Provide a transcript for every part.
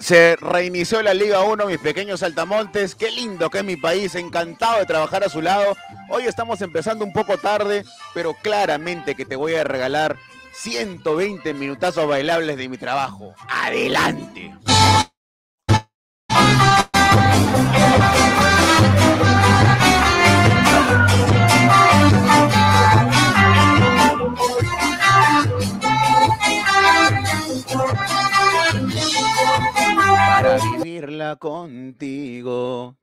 Se, reinició la Liga 1, mis pequeños saltamontes. Qué lindo que es mi país. Encantado de trabajar a su lado. Hoy estamos empezando un poco tarde, pero claramente que te voy a regalar 120 minutazos bailables de mi trabajo. ¡Adelante! vivirla contigo.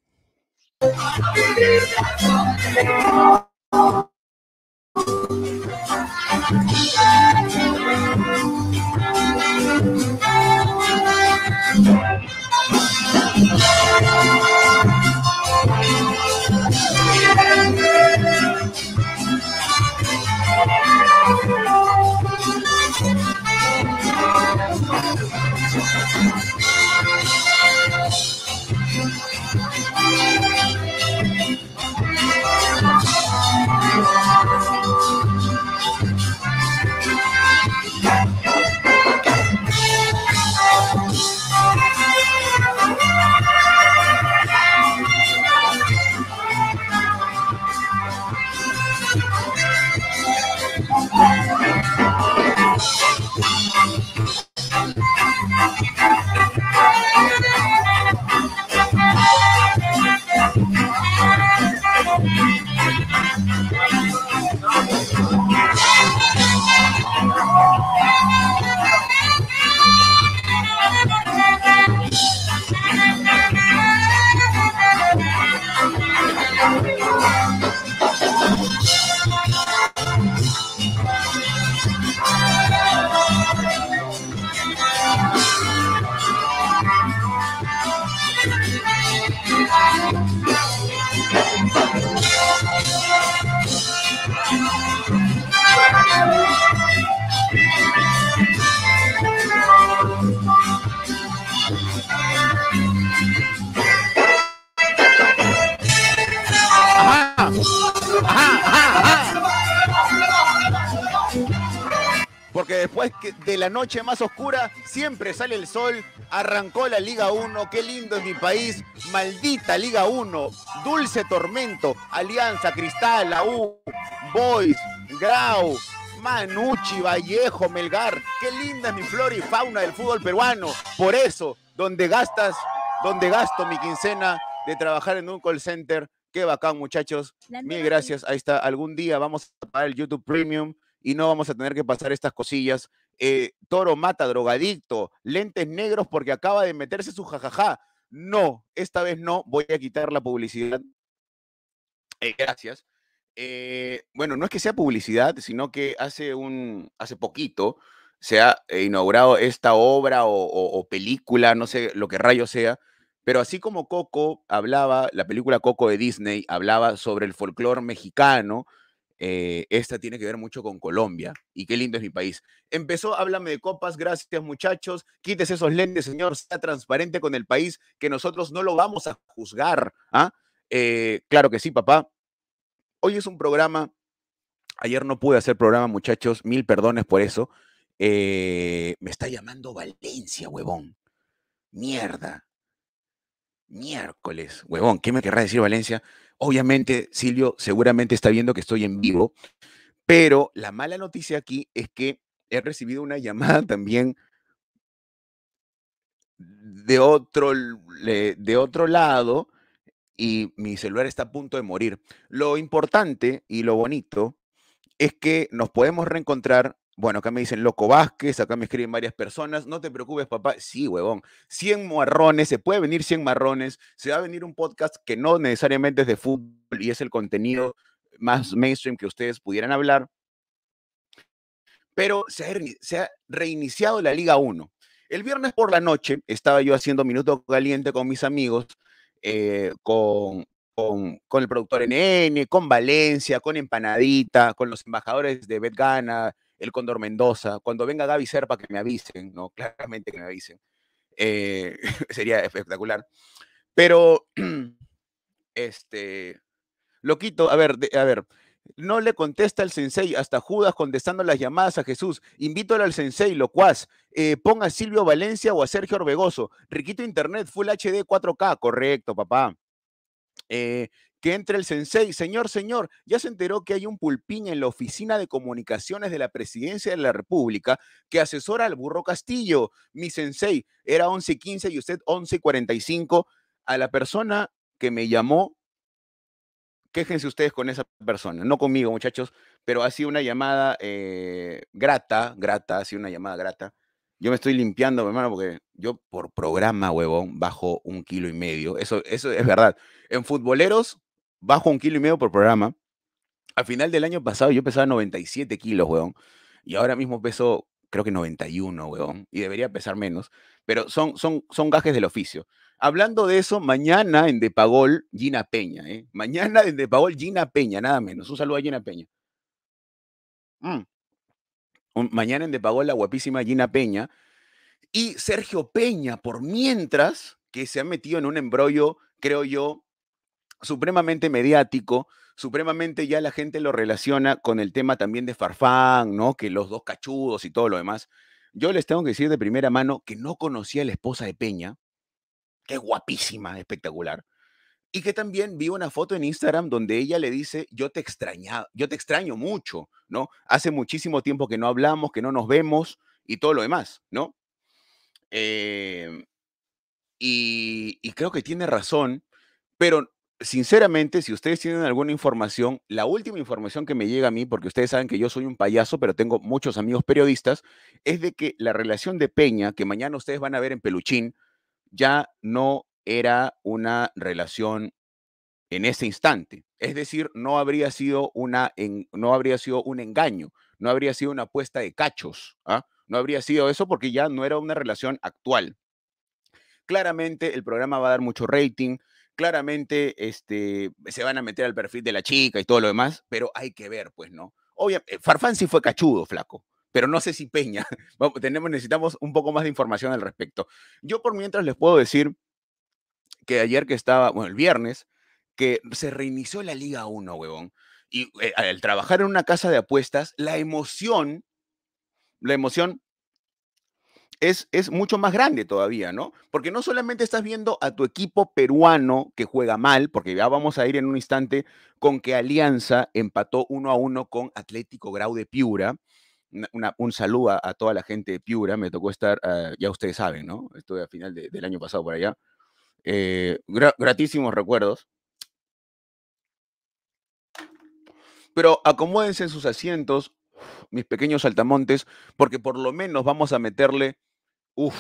de la noche más oscura, siempre sale el sol. Arrancó la Liga 1, qué lindo es mi país. Maldita Liga 1, Dulce Tormento, Alianza, Cristal, la U, Boys, Grau, Manucci, Vallejo, Melgar. Qué linda es mi flor y fauna del fútbol peruano. Por eso, donde gastas, donde gasto mi quincena de trabajar en un call center. Qué bacán, muchachos. Mil gracias. Ahí está. Algún día vamos a pagar el YouTube Premium y no vamos a tener que pasar estas cosillas eh, Toro mata, drogadicto, lentes negros porque acaba de meterse su jajaja. No, esta vez no, voy a quitar la publicidad. Eh, gracias. Eh, bueno, no es que sea publicidad, sino que hace, un, hace poquito se ha inaugurado esta obra o, o película, no sé lo que rayo sea, pero así como Coco hablaba, la película Coco de Disney hablaba sobre el folclore mexicano, eh, esta tiene que ver mucho con Colombia y qué lindo es mi país. Empezó, háblame de copas, gracias muchachos, quítese esos lentes, señor, sea transparente con el país, que nosotros no lo vamos a juzgar. ¿ah? Eh, claro que sí, papá. Hoy es un programa, ayer no pude hacer programa, muchachos, mil perdones por eso. Eh, me está llamando Valencia, huevón. Mierda. Miércoles, huevón, ¿qué me querrá decir Valencia? Obviamente, Silvio seguramente está viendo que estoy en vivo, pero la mala noticia aquí es que he recibido una llamada también de otro, de otro lado y mi celular está a punto de morir. Lo importante y lo bonito es que nos podemos reencontrar bueno, acá me dicen Loco Vázquez, acá me escriben varias personas. No te preocupes, papá. Sí, huevón. 100 marrones, se puede venir 100 marrones. Se va a venir un podcast que no necesariamente es de fútbol y es el contenido más mainstream que ustedes pudieran hablar. Pero se ha, reiniciado la Liga 1. El viernes por la noche estaba yo haciendo Minuto Caliente con mis amigos, eh, con, con, con, el productor NN, con Valencia, con Empanadita, con los embajadores de Betgana, el Condor Mendoza, cuando venga Gaby Serpa, que me avisen, ¿no? Claramente que me avisen. Eh, sería espectacular. Pero, este, quito. a ver, a ver, no le contesta el sensei, hasta Judas contestando las llamadas a Jesús. Invítalo al sensei, locuaz. Eh, ponga a Silvio Valencia o a Sergio Orbegoso. Riquito Internet, Full HD 4K. Correcto, papá. Eh, que entre el sensei. Señor, señor, ya se enteró que hay un pulpín en la oficina de comunicaciones de la presidencia de la República que asesora al burro Castillo. Mi sensei era 11.15 y usted 11.45. A la persona que me llamó, quéjense ustedes con esa persona, no conmigo, muchachos, pero ha sido una llamada eh, grata, grata, ha sido una llamada grata. Yo me estoy limpiando, hermano, porque yo por programa, huevón, bajo un kilo y medio. Eso, eso es verdad. En futboleros, bajo un kilo y medio por programa. Al final del año pasado yo pesaba 97 kilos, weón. Y ahora mismo peso, creo que 91, weón. Y debería pesar menos. Pero son, son, son gajes del oficio. Hablando de eso, mañana en Depagol, Gina Peña, ¿eh? Mañana en Depagol, Gina Peña, nada menos. Un saludo a Gina Peña. Mm. mañana en Depagol, la guapísima Gina Peña. Y Sergio Peña, por mientras, que se ha metido en un embrollo, creo yo, supremamente mediático, supremamente ya la gente lo relaciona con el tema también de Farfán, ¿no? Que los dos cachudos y todo lo demás. Yo les tengo que decir de primera mano que no conocía a la esposa de Peña, que es guapísima, espectacular. Y que también vi una foto en Instagram donde ella le dice, yo te extrañaba, yo te extraño mucho, ¿no? Hace muchísimo tiempo que no hablamos, que no nos vemos y todo lo demás, ¿no? Em, y creo que tiene razón, pero sinceramente, si ustedes tienen alguna información, la última información que me llega a mí, porque ustedes saben que yo soy un payaso, pero tengo muchos amigos periodistas, es de que la relación de Peña, que mañana ustedes van a ver en Peluchín, ya no era una relación en ese instante. Es decir, no habría sido, una, no habría sido un engaño, no habría sido una apuesta de cachos, ¿ah? no habría sido eso porque ya no era una relación actual. Claramente el programa va a dar mucho rating, claramente este, se van a meter al perfil de la chica y todo lo demás, pero hay que ver, pues, ¿no? Obviamente, eh, Farfán sí fue cachudo, flaco, pero no sé si Peña. tenemos, necesitamos un poco más de información al respecto. Yo por mientras les puedo decir que ayer que estaba, bueno, el viernes, que se reinició la Liga 1, huevón. Y eh, al trabajar en una casa de apuestas, la emoción, la emoción es, mucho más grande todavía, ¿no? Porque no solamente estás viendo a tu equipo peruano que juega mal, porque ya vamos a ir en un instante con que Alianza empató uno a uno con Atlético Grau de Piura. un saludo a, toda la gente de Piura, me tocó estar, ah, ya ustedes saben, ¿no? Estuve a final del año pasado por allá. Eh, gratísimos recuerdos. Pero acomódense en sus asientos, mis pequeños saltamontes, porque por lo menos vamos a meterle Uf,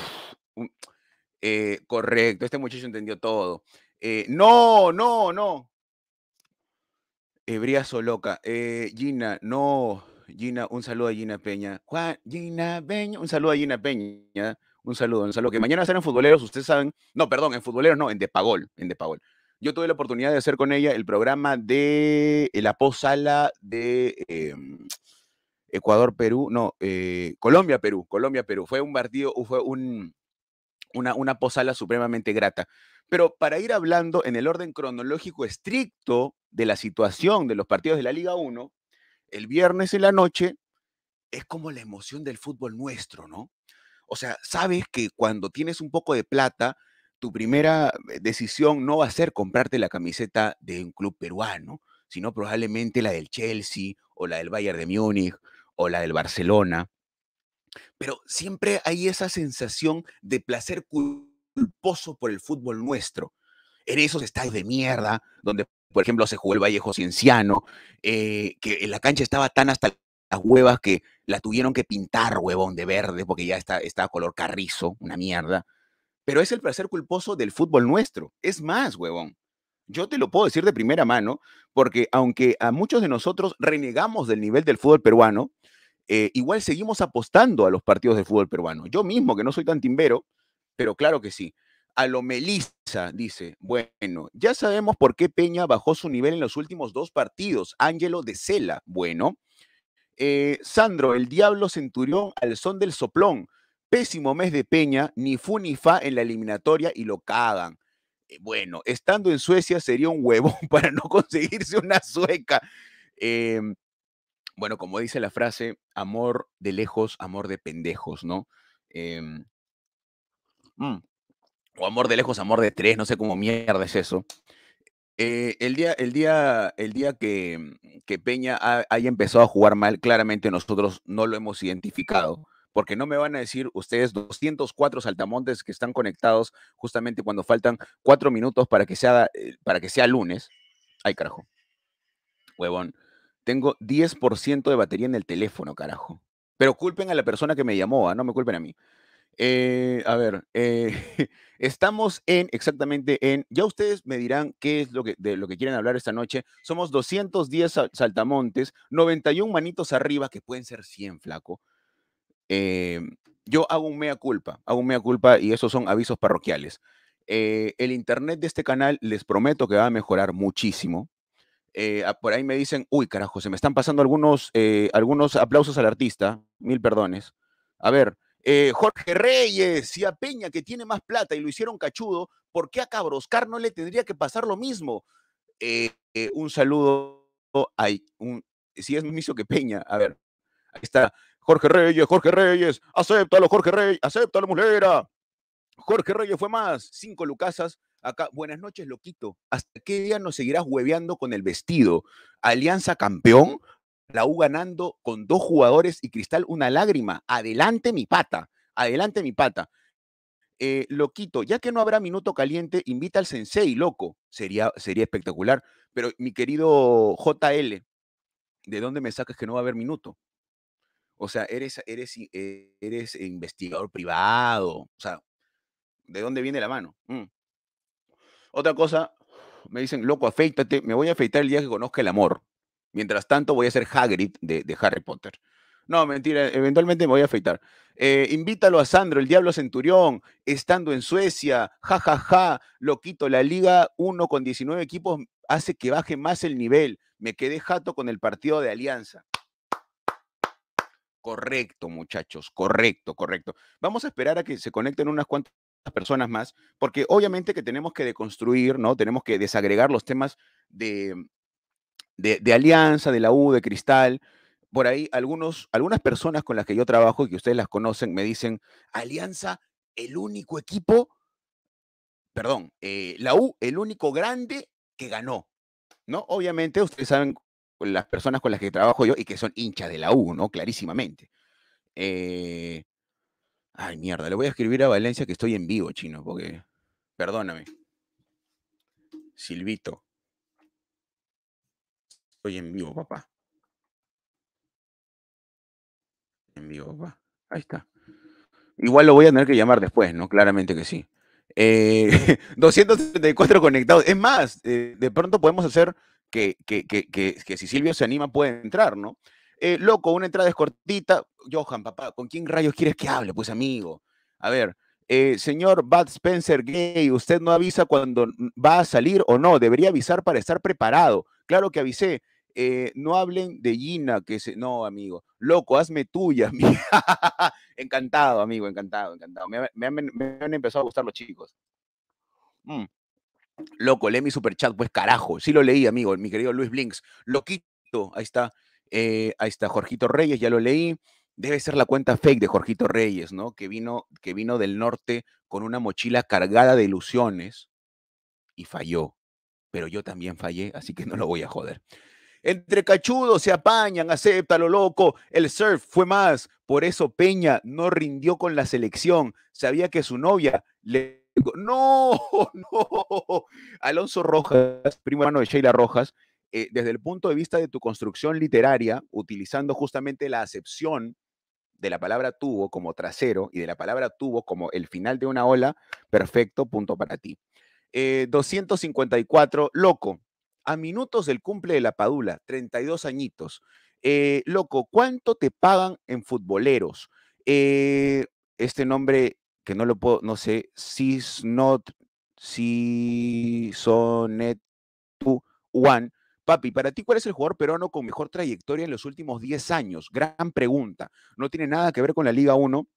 eh, correcto, este muchacho entendió todo. Eh, no, no, no. Hebría Soloca. Eh, Gina, no. Gina, un saludo a Gina Peña. Juan, Gina Peña, un saludo a Gina Peña. Un saludo, un saludo. Que mañana serán futboleros, ustedes saben. No, perdón, en futboleros no, en Depagol, en Despagol. Yo tuve la oportunidad de hacer con ella el programa de la posala de, em, Ecuador-Perú, no, eh, Colombia-Perú, Colombia-Perú. Fue un partido, fue un, una, una posala supremamente grata. Pero para ir hablando en el orden cronológico estricto de la situación de los partidos de la Liga 1, el viernes en la noche es como la emoción del fútbol nuestro, ¿no? O sea, sabes que cuando tienes un poco de plata, tu primera eh, decisión no va a ser comprarte la camiseta de un club peruano, sino probablemente la del Chelsea o la del Bayern de Múnich o la del Barcelona. Pero siempre hay esa sensación de placer culposo por el fútbol nuestro. En esos estadios de mierda, donde, por ejemplo, se jugó el Vallejo Cienciano, eh, que en la cancha estaba tan hasta las huevas que la tuvieron que pintar, huevón, de verde, porque ya está, está color carrizo, una mierda. Pero es el placer culposo del fútbol nuestro. Es más, huevón. Yo te lo puedo decir de primera mano, porque aunque a muchos de nosotros renegamos del nivel del fútbol peruano, eh, igual seguimos apostando a los partidos de fútbol peruano. Yo mismo, que no soy tan timbero, pero claro que sí. A lo Melisa dice, bueno, ya sabemos por qué Peña bajó su nivel en los últimos dos partidos. Ángelo de Cela, bueno. Eh, Sandro, el diablo centurión al son del soplón. Pésimo mes de Peña, ni fu ni fa en la eliminatoria y lo cagan. Eh, bueno, estando en Suecia sería un huevón para no conseguirse una sueca. Eh, bueno, como dice la frase, amor de lejos, amor de pendejos, ¿no? Em, mm, o amor de lejos, amor de tres, no sé cómo mierda es eso. Eh, el día, el día, el día que, mm, Peña haya empezado a jugar mal, claramente nosotros no lo hemos identificado, porque no me van a decir ustedes 204 saltamontes que están conectados justamente cuando faltan cuatro minutos para que sea, eh, para que sea lunes. Ay, carajo. Huevón. Tengo 10% de batería en el teléfono, carajo. Pero culpen a la persona que me llamó, ¿ah? no me culpen a mí. Eh, a ver, eh, estamos en exactamente en. Ya ustedes me dirán qué es lo que, de lo que quieren hablar esta noche. Somos 210 saltamontes, 91 manitos arriba, que pueden ser 100, flaco. Eh, yo hago un mea culpa, hago un mea culpa y esos son avisos parroquiales. el internet de este canal les prometo que va a mejorar muchísimo, eh, por ahí me dicen, uy, carajo, se me están pasando algunos, eh, algunos aplausos al artista, mil perdones. A ver, eh, Jorge Reyes y a Peña, que tiene más plata y lo hicieron cachudo, ¿por qué a Cabroscar no le tendría que pasar lo mismo? un saludo a, un, si es mismo que Peña, a ver, ahí está. Jorge Reyes, Jorge Reyes, acéptalo, Jorge Reyes, acéptalo, mulera. Jorge Reyes fue más, cinco lucasas Acá, buenas noches, loquito. ¿Hasta qué día nos seguirás hueveando con el vestido? Alianza campeón, la U ganando con dos jugadores y Cristal una lágrima. Adelante mi pata, adelante mi pata. Eh, loquito, ya que no habrá minuto caliente, invita al sensei, loco. Sería, sería espectacular. Pero mi querido JL, ¿de dónde me sacas que no va a haber minuto? O sea, eres, eres, eh, eres investigador privado. O sea, ¿de dónde viene la mano? Mm. Otra cosa, me dicen, loco, afeítate, me voy a afeitar el día que conozca el amor. Mientras tanto, voy a ser Hagrid de, Harry Potter. No, mentira, eventualmente me voy a afeitar. Eh, invítalo a Sandro, el Diablo Centurión, estando en Suecia, jajaja, ja, ja, loquito, la Liga 1 con 19 equipos hace que baje más el nivel. Me quedé jato con el partido de Alianza. Correcto, muchachos, correcto, correcto. Vamos a esperar a que se conecten unas cuantas personas más, porque obviamente que tenemos que deconstruir, ¿no? Tenemos que desagregar los temas mm, de, de, Alianza, de la U, de Cristal. Por ahí algunos, algunas personas con las que yo trabajo y que ustedes las conocen me dicen, Alianza, el único equipo, perdón, eh, la U, el único grande que ganó, ¿no? Obviamente ustedes saben las personas con las que trabajo yo y que son hinchas de la U, ¿no? Clarísimamente. Eh, Ay, mierda, le voy a escribir a Valencia que estoy en vivo, chino, porque. Perdóname. Silvito. Estoy en vivo, papá. En vivo, papá. Ahí está. Igual lo voy a tener que llamar después, ¿no? Claramente que sí. Eh, 234 conectados. Es más, eh, de pronto podemos hacer que, que, si Silvio se anima puede entrar, ¿no? Eh, loco, una entrada es cortita. Johan, papá, ¿con quién rayos quieres que hable? Pues amigo. A ver, eh, señor Bud Spencer Gay, usted no avisa cuando va a salir o no, debería avisar para estar preparado. Claro que avisé. Eh, no hablen de Gina, que se... No, amigo. Loco, hazme tuya, encantado, amigo, encantado, encantado. Me, han empezado a gustar los chicos. Mm. Loco, lee mi superchat, pues carajo. Sí lo leí, amigo, mi querido Luis Blinks. Loquito, ahí está. Eh, ahí está Jorgito Reyes, ya lo leí. Debe ser la cuenta fake de Jorgito Reyes, ¿no? Que vino, que vino del norte con una mochila cargada de ilusiones y falló. Pero yo también fallé, así que no lo voy a joder. Entre cachudos se apañan, acepta lo loco. El surf fue más. Por eso Peña no rindió con la selección. Sabía que su novia le. No, no. Alonso Rojas, primo hermano de Sheila Rojas, eh, desde el punto de vista de tu construcción literaria, utilizando justamente la acepción de la palabra tubo como trasero y de la palabra tubo como el final de una ola, perfecto, punto para ti. 254, eh, loco, a minutos del cumple de la Padula, 32 añitos. Eh, loco, ¿cuánto te pagan en futboleros? este nombre que no lo puedo, no sé, not Cisnot, tu One, Papi, para ti, ¿cuál es el jugador peruano con mejor trayectoria en los últimos 10 años? Gran pregunta. No tiene nada que ver con la Liga 1,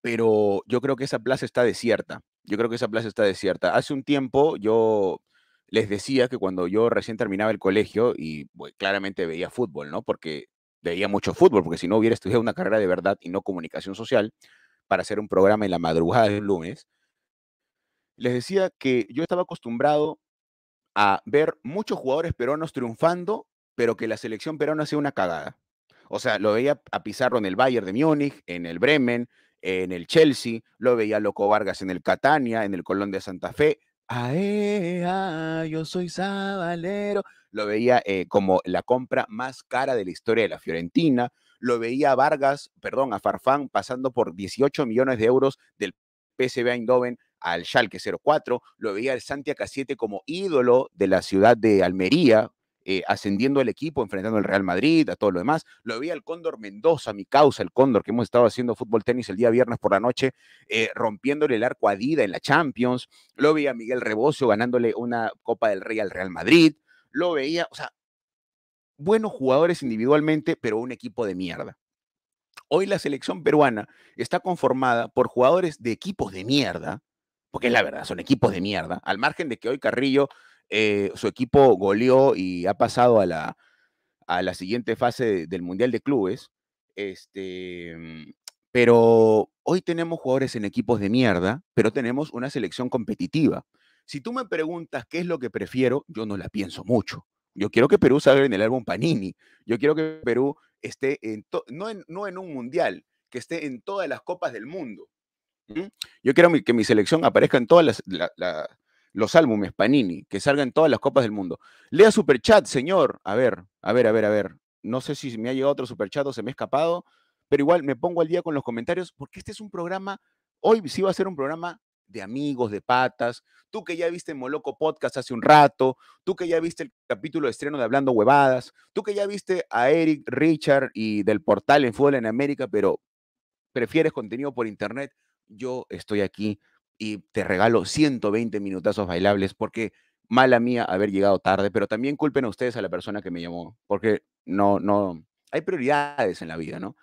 pero yo creo que esa plaza está desierta. Yo creo que esa plaza está desierta. Hace un tiempo yo les decía que cuando yo recién terminaba el colegio y pues, claramente veía fútbol, ¿no? Porque veía mucho fútbol, porque si no hubiera estudiado una carrera de verdad y no comunicación social para hacer un programa en la madrugada de lunes, les decía que yo estaba acostumbrado a ver muchos jugadores peruanos triunfando, pero que la selección peruana sea una cagada. O sea, lo veía a Pizarro en el Bayern de Múnich, en el Bremen, en el Chelsea, lo veía a Loco Vargas en el Catania, en el Colón de Santa Fe. ae, ah, eh, ah, Yo soy sabalero. Lo veía eh, como la compra más cara de la historia de la Fiorentina. Lo veía a Vargas, perdón, a Farfán pasando por 18 millones de euros del PSV Eindhoven al Schalke 04, lo veía el Santiago 7 como ídolo de la ciudad de Almería, eh, ascendiendo el equipo, enfrentando al Real Madrid, a todo lo demás. Lo veía el Cóndor Mendoza, mi causa, el Cóndor, que hemos estado haciendo fútbol tenis el día viernes por la noche, eh, rompiéndole el arco a en la Champions. Lo veía Miguel Rebocio ganándole una Copa del Rey al Real Madrid. Lo veía, o sea, buenos jugadores individualmente, pero un equipo de mierda. Hoy la selección peruana está conformada por jugadores de equipos de mierda, porque es la verdad, son equipos de mierda. Al margen de que hoy Carrillo, eh, su equipo goleó y ha pasado a la, a la siguiente fase del Mundial de Clubes, este, mm, pero hoy tenemos jugadores en equipos de mierda, pero tenemos una selección competitiva. Si tú me preguntas qué es lo que prefiero, yo no la pienso mucho. Yo quiero que Perú salga en el álbum Panini. Yo quiero que Perú esté, en no, en, no en un mundial, que esté en todas las copas del mundo. Yo quiero que mi selección aparezca en todos los álbumes, Panini, que salga en todas las copas del mundo. Lea Superchat, señor. A ver, a ver, a ver, a ver. No sé si me ha llegado otro Superchat o se me ha escapado, pero igual me pongo al día con los comentarios porque este es un programa, hoy sí va a ser un programa de amigos, de patas. Tú que ya viste Moloco Podcast hace un rato, tú que ya viste el capítulo de estreno de Hablando Huevadas, tú que ya viste a Eric, Richard y del portal en Fútbol en América, pero prefieres contenido por internet yo estoy aquí y te regalo 120 minutazos bailables porque mala mía haber llegado tarde, pero también culpen a ustedes a la persona que me llamó, porque no, no, hay prioridades en la vida, ¿no?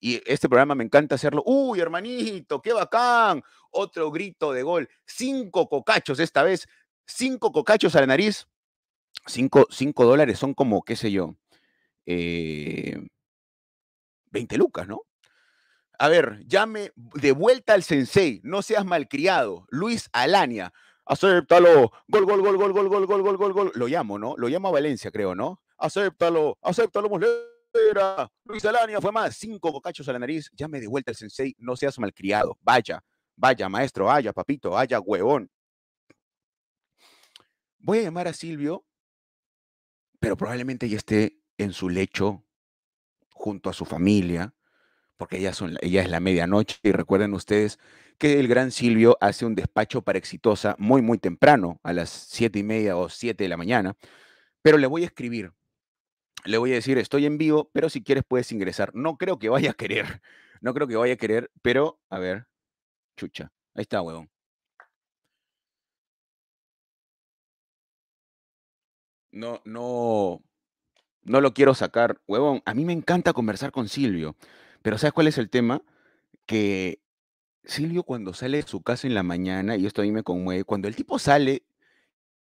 Y este programa me encanta hacerlo. ¡Uy, hermanito, qué bacán! Otro grito de gol. Cinco cocachos esta vez. Cinco cocachos a la nariz. Cinco, cinco dólares son como, qué sé yo, eh, 20 lucas, ¿no? A ver, llame de vuelta al sensei, no seas malcriado. Luis Alania, acéptalo. Gol, gol, gol, gol, gol, gol, gol, gol, gol, gol. Lo llamo, ¿no? Lo llamo a Valencia, creo, ¿no? Acéptalo, acéptalo, mujer, Luis Alania fue más. Cinco bocachos a la nariz. Llame de vuelta al sensei, no seas malcriado. Vaya, vaya, maestro, vaya, papito, vaya, huevón. Voy a llamar a Silvio, pero probablemente ya esté en su lecho junto a su familia porque ya, es la medianoche y recuerden ustedes que el gran Silvio hace un despacho para Exitosa muy, muy temprano, a las siete y media o siete de la mañana, pero le voy a escribir, le voy a decir, estoy en vivo, pero si quieres puedes ingresar. No creo que vaya a querer, no creo que vaya a querer, pero a ver, chucha, ahí está, huevón. No, no, no lo quiero sacar, huevón. A mí me encanta conversar con Silvio. Pero ¿sabes cuál es el tema? Que Silvio cuando sale de su casa en la mañana, y esto a mí me conmueve, cuando el tipo sale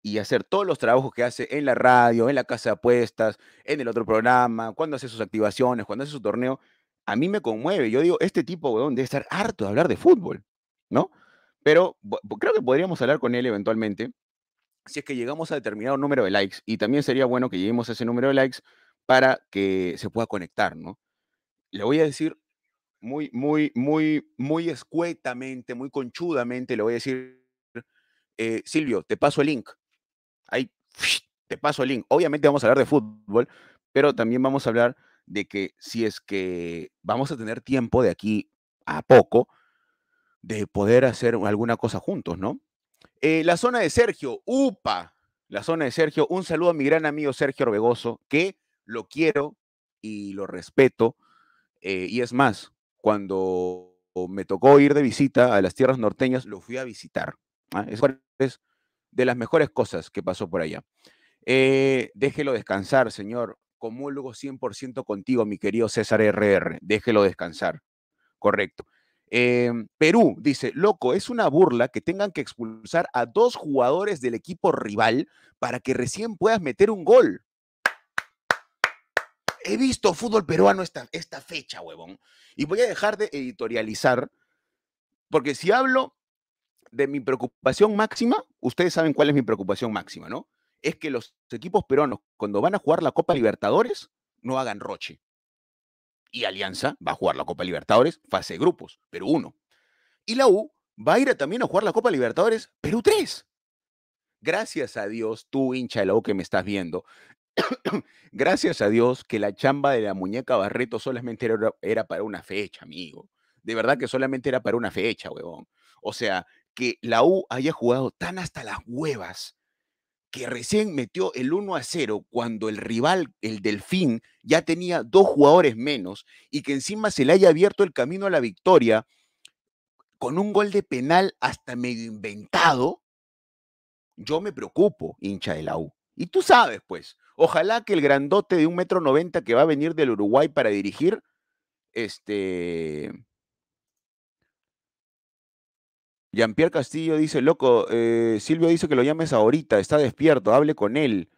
y hacer todos los trabajos que hace en la radio, en la casa de apuestas, en el otro programa, cuando hace sus activaciones, cuando hace su torneo, a mí me conmueve. Yo digo, este tipo, weón, debe estar harto de hablar de fútbol, ¿no? Pero creo que podríamos hablar con él eventualmente si es que llegamos a determinado número de likes. Y también sería bueno que lleguemos a ese número de likes para que se pueda conectar, ¿no? le voy a decir muy, muy, muy, muy escuetamente, muy conchudamente, le voy a decir, eh, Silvio, te paso el link. Ahí, te paso el link. Obviamente vamos a hablar de fútbol, pero también vamos a hablar de que si es que vamos a tener tiempo de aquí a poco de poder hacer alguna cosa juntos, ¿no? Eh, la zona de Sergio, upa, la zona de Sergio, un saludo a mi gran amigo Sergio Orbegoso, que lo quiero y lo respeto eh, y es más, cuando me tocó ir de visita a las tierras norteñas, lo fui a visitar. ¿ah? es de las mejores cosas que pasó por allá. Eh, déjelo descansar, señor. Comulgo 100% contigo, mi querido César RR. Déjelo descansar. Correcto. Em, Perú dice, loco, es una burla que tengan que expulsar a dos jugadores del equipo rival para que recién puedas meter un gol he visto fútbol peruano esta, esta fecha, huevón. Y voy a dejar de editorializar, porque si hablo de mi preocupación máxima, ustedes saben cuál es mi preocupación máxima, ¿no? Es que los equipos peruanos, cuando van a jugar la Copa Libertadores, no hagan roche. Y Alianza va a jugar la Copa Libertadores, fase de grupos, Perú 1. Y la U va a ir también a jugar la Copa Libertadores, Perú 3. Gracias a Dios, tú hincha de la U que me estás viendo, Gracias a Dios que la chamba de la muñeca Barreto solamente era, para una fecha, amigo. De verdad que solamente era para una fecha, huevón. O sea, que la U haya jugado tan hasta las huevas que recién metió el 1 a 0 cuando el rival, el Delfín, ya tenía dos jugadores menos y que encima se le haya abierto el camino a la victoria con un gol de penal hasta medio inventado, yo me preocupo, hincha de la U. Y tú sabes, pues, Ojalá que el grandote de un metro noventa que va a venir del Uruguay para dirigir, este. Jean-Pierre Castillo dice, loco, eh, Silvio dice que lo llames ahorita, está despierto, hable con él.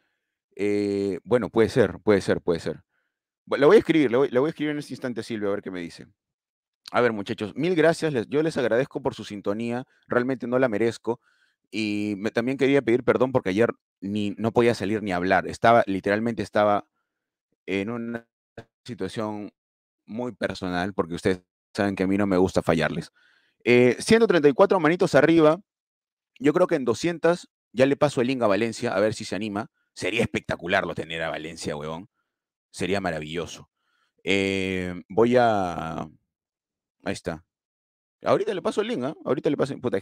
Eh, bueno, puede ser, puede ser, puede ser. Le voy a escribir, le voy, a escribir en este instante a Silvio a ver qué me dice. A ver, muchachos, mil gracias, yo les agradezco por su sintonía, realmente no la merezco. Y también quería pedir perdón porque ayer ni, no podía salir ni hablar. Estaba, literalmente estaba en una situación muy personal, porque ustedes saben que a mí no me gusta fallarles. 134 eh, manitos arriba, yo creo que en 200 ya le paso el link a Valencia, a ver si se anima. Sería espectacular lo tener a Valencia, huevón. Sería maravilloso. Eh, voy a... Ahí está. Ahorita le paso el link, Ahorita le paso... Puta,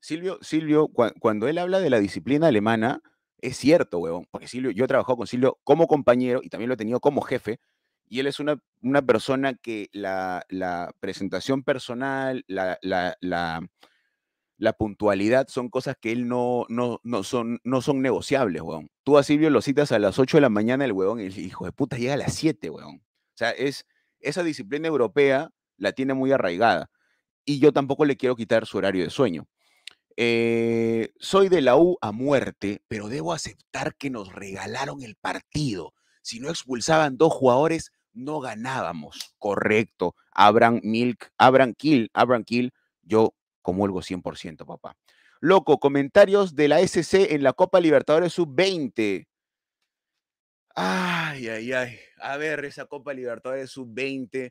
Silvio, Silvio cuando él habla de la disciplina alemana, es cierto, huevón, porque Silvio, yo he trabajado con Silvio como compañero y también lo he tenido como jefe, y él es una, persona que la, presentación personal, la, puntualidad son cosas que él no, no, son, no son negociables, huevón. Tú a Silvio lo citas a las 8 de la mañana, el huevón, y el hijo de puta llega a las 7, huevón. O sea, es, esa disciplina europea la tiene muy arraigada. Y yo tampoco le quiero quitar su horario de sueño. Eh, soy de la U a muerte, pero debo aceptar que nos regalaron el partido. Si no expulsaban dos jugadores, no ganábamos. Correcto. abran Milk, Abraham Kill, Abraham Kill, yo comulgo 100%, papá. Loco, comentarios de la SC en la Copa Libertadores Sub-20. Ay, ay, ay. A ver, esa Copa Libertadores Sub-20.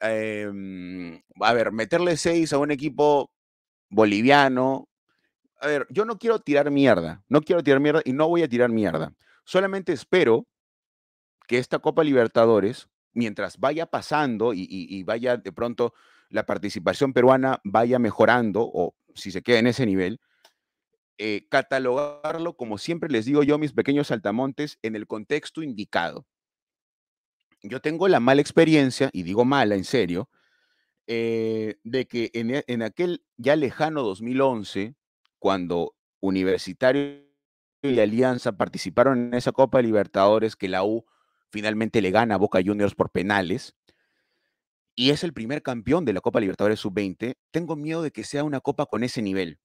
Em, a ver, meterle seis a un equipo boliviano a ver, yo no quiero tirar mierda, no quiero tirar mierda y no voy a tirar mierda. Solamente espero que esta Copa Libertadores, mientras vaya pasando y, vaya de pronto la participación peruana vaya mejorando o si se queda en ese nivel, eh, catalogarlo, como siempre les digo yo, mis pequeños saltamontes, en el contexto indicado. Yo tengo la mala experiencia, y digo mala en serio, eh, de que en, en aquel ya lejano 2011, cuando Universitario y Alianza participaron en esa Copa Libertadores que la U finalmente le gana a Boca Juniors por penales y es el primer campeón de la Copa Libertadores Sub-20, tengo miedo de que sea una copa con ese nivel.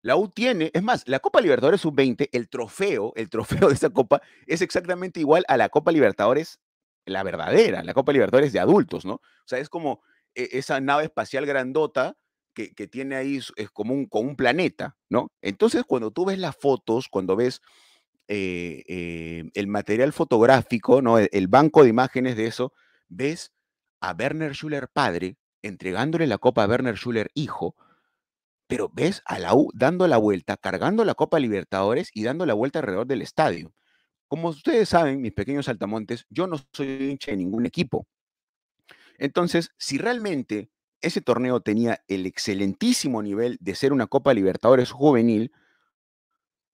La U tiene, es más, la Copa Libertadores Sub-20, el trofeo, el trofeo de esa copa es exactamente igual a la Copa Libertadores, la verdadera, la Copa Libertadores de adultos, ¿no? O sea, es como e, esa nave espacial grandota que, tiene ahí es como un, un planeta, ¿no? Entonces, cuando tú ves las fotos, cuando ves eh, eh, el material fotográfico, ¿no? E, el, banco de imágenes de eso, ves a Werner Schuller padre entregándole la copa a Werner Schuller hijo, pero ves a la U dando la vuelta, cargando la copa Libertadores y dando la vuelta alrededor del estadio. Como ustedes saben, mis pequeños altamontes, yo no soy hincha de ningún equipo. Entonces, si realmente ese torneo tenía el excelentísimo nivel de ser una Copa Libertadores juvenil,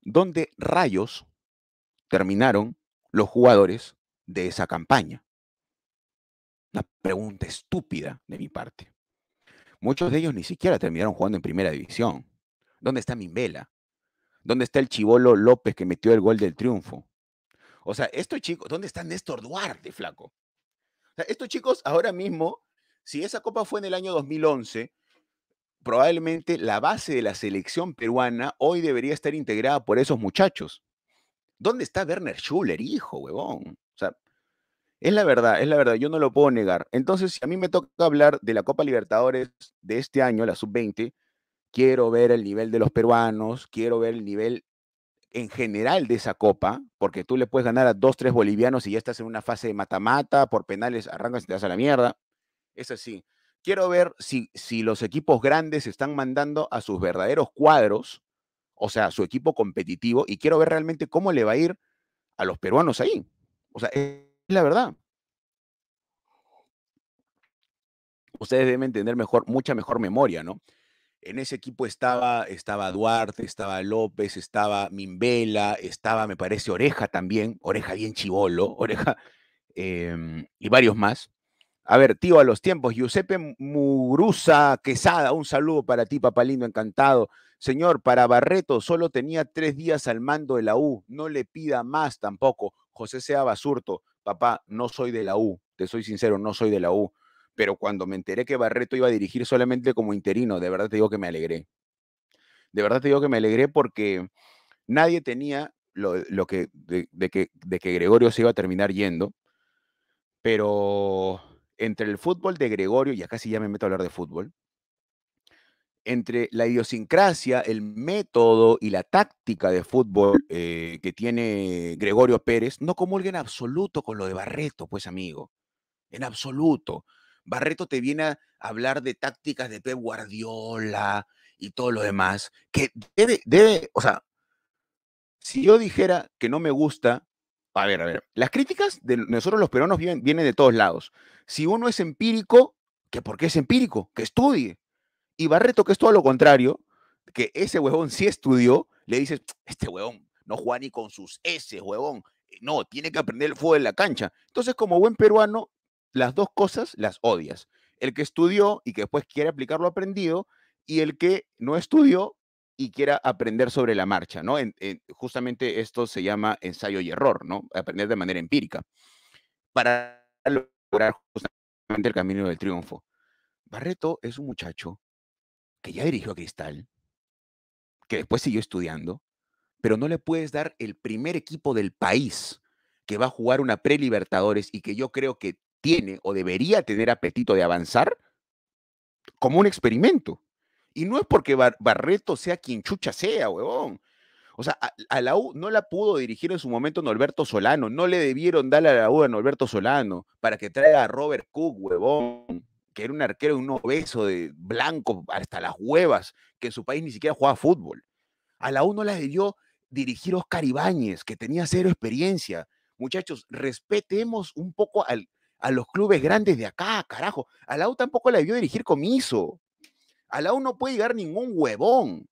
donde rayos terminaron los jugadores de esa campaña. Una pregunta estúpida de mi parte. Muchos de ellos ni siquiera terminaron jugando en primera división. ¿Dónde está Mimbela? ¿Dónde está el chivolo López que metió el gol del triunfo? O sea, estos chicos, ¿dónde está Néstor Duarte, flaco? O sea, estos chicos ahora mismo si esa copa fue en el año 2011, probablemente la base de la selección peruana hoy debería estar integrada por esos muchachos. ¿Dónde está Werner Schuller, hijo, huevón? O sea, es la verdad, es la verdad, yo no lo puedo negar. Entonces, si a mí me toca hablar de la Copa Libertadores de este año, la sub-20, quiero ver el nivel de los peruanos, quiero ver el nivel en general de esa copa, porque tú le puedes ganar a dos, tres bolivianos y ya estás en una fase de mata-mata, por penales arrancas y te das a la mierda es así. Quiero ver si, si los equipos grandes están mandando a sus verdaderos cuadros, o sea, a su equipo competitivo, y quiero ver realmente cómo le va a ir a los peruanos ahí. O sea, es la verdad. Ustedes deben entender mejor, mucha mejor memoria, ¿no? En ese equipo estaba, estaba Duarte, estaba López, estaba Mimbela, estaba, me parece, Oreja también, Oreja bien chivolo, Oreja, em, y varios más. A ver, tío, a los tiempos. Giuseppe Murusa Quesada, un saludo para ti, papá lindo, encantado. Señor, para Barreto solo tenía tres días al mando de la U. No le pida más tampoco. José Sea Basurto, papá, no soy de la U. Te soy sincero, no soy de la U. Pero cuando me enteré que Barreto iba a dirigir solamente como interino, de verdad te digo que me alegré. De verdad te digo que me alegré porque nadie tenía lo, que, de que, de que Gregorio se iba a terminar yendo. Pero entre el fútbol de Gregorio, y acá sí ya me meto a hablar de fútbol, entre la idiosincrasia, el método y la táctica de fútbol eh, que tiene Gregorio Pérez, no comulga en absoluto con lo de Barreto, pues amigo, en absoluto. Barreto te viene a hablar de tácticas de Pep Guardiola y todo lo demás, que debe, debe, o sea, si yo dijera que no me gusta a ver, a ver, las críticas de nosotros los peruanos vienen, de todos lados. Si uno es empírico, que por qué es empírico, que estudie. Y Barreto, que es todo lo contrario, que ese huevón sí estudió, le dices, este huevón no juega ni con sus S, huevón. Eh, no, tiene que aprender el fuego en la cancha. Entonces, como buen peruano, las dos cosas las odias. El que estudió y que después quiere aplicar lo aprendido, y el que no estudió y quiera aprender sobre la marcha, ¿no? justamente esto se llama ensayo y error, ¿no? Aprender de manera empírica para lograr justamente el camino del triunfo. Barreto es un muchacho que ya dirigió a Cristal, que después siguió estudiando, pero no le puedes dar el primer equipo del país que va a jugar una pre-libertadores y que yo creo que tiene o debería tener apetito de avanzar como un experimento y no es porque Barreto sea quien chucha sea, huevón. O sea, a, la U no la pudo dirigir en su momento Norberto Solano. No le debieron darle a la U a Norberto Solano para que traiga a Robert Cook, huevón, que era un arquero, un obeso de blanco hasta las huevas, que en su país ni siquiera jugaba fútbol. A la U no la debió dirigir Oscar Ibáñez, que tenía cero experiencia. Muchachos, respetemos un poco al, a los clubes grandes de acá, carajo. A la U tampoco la debió dirigir Comiso. A la U no puede llegar ningún huevón.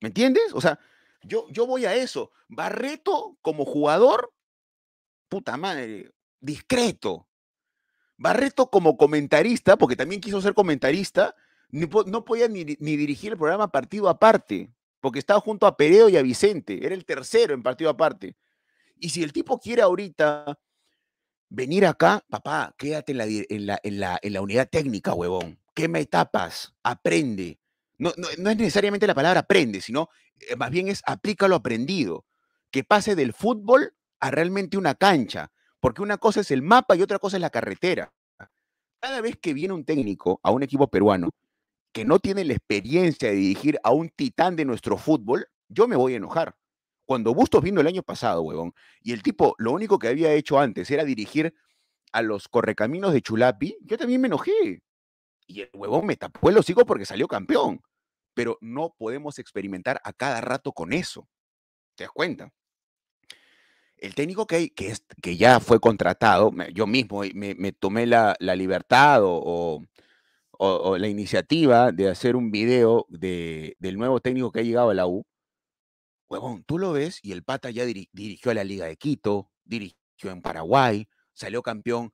¿Me entiendes? O sea, yo, yo voy a eso. Barreto como jugador, puta madre, discreto. Barreto como comentarista, porque también quiso ser comentarista, no podía ni, dirigir el programa partido aparte, porque estaba junto a Pereo y a Vicente, era el tercero en partido aparte. Y si el tipo quiere ahorita venir acá, papá, quédate la, en la, en la, en la unidad técnica, huevón quema etapas, aprende. No, es necesariamente la palabra aprende, sino eh, más bien es aplica lo aprendido. Que pase del fútbol a realmente una cancha, porque una cosa es el mapa y otra cosa es la carretera. Cada vez que viene un técnico a un equipo peruano que no tiene la experiencia de dirigir a un titán de nuestro fútbol, yo me voy a enojar. Cuando Bustos vino el año pasado, huevón, y el tipo lo único que había hecho antes era dirigir a los correcaminos de Chulapi, yo también me enojé. Y el huevón me tapó el hocico porque salió campeón. Pero no podemos experimentar a cada rato con eso. ¿Te das cuenta? El técnico que, que, que ya fue contratado, yo mismo me, me tomé la, libertad o, la iniciativa de hacer un video de, del nuevo técnico que ha llegado a la U, huevón, tú lo ves y el pata ya dirigió a la Liga de Quito, dirigió en Paraguay, salió campeón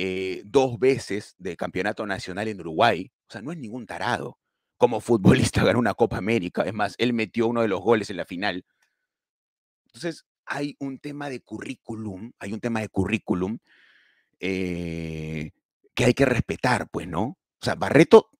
eh, dos veces de campeonato nacional en Uruguay, o sea, no es ningún tarado. Como futbolista ganó una Copa América, es más, él metió uno de los goles en la final. Entonces, hay un tema de currículum, hay un tema de currículum eh, que hay que respetar, pues, ¿no? O sea, Barreto,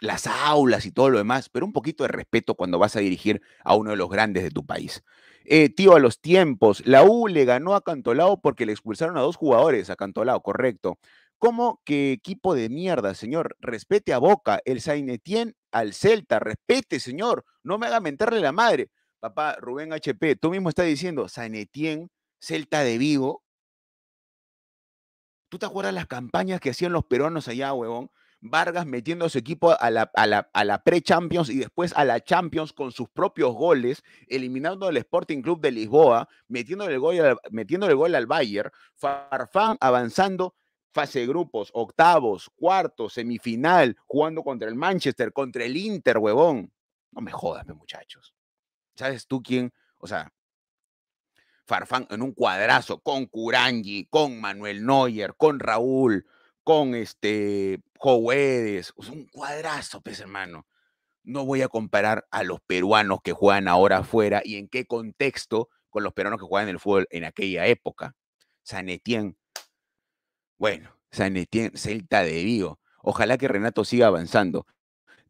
las aulas y todo lo demás, pero un poquito de respeto cuando vas a dirigir a uno de los grandes de tu país. Eh, tío a los tiempos. La U le ganó a Cantolao porque le expulsaron a dos jugadores a Cantolao, correcto. ¿Cómo que equipo de mierda, señor? Respete a Boca, el Sainetien al Celta, respete, señor. No me haga mentarle la madre. Papá, Rubén HP, tú mismo estás diciendo Sainetien, Celta de Vigo. ¿Tú te acuerdas las campañas que hacían los peruanos allá, huevón? Vargas metiendo a su equipo a la, pre-Champions y después a la Champions con sus propios goles, eliminando al Sporting Club de Lisboa, metiéndole el gol al, el gol al Bayern, Farfán avanzando fase de grupos, octavos, cuartos, semifinal, jugando contra el Manchester, contra el Inter, huevón. No me jodas, muchachos. ¿Sabes tú quién? O sea, Farfán en un cuadrazo con Curangi, con Manuel Neuer, con Raúl, con este Jovedes, un cuadrazo, pues hermano. No voy a comparar a los peruanos que juegan ahora afuera y en qué contexto con los peruanos que juegan el fútbol en aquella época. Sanetien, bueno, San Celta de Vigo. Ojalá que Renato siga avanzando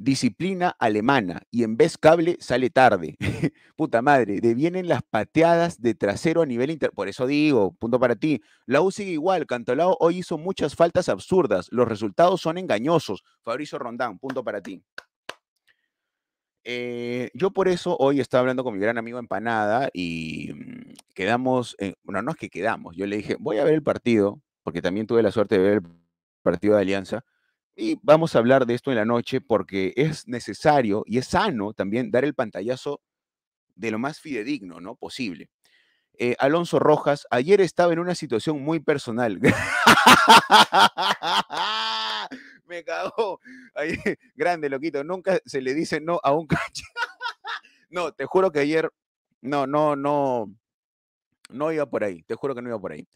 disciplina alemana y en vez cable sale tarde. Puta madre, devienen las pateadas de trasero a nivel inter... Por eso digo, punto para ti. La U sigue igual, Cantolao hoy hizo muchas faltas absurdas, los resultados son engañosos. Fabricio Rondán, punto para ti. Eh, yo por eso hoy estaba hablando con mi gran amigo Empanada y mm, quedamos, bueno, no es que quedamos, yo le dije, voy a ver el partido, porque también tuve la suerte de ver el partido de Alianza, y vamos a hablar de esto en la noche porque es necesario y es sano también dar el pantallazo de lo más fidedigno ¿no? posible. Eh, Alonso Rojas, ayer estaba en una situación muy personal. Me cagó. grande, loquito. Nunca se le dice no a un cacho. no, te juro que ayer, no, no, no, no iba por ahí. Te juro que no iba por ahí.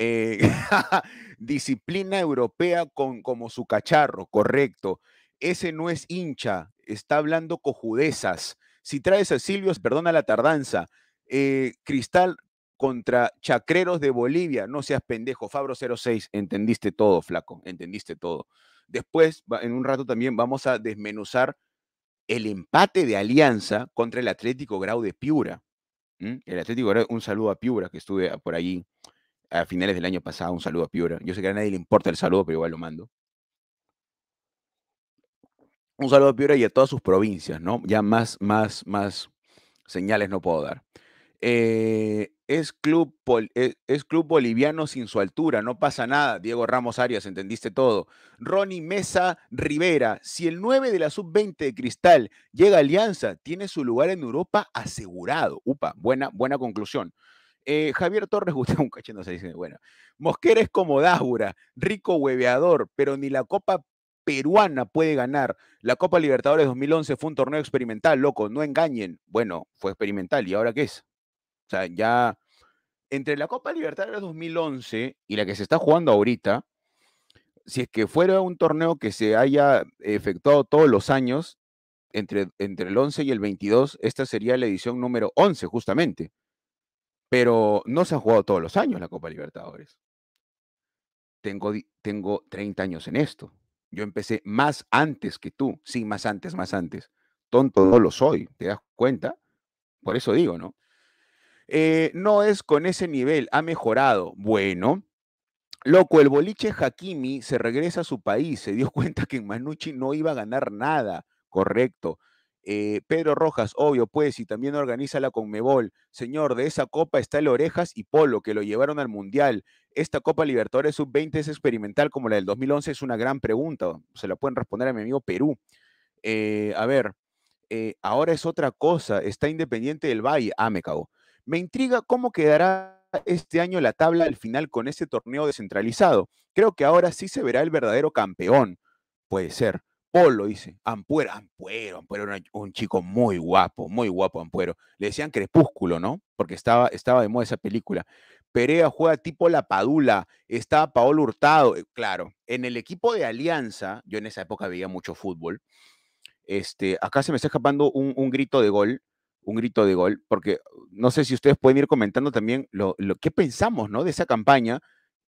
Eh, disciplina europea con, como su cacharro, correcto. Ese no es hincha, está hablando cojudezas. Si traes a Silvios, perdona la tardanza. Eh, Cristal contra Chacreros de Bolivia, no seas pendejo. Fabro 06, entendiste todo, flaco, entendiste todo. Después, en un rato también vamos a desmenuzar el empate de Alianza contra el Atlético Grau de Piura. El Atlético un saludo a Piura que estuve ah, por allí a finales del año pasado. Un saludo a Piura. Yo sé que a nadie le importa el saludo, pero igual lo mando. Un saludo a Piura y a todas sus provincias, ¿no? Ya más, más, más señales no puedo dar. Eh, es, club eh, es, club boliviano sin su altura, no pasa nada. Diego Ramos Arias, entendiste todo. Ronnie Mesa Rivera, si el 9 de la sub-20 de Cristal llega a Alianza, tiene su lugar en Europa asegurado. Upa, buena, buena conclusión. Eh, Javier Torres Gustavo un no se dice, bueno, Mosquera es como dáura rico hueveador, pero ni la Copa Peruana puede ganar. La Copa Libertadores 2011 fue un torneo experimental, loco, no engañen. Bueno, fue experimental, ¿y ahora qué es? O sea, ya entre la Copa Libertadores 2011 y la que se está jugando ahorita, si es que fuera un torneo que se haya efectuado todos los años, entre, entre el 11 y el 22, esta sería la edición número 11, justamente. Pero no se ha jugado todos los años la Copa Libertadores. Tengo, tengo 30 años en esto. Yo empecé más antes que tú. Sí, más antes, más antes. Tonto no lo soy, ¿te das cuenta? Por eso digo, ¿no? Eh, no es con ese nivel, ha mejorado. Bueno, loco, el boliche Hakimi se regresa a su país, se dio cuenta que en Manucci no iba a ganar nada, correcto. Eh, Pedro Rojas, obvio, pues, y también organiza la Conmebol. Señor, de esa copa está el Orejas y Polo, que lo llevaron al Mundial. ¿Esta Copa Libertadores Sub-20 es experimental como la del 2011? Es una gran pregunta. Se la pueden responder a mi amigo Perú. Eh, a ver, eh, ahora es otra cosa. Está Independiente del Valle. Ah, me cago. Me intriga cómo quedará este año la tabla al final con este torneo descentralizado. Creo que ahora sí se verá el verdadero campeón. Puede ser. Polo, dice. Ampuero, Ampuero, Ampuero era un chico muy guapo, muy guapo Ampuero. Le decían Crepúsculo, ¿no? Porque estaba, estaba de moda esa película. Perea juega tipo La Padula, estaba Paolo Hurtado, eh, claro. En el equipo de Alianza, yo en esa época veía mucho fútbol. Este, acá se me está escapando un, un grito de gol, un grito de gol, porque uh, no sé si ustedes pueden ir comentando también lo, lo que pensamos, ¿no? De esa campaña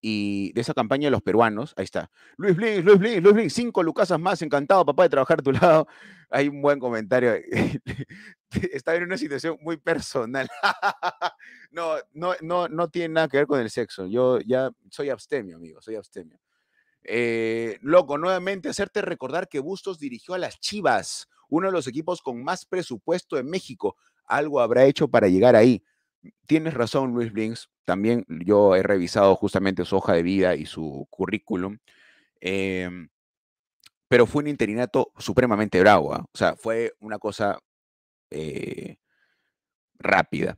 y de esa campaña de los peruanos, ahí está. Luis Blin, Luis Blin, Luis Blin, cinco lucasas más, encantado papá de trabajar a tu lado. Hay un buen comentario. Eh, está en una situación muy personal. no, no, no, no tiene nada que ver con el sexo. Yo ya soy abstemio, amigo, soy abstemio. Eh, loco, nuevamente hacerte recordar que Bustos dirigió a las Chivas, uno de los equipos con más presupuesto en México. Algo habrá hecho para llegar ahí. Tienes razón, Luis Blinks también yo he revisado justamente su hoja de vida y su currículum. Em, pero fue un interinato supremamente bravo. ¿ah? O sea, fue una cosa eh, rápida.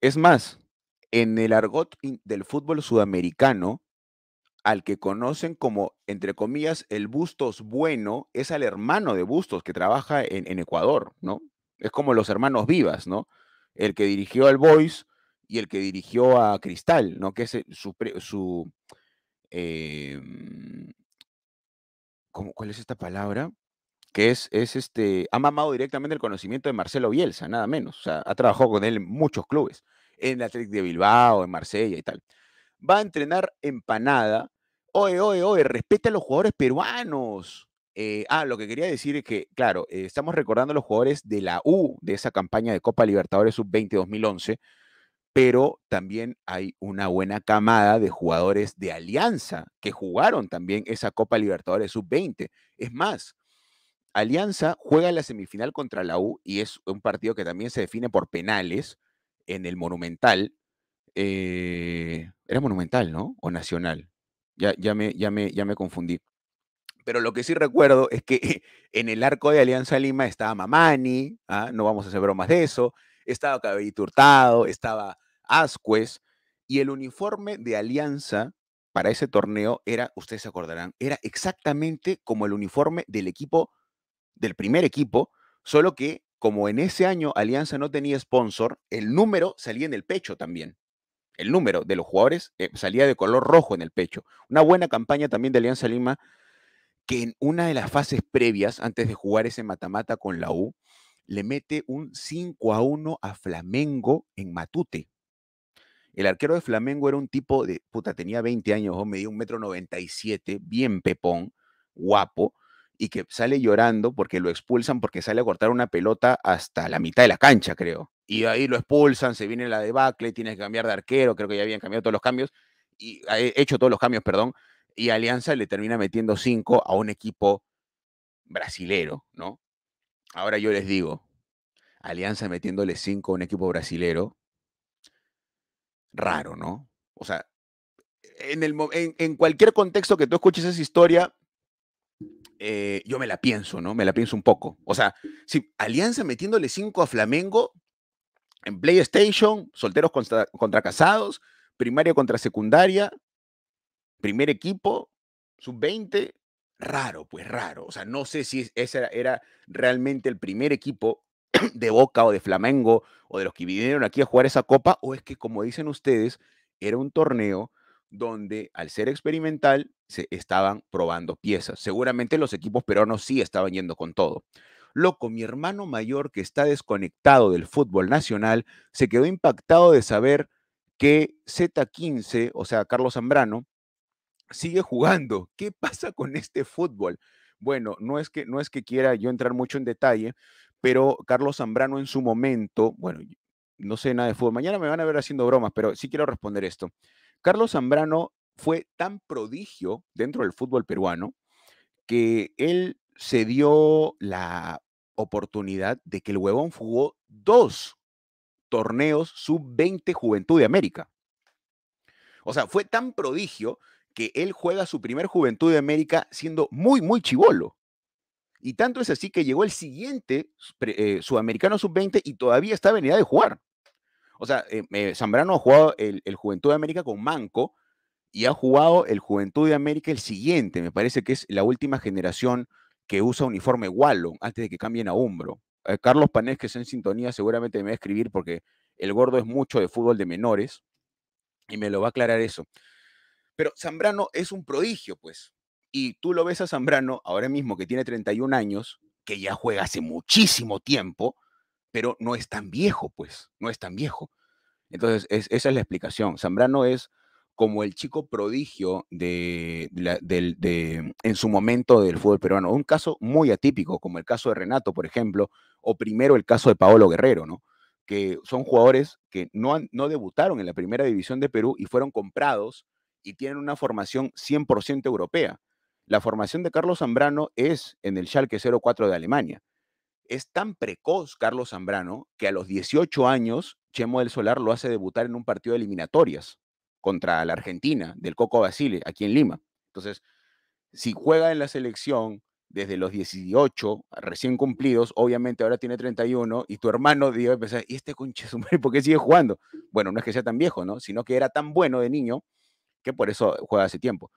Es más, en el argot del fútbol sudamericano, al que conocen como, entre comillas, el Bustos Bueno, es al hermano de Bustos que trabaja en, en Ecuador, ¿no? Es como los hermanos vivas, ¿no? El que dirigió al Boys y el que dirigió a Cristal, ¿no? Que es eh, su... su em, ¿Cuál es esta palabra? Que es, es este, ha mamado directamente el conocimiento de Marcelo Bielsa, nada menos. O sea, ha trabajado con él en muchos clubes, en la Athletic de Bilbao, en Marsella y tal. Va a entrenar empanada. Oye, oye, oye, respeta a los jugadores peruanos. Eh, ah, lo que quería decir es que, claro, eh, estamos recordando a los jugadores de la U, de esa campaña de Copa Libertadores Sub-20 2011, pero también hay una buena camada de jugadores de Alianza que jugaron también esa Copa Libertadores Sub-20. Es más, Alianza juega en la semifinal contra la U y es un partido que también se define por penales en el Monumental. Eh, era Monumental, ¿no? O Nacional. Ya, ya, me, ya me confundí. Pero lo que sí recuerdo es que en el arco de Alianza Lima estaba Mamani, ¿ah? no vamos a hacer bromas de eso, estaba Cabellito Hurtado, estaba Ascuez, y el uniforme de Alianza para ese torneo era, ustedes se acordarán, era exactamente como el uniforme del equipo, del primer equipo, solo que como en ese año Alianza no tenía sponsor, el número salía en el pecho también. El número de los jugadores eh, salía de color rojo en el pecho. Una buena campaña también de Alianza Lima, que en una de las fases previas, antes de jugar ese matamata con la U, le mete un 5 a 1 a Flamengo en Matute. El arquero de Flamengo era un tipo de, puta, tenía 20 años, medía un metro 97, bien pepón, guapo, y que sale llorando porque lo expulsan porque sale a cortar una pelota hasta la mitad de la cancha, creo. Y ahí lo expulsan, se viene la debacle, tienes que cambiar de arquero, creo que ya habían cambiado todos los cambios, y ah, hecho todos los cambios, perdón, y Alianza le termina metiendo 5 a un equipo brasilero, ¿no? Ahora yo les digo, Alianza metiéndole 5 a un equipo brasilero, raro, ¿no? O sea, en, el, en, cualquier contexto que tú escuches esa historia, eh, yo me la pienso, ¿no? Me la pienso un poco. O sea, si Alianza metiéndole cinco a Flamengo en PlayStation, solteros contra, casados, primaria contra secundaria, primer equipo, sub-20, raro, pues raro. O sea, no sé si ese era realmente el primer equipo de Boca o de Flamengo o de los que vinieron aquí a jugar esa copa, o es que, como dicen ustedes, era un torneo donde al ser experimental se estaban probando piezas. Seguramente los equipos peruanos sí estaban yendo con todo. Loco, mi hermano mayor que está desconectado del fútbol nacional, se quedó impactado de saber que Z15, o sea, Carlos Zambrano, sigue jugando. ¿Qué pasa con este fútbol? Bueno, no es que no es que quiera yo entrar mucho en detalle, pero Carlos Zambrano en su momento, bueno, no sé nada de fútbol, mañana me van a ver haciendo bromas, pero sí quiero responder esto. Carlos Zambrano fue tan prodigio dentro del fútbol peruano que él se dio la oportunidad de que el huevón jugó dos torneos sub-20 Juventud de América. O sea, fue tan prodigio que él juega su primer Juventud de América siendo muy, muy chivolo. Y tanto es así que llegó el siguiente eh, sudamericano sub-20 y todavía está en edad de jugar. O sea, eh, eh, Zambrano ha jugado el, el, Juventud de América con Manco y ha jugado el Juventud de América el siguiente. Me parece que es la última generación que usa uniforme Wallon antes de que cambien a Umbro. Carlos Panés, que es en sintonía, seguramente me va a escribir porque el gordo es mucho de fútbol de menores y me lo va a aclarar eso. Pero Zambrano es un prodigio, pues. Y tú lo ves a Zambrano ahora mismo que tiene 31 años, que ya juega hace muchísimo tiempo, pero no es tan viejo, pues, no es tan viejo. Entonces, esa es la explicación. Zambrano es como el chico prodigio de, en su momento del fútbol peruano. Un caso muy atípico, como el caso de Renato, por ejemplo, o primero el caso de Paolo Guerrero, ¿no? que son jugadores que no, no debutaron en la primera división de Perú y fueron comprados y tienen una formación 100% europea. La formación de Carlos Zambrano es en el Schalke 04 de Alemania. Es tan precoz Carlos Zambrano que a los 18 años Chemo del Solar lo hace debutar en un partido de eliminatorias contra la Argentina del Coco Basile aquí en Lima. Entonces, si juega en la selección desde los 18 recién cumplidos, obviamente ahora tiene 31 y tu hermano dio ¿y este conche su por qué sigue jugando? Bueno, no es que sea tan viejo, ¿no? Sino que era tan bueno de niño que por eso juega hace tiempo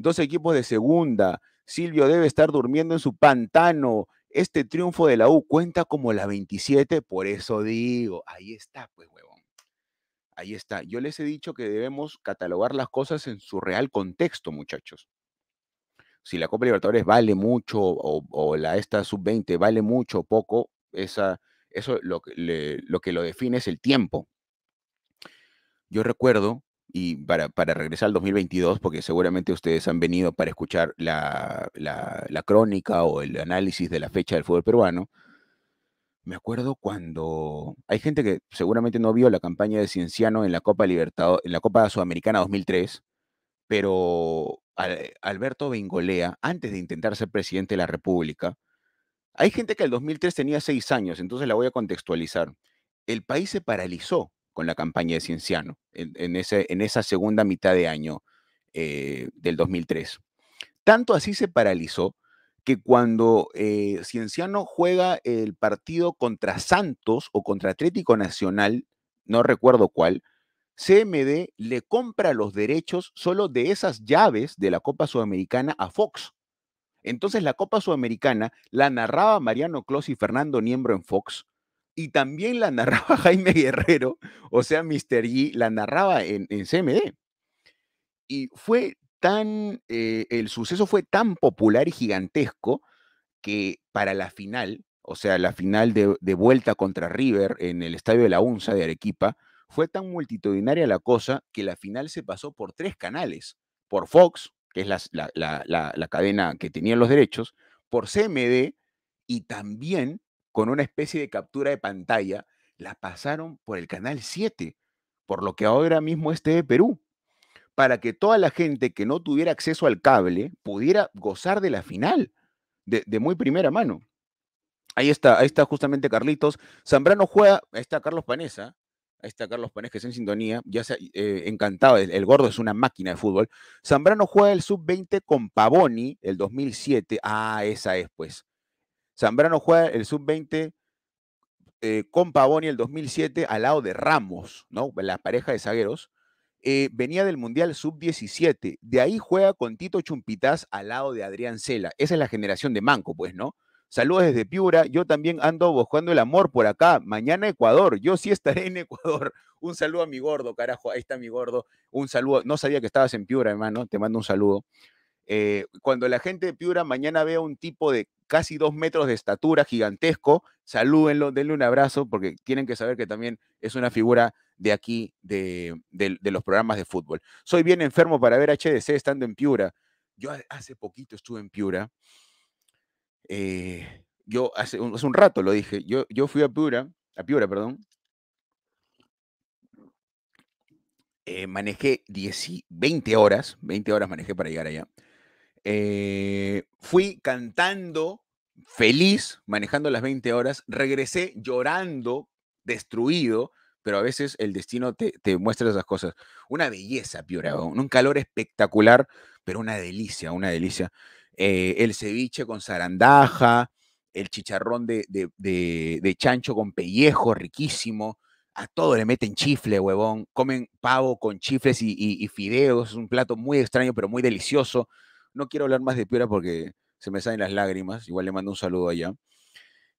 dos equipos de segunda. Silvio debe estar durmiendo en su pantano. Este triunfo de la U cuenta como la 27, por eso digo, ahí está, pues, huevón. Ahí está. Yo les he dicho que debemos catalogar las cosas en su real contexto, muchachos. Si la Copa Libertadores vale mucho o, la esta sub-20 vale mucho o poco, esa, eso lo, lo que lo define es el tiempo. Yo recuerdo y para, regresar al 2022, porque seguramente ustedes han venido para escuchar la, crónica o el análisis de la fecha del fútbol peruano, me acuerdo cuando hay gente que seguramente no vio la campaña de Cienciano en la Copa, en la Copa Sudamericana 2003, pero Alberto Bengolea, antes de intentar ser presidente de la República, hay gente que el 2003 tenía seis años, entonces la voy a contextualizar. El país se paralizó con la campaña de Cienciano, en, esa segunda mitad de año eh, del 2003. Tanto así se paralizó que cuando eh, Cienciano juega el partido contra Santos o contra Atlético Nacional, no recuerdo cuál, CMD le compra los derechos solo de esas llaves de la Copa Sudamericana a Fox. Entonces la Copa Sudamericana la narraba Mariano Clos y Fernando Niembro en Fox y también la narraba Jaime Guerrero, o sea, Mr. G, la narraba en, CMD. Y fue tan, eh, el suceso fue tan popular y gigantesco que para la final, o sea, la final de, vuelta contra River en el estadio de la UNSA de Arequipa, fue tan multitudinaria la cosa que la final se pasó por tres canales, por Fox, que es la, la cadena que tenía los derechos, por CMD y también con una especie de captura de pantalla, la pasaron por el canal 7, por lo que ahora mismo este de Perú, para que toda la gente que no tuviera acceso al cable pudiera gozar de la final, de, muy primera mano. Ahí está, ahí está justamente Carlitos. Zambrano juega, ahí está Carlos Panesa, Ahí está Carlos Paneza, que está en sintonía. Ya se ha eh, encantado. El, el, gordo es una máquina de fútbol. Zambrano juega el sub-20 con Pavoni, el 2007. Ah, esa es, pues. Zambrano juega el sub-20 eh, con Pavoni el 2007 al lado de Ramos, ¿no? La pareja de zagueros. Eh, venía del Mundial Sub-17. De ahí juega con Tito Chumpitas al lado de Adrián Cela. Esa es la generación de Manco, pues, ¿no? Saludos desde Piura. Yo también ando buscando el amor por acá. Mañana Ecuador. Yo sí estaré en Ecuador. Un saludo a mi gordo, carajo. Ahí está mi gordo. Un saludo. No sabía que estabas en Piura, hermano. Te mando un saludo. Eh, cuando la gente de Piura mañana vea un tipo de casi dos metros de estatura, gigantesco, salúdenlo, denle un abrazo, porque tienen que saber que también es una figura de aquí, de, los programas de fútbol. Soy bien enfermo para ver HDC estando en Piura. Yo hace poquito estuve en Piura. Eh, yo hace un, rato lo dije. Yo, yo fui a Piura, a Piura, perdón. Eh, manejé 20 horas, 20 horas manejé para llegar allá. Eh, fui cantando, feliz, manejando las 20 horas, regresé llorando, destruido, pero a veces el destino te, muestra esas cosas. Una belleza, Piura, un calor espectacular, pero una delicia, una delicia. Eh, el ceviche con zarandaja, el chicharrón de, de, chancho con pellejo, riquísimo a todo le meten chifle, huevón. Comen pavo con chifles y, y, fideos. Es un plato muy extraño, pero muy delicioso. No quiero hablar más de Piura porque se me salen las lágrimas. Igual le mando un saludo allá.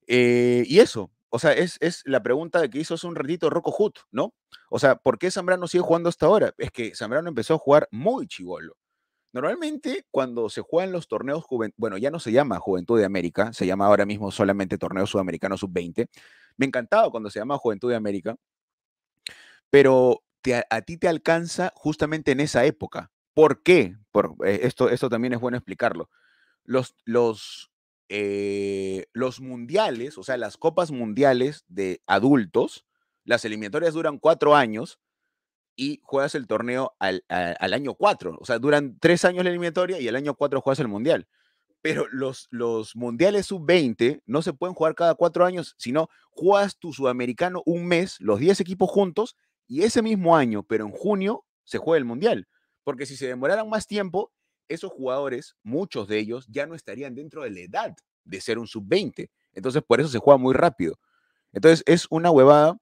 Eh, y eso, o sea, es, la pregunta que hizo hace un ratito Rocco Hut, ¿no? O sea, ¿por qué Zambrano sigue jugando hasta ahora? Es que Zambrano empezó a jugar muy chivolo. Normalmente, cuando se juegan los torneos, bueno, ya no se llama Juventud de América, se llama ahora mismo solamente Torneo Sudamericano Sub-20. Me encantaba cuando se llama Juventud de América, pero a ti te alcanza justamente en esa época, ¿Por qué? Por, eh, esto, esto también es bueno explicarlo. Los, eh, los, mundiales, o sea, las copas mundiales de adultos, las eliminatorias duran cuatro años y juegas el torneo al, año cuatro. O sea, duran tres años la eliminatoria y al año cuatro juegas el mundial. Pero los, los mundiales sub-20 no se pueden jugar cada cuatro años, sino juegas tu sudamericano un mes, los diez equipos juntos, y ese mismo año, pero en junio, se juega el mundial porque si se demoraran más tiempo, esos jugadores, muchos de ellos, ya no estarían dentro de la edad de ser un sub-20. Entonces, por eso se juega muy rápido. Entonces, es una huevada.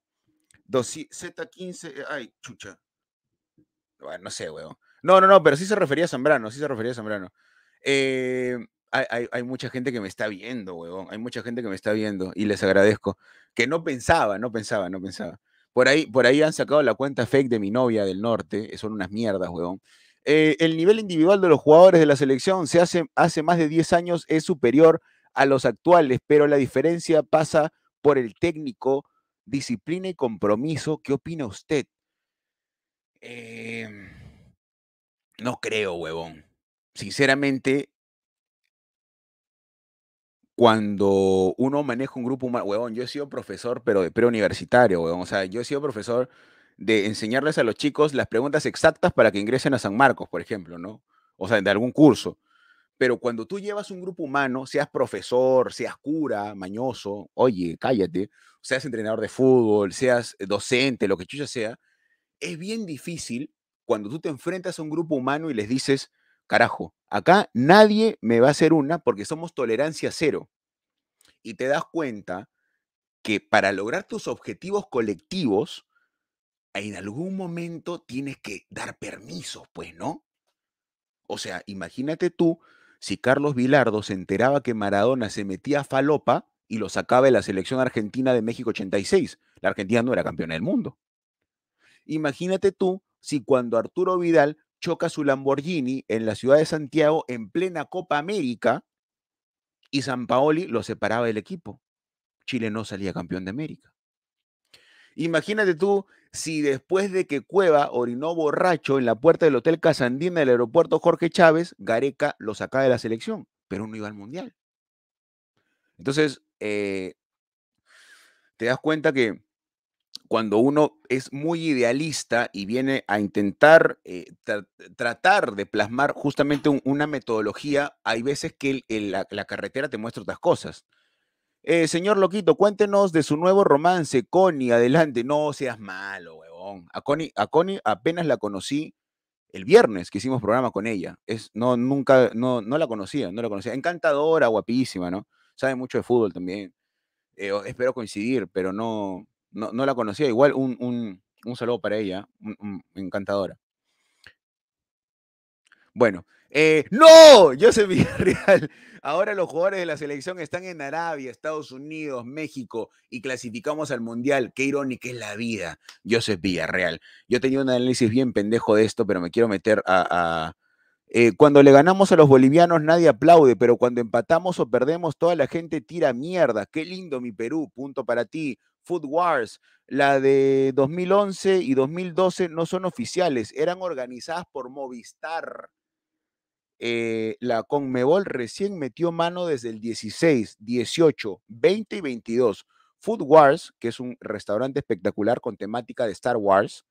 Z15, ay, chucha. no sé, huevón. No, no, no, pero sí se refería a Zambrano, sí se refería a Zambrano. Eh, hay, hay, mucha gente que me está viendo, huevón. Hay mucha gente que me está viendo y les agradezco. Que no pensaba, no pensaba, no pensaba. Por ahí, por ahí han sacado la cuenta fake de mi novia del norte. Son unas mierdas, huevón. Eh, el nivel individual de los jugadores de la selección se hace, hace más de 10 años es superior a los actuales, pero la diferencia pasa por el técnico, disciplina y compromiso. ¿Qué opina usted? Em, no creo, huevón. Sinceramente, cuando uno maneja un grupo humano, huevón, yo he sido profesor, pero de preuniversitario, huevón, o sea, yo he sido profesor de enseñarles a los chicos las preguntas exactas para que ingresen a San Marcos, por ejemplo, ¿no? O sea, de algún curso. Pero cuando tú llevas un grupo humano, seas profesor, seas cura, mañoso, oye, cállate, seas entrenador de fútbol, seas docente, lo que chucha sea, es bien difícil cuando tú te enfrentas a un grupo humano y les dices, carajo, Acá nadie me va a hacer una porque somos tolerancia cero. Y te das cuenta que para lograr tus objetivos colectivos, en algún momento tienes que dar permisos, pues, ¿no? O sea, imagínate tú si Carlos Vilardo se enteraba que Maradona se metía a falopa y lo sacaba de la selección argentina de México 86. La Argentina no era campeona del mundo. Imagínate tú si cuando Arturo Vidal choca su Lamborghini en la ciudad de Santiago en plena Copa América y San Paoli lo separaba del equipo. Chile no salía campeón de América. Imagínate tú si después de que Cueva orinó borracho en la puerta del Hotel Casandina del aeropuerto Jorge Chávez, Gareca lo sacaba de la selección, pero no iba al Mundial. Entonces, eh, te das cuenta que cuando uno es muy idealista y viene a intentar eh, tratar de plasmar justamente una metodología, hay veces que la, carretera te muestra otras cosas. Eh, señor Loquito, cuéntenos de su nuevo romance, Connie, adelante, no seas malo, huevón. A Connie, a apenas la conocí el viernes que hicimos programa con ella. Es, no, nunca, no, la conocía, no la conocía. Encantadora, guapísima, ¿no? Sabe mucho de fútbol también. Eh, espero coincidir, pero no, no, la conocía. Igual un, un, un saludo para ella, encantadora. Bueno, eh, ¡No! Joseph Villarreal. Ahora los jugadores de la selección están en Arabia, Estados Unidos, México y clasificamos al Mundial. Qué irónica es la vida, Joseph Villarreal. Yo tenía un análisis bien pendejo de esto, pero me quiero meter a. Eh, cuando le ganamos a los bolivianos nadie aplaude, pero cuando empatamos o perdemos toda la gente tira mierda. Qué lindo mi Perú, punto para ti, Food Wars, la de 2011 y 2012 no son oficiales, eran organizadas por Movistar. Eh, la Conmebol recién metió mano desde el 16, 18, 20 y 22. Food Wars, que es un restaurante espectacular con temática de Star Wars,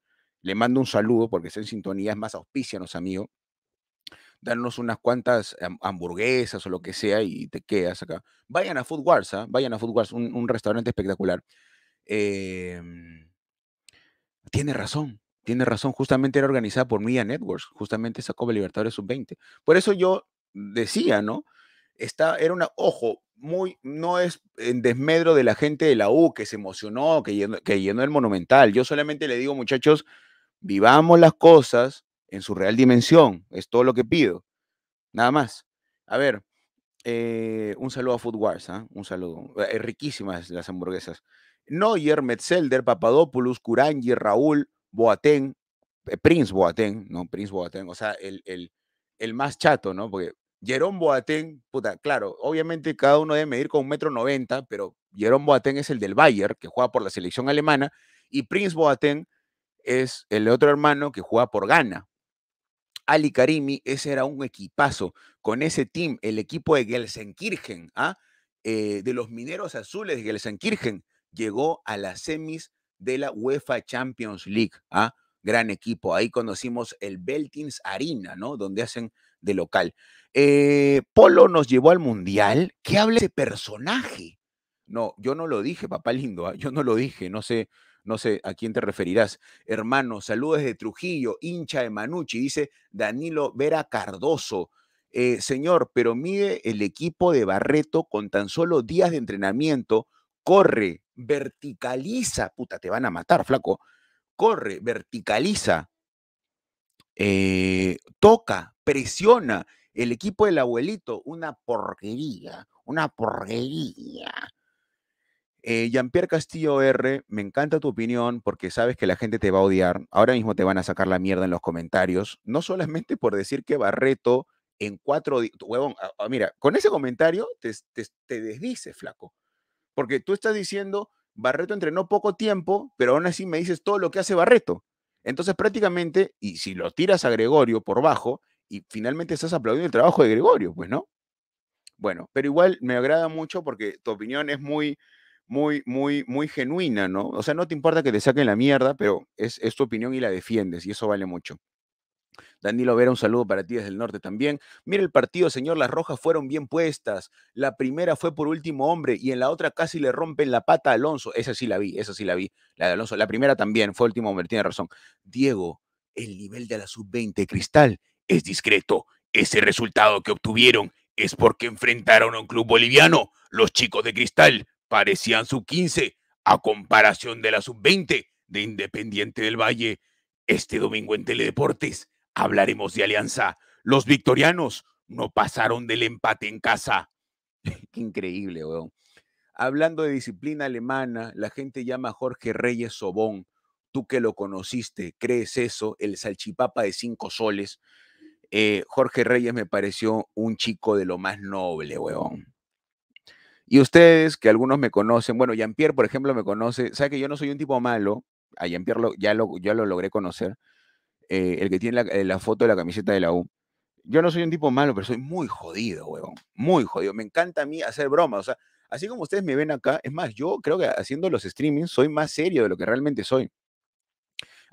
le mando un saludo porque está en sintonía, es más auspicianos, amigo. danos unas cuantas hamburguesas o lo que sea y te quedas acá. Vayan a Food Wars, ¿ah? vayan a Food Wars, un restaurante espectacular eh, tiene razón, tiene razón, justamente era organizada por Media Networks, justamente esa Copa Libertadores Sub-20. Por eso yo decía, ¿no? Esta era una, ojo, muy, no es en desmedro de la gente de la U que se emocionó, que llenó, el monumental. Yo solamente le digo, muchachos, vivamos las cosas en su real dimensión, es todo lo que pido. Nada más. A ver, eh, un saludo a Food Wars, ¿ah? un saludo. Eh, riquísimas las hamburguesas. Neuer, Metzelder, Papadopoulos, Kurangi, Raúl, Boateng, eh, Prince Boateng, ¿no? Prince Boateng, o sea, el, el, más chato, ¿no? Porque Jerón Boateng, puta, claro, obviamente cada uno debe medir con un metro noventa, pero Jerón Boateng es el del Bayern, que juega por la selección alemana, y Prince Boateng es el otro hermano que juega por Ghana. Ali Karimi, ese era un equipazo. Con ese team, el equipo de Gelsenkirchen, ¿ah? Eh, de los mineros azules de Gelsenkirchen, llegó a las semis de la UEFA Champions League. ¿ah? Gran equipo. Ahí conocimos el Beltins Arena, ¿no? Donde hacen de local. Eh, Polo nos llevó al Mundial. ¿Qué habla ese personaje? No, yo no lo dije, papá lindo. ¿ah? Yo no lo dije. No sé, no sé a quién te referirás. Hermano, saludos de Trujillo, hincha de Manucci, dice Danilo Vera Cardoso. Eh, señor, pero mide el equipo de Barreto con tan solo días de entrenamiento, corre, verticaliza, puta, te van a matar, flaco, corre, verticaliza, eh, toca, presiona. El equipo del abuelito, una porquería, una porquería. Eh, Jean-Pierre Castillo R, me encanta tu opinión porque sabes que la gente te va a odiar. Ahora mismo te van a sacar la mierda en los comentarios. No solamente por decir que Barreto en cuatro días. Ah, ah, mira, con ese comentario te, te, flaco. Porque tú estás diciendo, Barreto entrenó poco tiempo, pero aún así me dices todo lo que hace Barreto. Entonces prácticamente, y si lo tiras a Gregorio por bajo, y finalmente estás aplaudiendo el trabajo de Gregorio, pues no. Bueno, pero igual me agrada mucho porque tu opinión es muy, muy, muy, muy genuina, ¿no? O sea, no te importa que te saquen la mierda, pero es, tu opinión y la defiendes, y eso vale mucho. Danilo Vera, un saludo para ti desde el norte también. Mira el partido, señor, las rojas fueron bien puestas. La primera fue por último hombre y en la otra casi le rompen la pata a Alonso. Esa sí la vi, esa sí la vi. La de Alonso, la primera también fue último hombre, tiene razón. Diego, el nivel de la sub-20 Cristal es discreto. Ese resultado que obtuvieron es porque enfrentaron a un club boliviano. Los chicos de Cristal parecían sub-15 a comparación de la sub-20 de Independiente del Valle. Este domingo en Teledeportes, hablaremos de alianza. Los victorianos no pasaron del empate en casa. Qué increíble, weón. Hablando de disciplina alemana, la gente llama a Jorge Reyes Sobón. Tú que lo conociste, ¿crees eso? El salchipapa de cinco soles. Eh, Jorge Reyes me pareció un chico de lo más noble, weón. Y ustedes, que algunos me conocen, bueno, Jean-Pierre, por ejemplo, me conoce, sabe que yo no soy un tipo malo, a Jean-Pierre ya, lo, ya lo logré conocer, eh, el que tiene eh, la, foto de la camiseta de la U. Yo no soy un tipo malo, pero soy muy jodido, huevón. Muy jodido. Me encanta a mí hacer bromas. O sea, así como ustedes me ven acá, es más, yo creo que haciendo los streamings soy más serio de lo que realmente soy.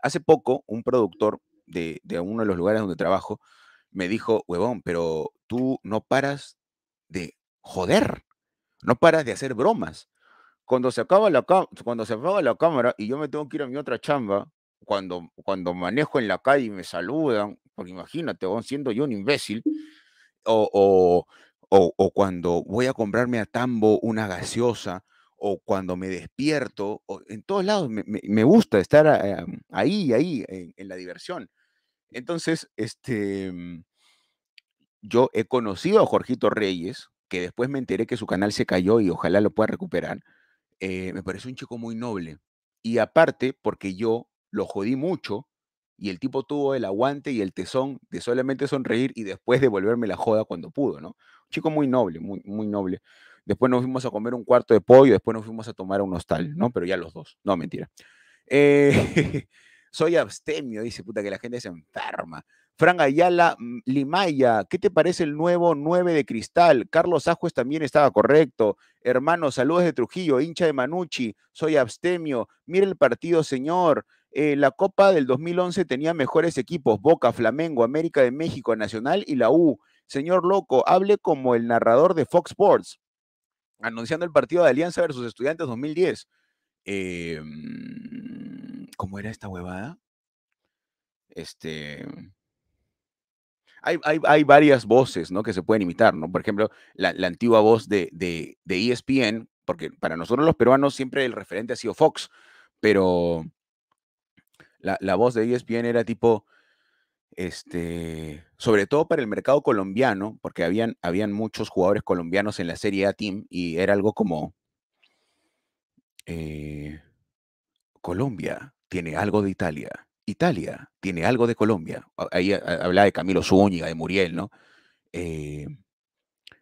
Hace poco, un productor de, uno de los lugares donde trabajo me dijo, huevón, pero tú no paras de joder, no paras de hacer bromas. Cuando se acaba la, cuando se acaba la cámara y yo me tengo que ir a mi otra chamba, cuando, cuando manejo en la calle y me saludan, porque imagínate, siendo yo un imbécil, o, cuando voy a comprarme a Tambo una gaseosa, o cuando me despierto, en todos lados me, gusta estar eh, ahí, ahí, en, la diversión. Entonces, este, mm, yo he conocido a Jorgito Reyes, que después me enteré que su canal se cayó y ojalá lo pueda recuperar. Eh, me parece un chico muy noble. Y aparte, porque yo lo jodí mucho y el tipo tuvo el aguante y el tesón de solamente sonreír y después devolverme la joda cuando pudo, ¿no? Un chico muy noble, muy, muy noble. Después nos fuimos a comer un cuarto de pollo, después nos fuimos a tomar un hostal, ¿no? Pero ya los dos, no, mentira. Eh, soy abstemio, dice puta, que la gente se enferma. Fran Ayala mm, Limaya, ¿qué te parece el nuevo 9 de cristal? Carlos Ajuez también estaba correcto. Hermano, saludos de Trujillo, hincha de Manucci, soy abstemio. Mira el partido, señor. Eh, la Copa del 2011 tenía mejores equipos, Boca, Flamengo, América de México, Nacional y la U. Señor Loco, hable como el narrador de Fox Sports, anunciando el partido de Alianza versus Estudiantes 2010. Em, ¿Cómo era esta huevada? Este... Hay, varias voces ¿no? que se pueden imitar, ¿no? Por ejemplo, la, antigua voz de ESPN, e porque para nosotros los peruanos siempre el referente ha sido Fox, pero la, voz de ESPN era tipo, este, sobre todo para el mercado colombiano, porque habían, habían muchos jugadores colombianos en la Serie A Team y era algo como, eh, Colombia tiene algo de Italia, Italia tiene algo de Colombia. Ah, ahí ah, hablaba de Camilo Zúñiga, de Muriel, ¿no? Eh,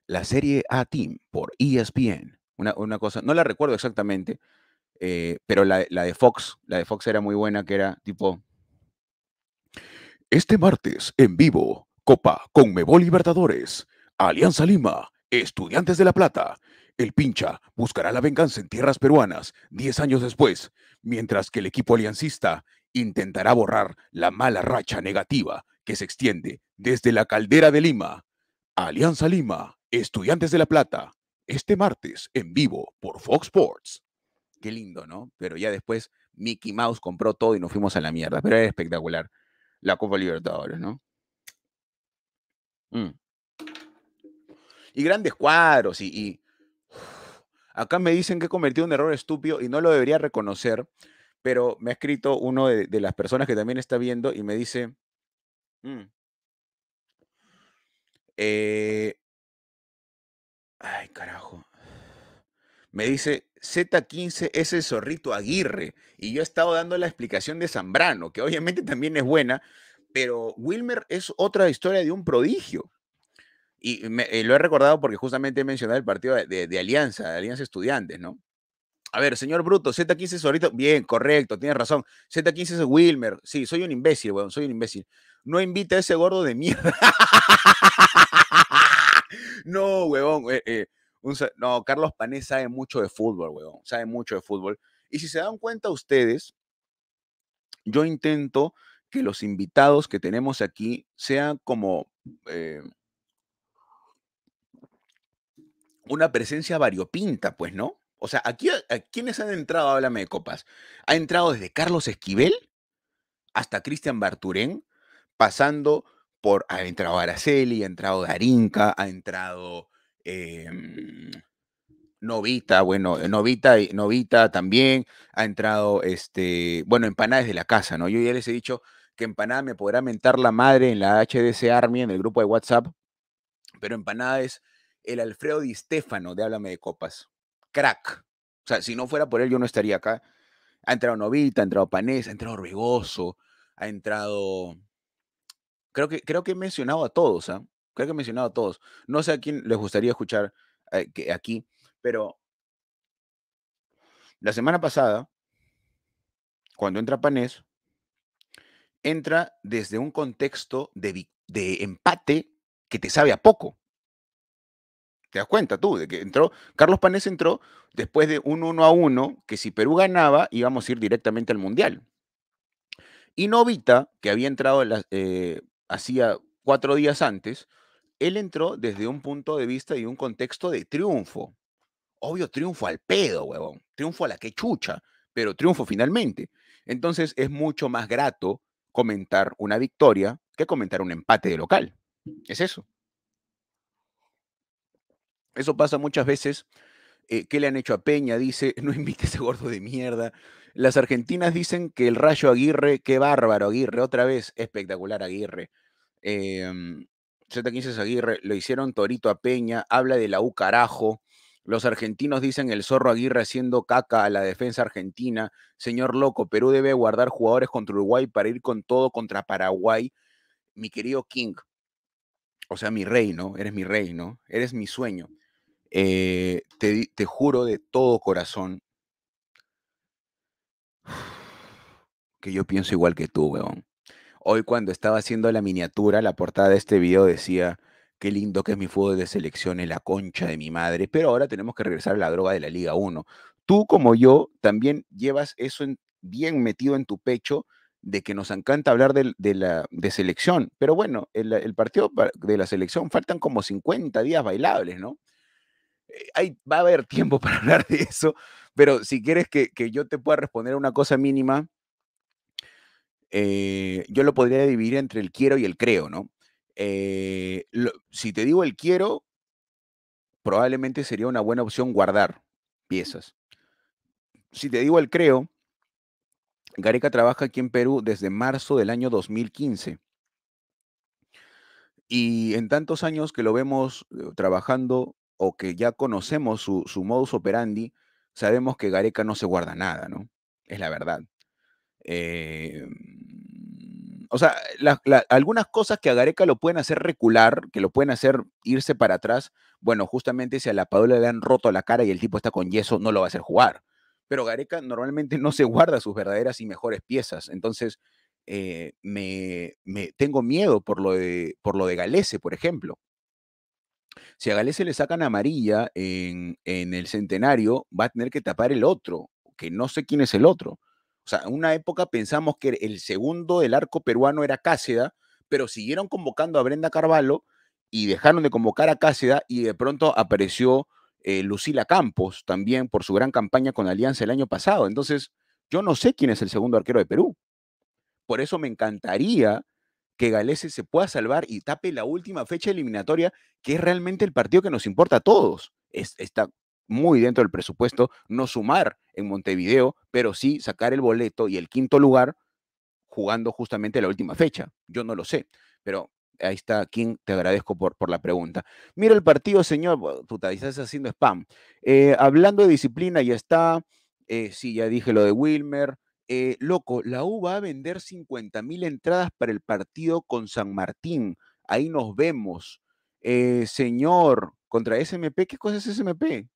la serie A Team por ESPN, una, una cosa, no la recuerdo exactamente, eh, pero la, de Fox, la de Fox era muy buena, que era tipo. Este martes, en vivo, Copa con Mebol Libertadores, Alianza Lima, Estudiantes de La Plata. El pincha buscará la venganza en tierras peruanas 10 años después, mientras que el equipo aliancista intentará borrar la mala racha negativa que se extiende desde la caldera de Lima. Alianza Lima, Estudiantes de La Plata, este martes en vivo por Fox Sports qué lindo, ¿no? Pero ya después Mickey Mouse compró todo y nos fuimos a la mierda, pero era espectacular. La Copa Libertadores, ¿no? Mm. Y grandes cuadros y, Acá me dicen que he cometido un error estúpido y no lo debería reconocer, pero me ha escrito uno de, las personas que también está viendo y me dice, mm". eh, ay carajo, me dice, Z15 es el zorrito Aguirre. Y yo he estado dando la explicación de Zambrano, que obviamente también es buena, pero Wilmer es otra historia de un prodigio. Y, eh, lo he recordado porque justamente he mencionado el partido de, Alianza, de Alianza Estudiantes, ¿no? A ver, señor Bruto, Z15 es zorrito. Bien, correcto, tienes razón. Z15 es Wilmer. Sí, soy un imbécil, weón, soy un imbécil. No invita a ese gordo de mierda. no, huevón. eh. eh no, Carlos Panés sabe mucho de fútbol, weón. Sabe mucho de fútbol. Y si se dan cuenta ustedes, yo intento que los invitados que tenemos aquí sean como eh, una presencia variopinta, pues, ¿no? O sea, aquí a, quiénes han entrado, háblame de copas. Ha entrado desde Carlos Esquivel hasta Cristian Barturén, pasando por, ha entrado Araceli, ha entrado Darinka, ha entrado Em, novita, bueno, eh, Novita, Novita también ha entrado, este, bueno, empanada de la casa, ¿no? Yo ya les he dicho que empanada me podrá mentar la madre en la HDC Army, en el grupo de WhatsApp, pero empanada es el Alfredo Di Stefano de Háblame de Copas. Crack. O sea, si no fuera por él, yo no estaría acá. Ha entrado Novita, ha entrado Panés, ha entrado Rigoso, ha entrado. Creo que, creo que he mencionado a todos, ¿ah? creo que he mencionado a todos. No sé a quién les gustaría escuchar eh, aquí, pero la semana pasada, cuando entra Panés, entra desde un contexto de, empate que te sabe a poco. ¿Te das cuenta tú? De que entró, Carlos Panés entró después de un 1 a 1, que si Perú ganaba, íbamos a ir directamente al Mundial. Y Novita, que había entrado eh, hacía cuatro días antes, él entró desde un punto de vista y un contexto de triunfo. Obvio, triunfo al pedo, huevón. Triunfo a la quechucha, pero triunfo finalmente. Entonces es mucho más grato comentar una victoria que comentar un empate de local. Es eso. Eso pasa muchas veces. Eh, ¿Qué le han hecho a Peña? Dice, no invite a ese gordo de mierda. Las argentinas dicen que el rayo Aguirre, qué bárbaro Aguirre, otra vez, espectacular Aguirre. Eh, Z15 Aguirre, lo hicieron Torito a Peña, habla de la U carajo. Los argentinos dicen el zorro Aguirre haciendo caca a la defensa argentina. Señor loco, Perú debe guardar jugadores contra Uruguay para ir con todo contra Paraguay. Mi querido King, o sea, mi rey, ¿no? Eres mi rey, ¿no? Eres mi sueño. Eh, te, te juro de todo corazón que yo pienso igual que tú, weón. Hoy cuando estaba haciendo la miniatura, la portada de este video decía, qué lindo que es mi fútbol de selección en la concha de mi madre, pero ahora tenemos que regresar a la droga de la Liga 1. Tú como yo también llevas eso bien metido en tu pecho de que nos encanta hablar de, la, de selección, pero bueno, el, partido de la selección faltan como 50 días bailables, ¿no? Eh, va a haber tiempo para hablar de eso, pero si quieres que, que yo te pueda responder una cosa mínima, eh, yo lo podría dividir entre el quiero y el creo, ¿no? Eh, si te digo el quiero, probablemente sería una buena opción guardar piezas. Si te digo el creo, Gareca trabaja aquí en Perú desde marzo del año 2015. Y en tantos años que lo vemos eh, trabajando o que ya conocemos su modus operandi, sabemos que Gareca no se guarda nada, ¿no? Es la verdad. Eh, o sea, algunas cosas que a Gareca lo pueden hacer recular, que lo pueden hacer irse para atrás, bueno, justamente si a la Paola le han roto la cara y el tipo está con yeso, no lo va a hacer jugar. Pero Gareca normalmente no se guarda sus verdaderas y mejores piezas. Entonces, eh, me, tengo miedo por lo, de, por lo de Galese, por ejemplo. Si a Galese le sacan amarilla en el centenario, va a tener que tapar el otro, que no sé quién es el otro. O sea, en una época pensamos que el segundo del arco peruano era Cáceda, pero siguieron convocando a Brenda Carvalho y dejaron de convocar a Cáceda y de pronto apareció eh, Lucila Campos también por su gran campaña con Alianza el año pasado. Entonces, yo no sé quién es el segundo arquero de Perú. Por eso me encantaría que Galese se pueda salvar y tape la última fecha eliminatoria, que es realmente el partido que nos importa a todos. Es, está muy dentro del presupuesto, no sumar en Montevideo, pero sí sacar el boleto y el quinto lugar jugando justamente la última fecha. Yo no lo sé, pero ahí está, King, te agradezco por, por la pregunta. Mira el partido, señor, puta, estás haciendo spam. Eh, hablando de disciplina, ya está, eh, sí, ya dije lo de Wilmer. Eh, loco, la U va a vender 50 mil entradas para el partido con San Martín. Ahí nos vemos. señor, contra SMP, ¿qué cosa es SMP?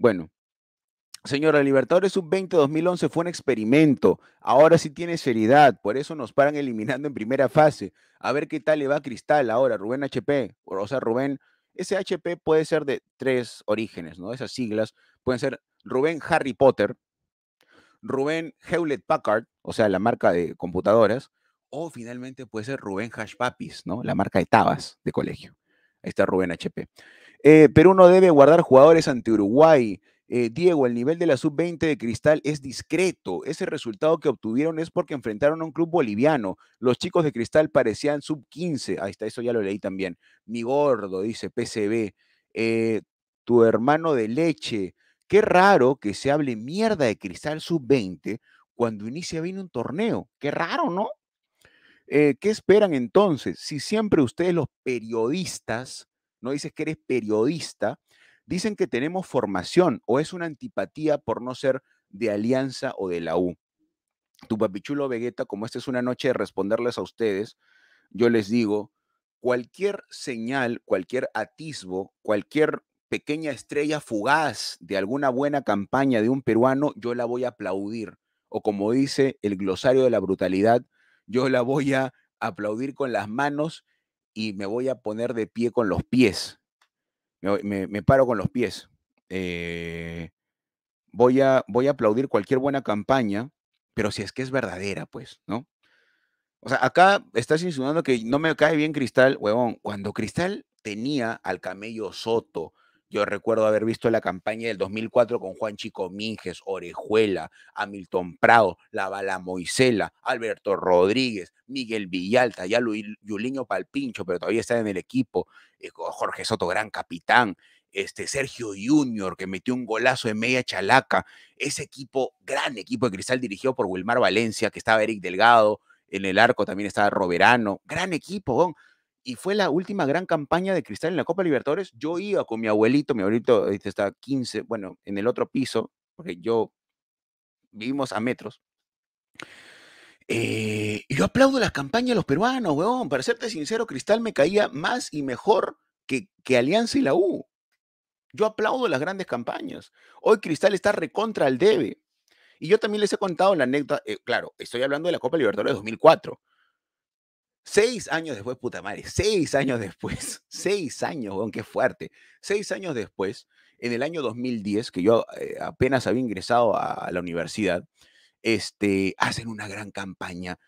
Bueno, Señora, Libertadores Sub-20 2011 fue un experimento. Ahora sí tiene seriedad. Por eso nos paran eliminando en primera fase. A ver qué tal le va a Cristal ahora, Rubén HP. O sea, Rubén, ese HP puede ser de tres orígenes, ¿no? Esas siglas pueden ser Rubén Harry Potter, Rubén Hewlett Packard, o sea, la marca de computadoras, o finalmente puede ser Rubén Hash Papis, ¿no? La marca de tabas de colegio. Ahí está Rubén HP pero eh, Perú no debe guardar jugadores ante Uruguay. Eh, Diego, el nivel de la sub-20 de Cristal es discreto. Ese resultado que obtuvieron es porque enfrentaron a un club boliviano. Los chicos de Cristal parecían sub-15. Ahí está, eso ya lo leí también. Mi gordo, dice PCB. Eh, tu hermano de leche. Qué raro que se hable mierda de Cristal sub-20 cuando inicia bien un torneo. Qué raro, ¿no? ¿Qué esperan entonces? Si siempre ustedes los periodistas no dices que eres periodista, dicen que tenemos formación o es una antipatía por no ser de Alianza o de la U. Tu papichulo Vegeta, como esta es una noche de responderles a ustedes, yo les digo, cualquier señal, cualquier atisbo, cualquier pequeña estrella fugaz de alguna buena campaña de un peruano, yo la voy a aplaudir. O como dice el glosario de la brutalidad, yo la voy a aplaudir con las manos y me voy a poner de pie con los pies. Me, paro con los pies. Eh, voy, a, voy a aplaudir cualquier buena campaña, pero si es que es verdadera, pues, ¿no? O sea, acá estás insinuando que no me cae bien Cristal, huevón. Cuando Cristal tenía al camello Soto, yo recuerdo haber visto la campaña del 2004 con Juan Chico Minges, Orejuela, Hamilton Prado, La Bala Moisela, Alberto Rodríguez, Miguel Villalta, ya Yuliño Palpincho, pero todavía está en el equipo, eh, Jorge Soto, gran capitán, este Sergio Junior, que metió un golazo en media chalaca. Ese equipo, gran equipo de Cristal, dirigido por Wilmar Valencia, que estaba Eric Delgado, en el arco también estaba Roberano. Gran equipo, y fue la última gran campaña de Cristal en la Copa Libertadores. Yo iba con mi abuelito, mi abuelito está 15, bueno, en el otro piso, porque yo vivimos a metros. Eh, y yo aplaudo las campañas de los peruanos, weón. Para serte sincero, Cristal me caía más y mejor que, que Alianza y la U. Yo aplaudo las grandes campañas. Hoy Cristal está recontra al debe. Y yo también les he contado la anécdota, eh, claro, estoy hablando de la Copa Libertadores 2004. Seis años después, puta madre, seis años después, seis años, aunque fuerte, seis años después, en el año 2010, que yo eh, apenas había ingresado a, la universidad, este, hacen una gran campaña,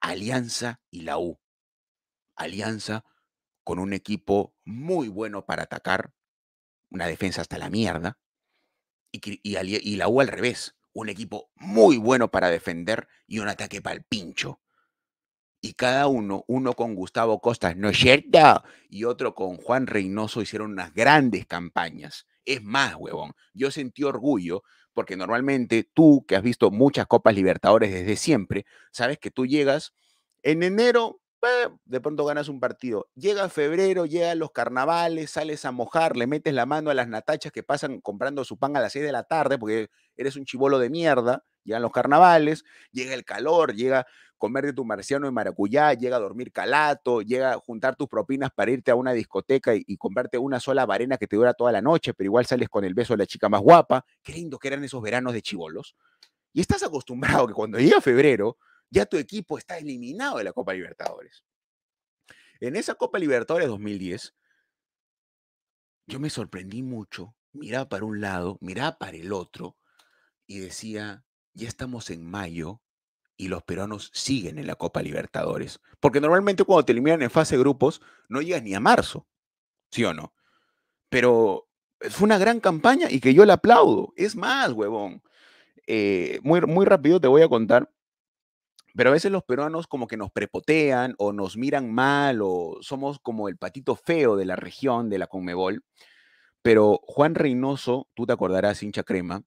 Alianza y la U. Alianza con un equipo muy bueno para atacar, una defensa hasta la mierda, y, y la U al revés, un equipo muy bueno para defender y un ataque para el pincho y cada uno, uno con Gustavo Costas, ¿no es Y otro con Juan Reynoso hicieron unas grandes campañas. Es más, huevón, yo sentí orgullo porque normalmente tú, que has visto muchas Copas Libertadores desde siempre, sabes que tú llegas en enero, eh, de pronto ganas un partido. Llega febrero, llegan los carnavales, sales a mojar, le metes la mano a las natachas que pasan comprando su pan a las 6 de la tarde porque eres un chivolo de mierda Llegan los carnavales, llega el calor, llega comerte tu marciano y maracuyá, llega a dormir calato, llega a juntar tus propinas para irte a una discoteca y, y comprarte una sola varena que te dura toda la noche, pero igual sales con el beso de la chica más guapa. Qué lindo que eran esos veranos de chivolos. Y estás acostumbrado que cuando llega febrero, ya tu equipo está eliminado de la Copa Libertadores. En esa Copa Libertadores 2010, yo me sorprendí mucho, miraba para un lado, miraba para el otro y decía, ya estamos en mayo y los peruanos siguen en la Copa Libertadores. Porque normalmente cuando te eliminan en fase de grupos, no llegas ni a marzo, ¿sí o no? Pero eh, fue una gran campaña y que yo la aplaudo. Es más, huevón. Eh, muy, muy rápido te voy a contar, pero a veces los peruanos como que nos prepotean o nos miran mal o somos como el patito feo de la región, de la Conmebol. Pero Juan Reynoso, tú te acordarás, hincha crema,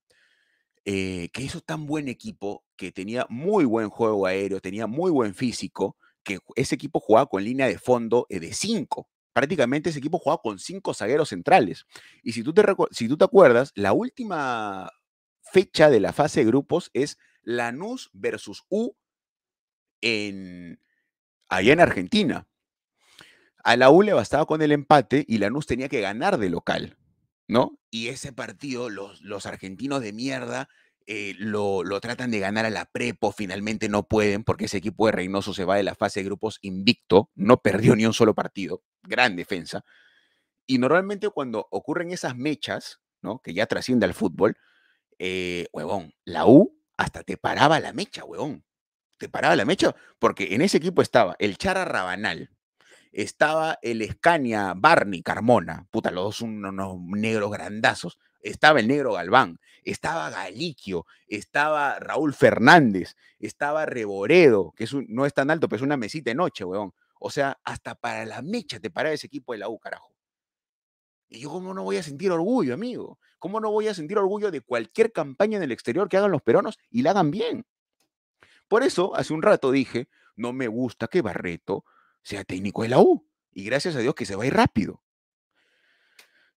eh, que hizo tan buen equipo, que tenía muy buen juego aéreo, tenía muy buen físico, que ese equipo jugaba con línea de fondo eh, de 5. Prácticamente ese equipo jugaba con cinco zagueros centrales. Y si tú, te, si tú te acuerdas, la última fecha de la fase de grupos es Lanús versus U en, allá en Argentina. A la U le bastaba con el empate y Lanús tenía que ganar de local. Y ese partido, los, los argentinos de mierda eh, lo, tratan de ganar a la prepo, finalmente no pueden, porque ese equipo de Reynoso se va de la fase de grupos invicto, no perdió ni un solo partido, gran defensa. Y normalmente cuando ocurren esas mechas, ¿no? Que ya trasciende al fútbol, eh, huevón, la U hasta te paraba la mecha, huevón. Te paraba la mecha, porque en ese equipo estaba el Chara Rabanal, estaba el escania Barney Carmona, puta, los dos unos, unos negros grandazos, estaba el negro Galván, estaba Galiquio, estaba Raúl Fernández, estaba Reboredo, que es un, no es tan alto, pero es una mesita de noche, weón. O sea, hasta para la mecha te paraba ese equipo de la U, carajo. Y yo, ¿cómo no voy a sentir orgullo, amigo? ¿Cómo no voy a sentir orgullo de cualquier campaña en el exterior que hagan los peronos y la hagan bien? Por eso, hace un rato dije, no me gusta que Barreto sea técnico de la U. Y gracias a Dios que se va a ir rápido.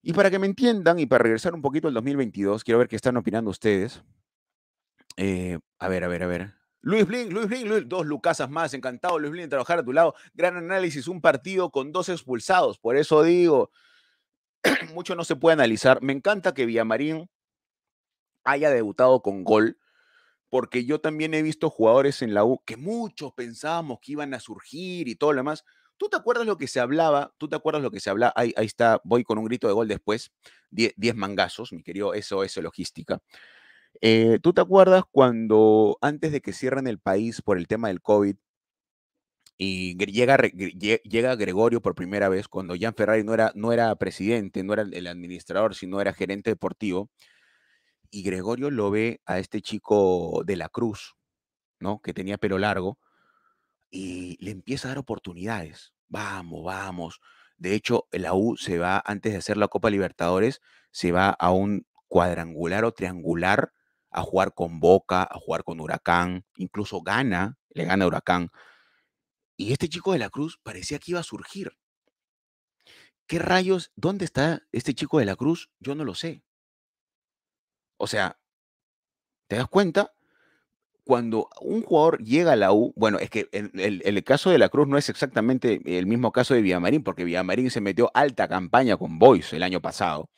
Y para que me entiendan y para regresar un poquito al 2022, quiero ver qué están opinando ustedes. Eh, a ver, a ver, a ver. Luis Blin, Luis Blin, Luis, dos Lucasas más, encantado Luis Blin de trabajar a tu lado. Gran análisis, un partido con dos expulsados, por eso digo, mucho no se puede analizar. Me encanta que Villamarín haya debutado con gol, porque yo también he visto jugadores en la U que muchos pensábamos que iban a surgir y todo lo demás. ¿Tú te acuerdas lo que se hablaba? ¿Tú te acuerdas lo que se hablaba? Ahí, está, voy con un grito de gol después. diez mangazos, mi querido eso es Logística. Eh, ¿Tú te acuerdas cuando antes de que cierren el país por el tema del COVID y llega, llega Gregorio por primera vez, cuando Jan Ferrari no era, no era presidente, no era el administrador, sino era gerente deportivo? y Gregorio lo ve a este chico de la Cruz, ¿no? Que tenía pelo largo, y le empieza a dar oportunidades. Vamos, vamos. De hecho, la U se va, antes de hacer la Copa Libertadores, se va a un cuadrangular o triangular a jugar con Boca, a jugar con Huracán, incluso gana, le gana a Huracán. Y este chico de la Cruz parecía que iba a surgir. ¿Qué rayos? ¿Dónde está este chico de la Cruz? Yo no lo sé. O sea, ¿te das cuenta? Cuando un jugador llega a la U, bueno, es que el, el, caso de la Cruz no es exactamente el mismo caso de Villamarín, porque Villamarín se metió alta campaña con Boys el año pasado.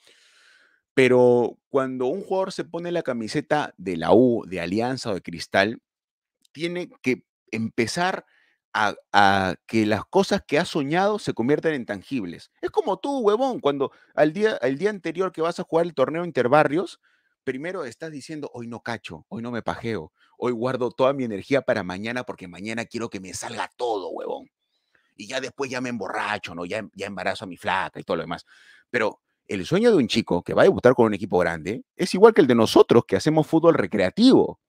Pero cuando un jugador se pone la camiseta de la U, de Alianza o de Cristal, tiene que empezar a, que las cosas que ha soñado se conviertan en tangibles. Es como tú, huevón, cuando al día, al día anterior que vas a jugar el torneo interbarrios, primero estás diciendo, hoy no cacho, hoy no me pajeo, hoy guardo toda mi energía para mañana porque mañana quiero que me salga todo, huevón. Y ya después ya me emborracho, ¿no? Ya, em, ya embarazo a mi flaca y todo lo demás. Pero el sueño de un chico que va a debutar con un equipo grande es igual que el de nosotros que hacemos fútbol recreativo.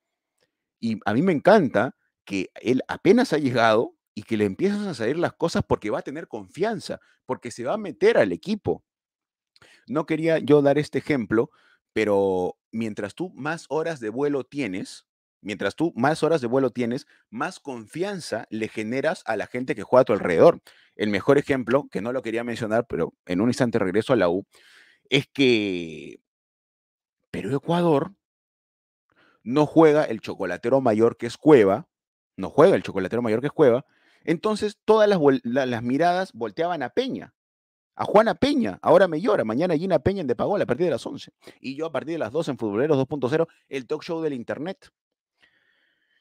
Y a mí me encanta que él apenas ha llegado y que le empiezas a salir las cosas porque va a tener confianza, porque se va a meter al equipo. No quería yo dar este ejemplo pero mientras tú más horas de vuelo tienes, mientras tú más horas de vuelo tienes, más confianza le generas a la gente que juega a tu alrededor. El mejor ejemplo, que no lo quería mencionar, pero en un instante regreso a la U, es que Perú Ecuador no juega el chocolatero mayor que es Cueva, no juega el chocolatero mayor que es Cueva, entonces todas las, las, miradas volteaban a Peña a Juana Peña, ahora me llora, mañana Gina Peña en De a partir de las 11. Y yo a partir de las 12 en Futboleros 2.0, el talk show del Internet.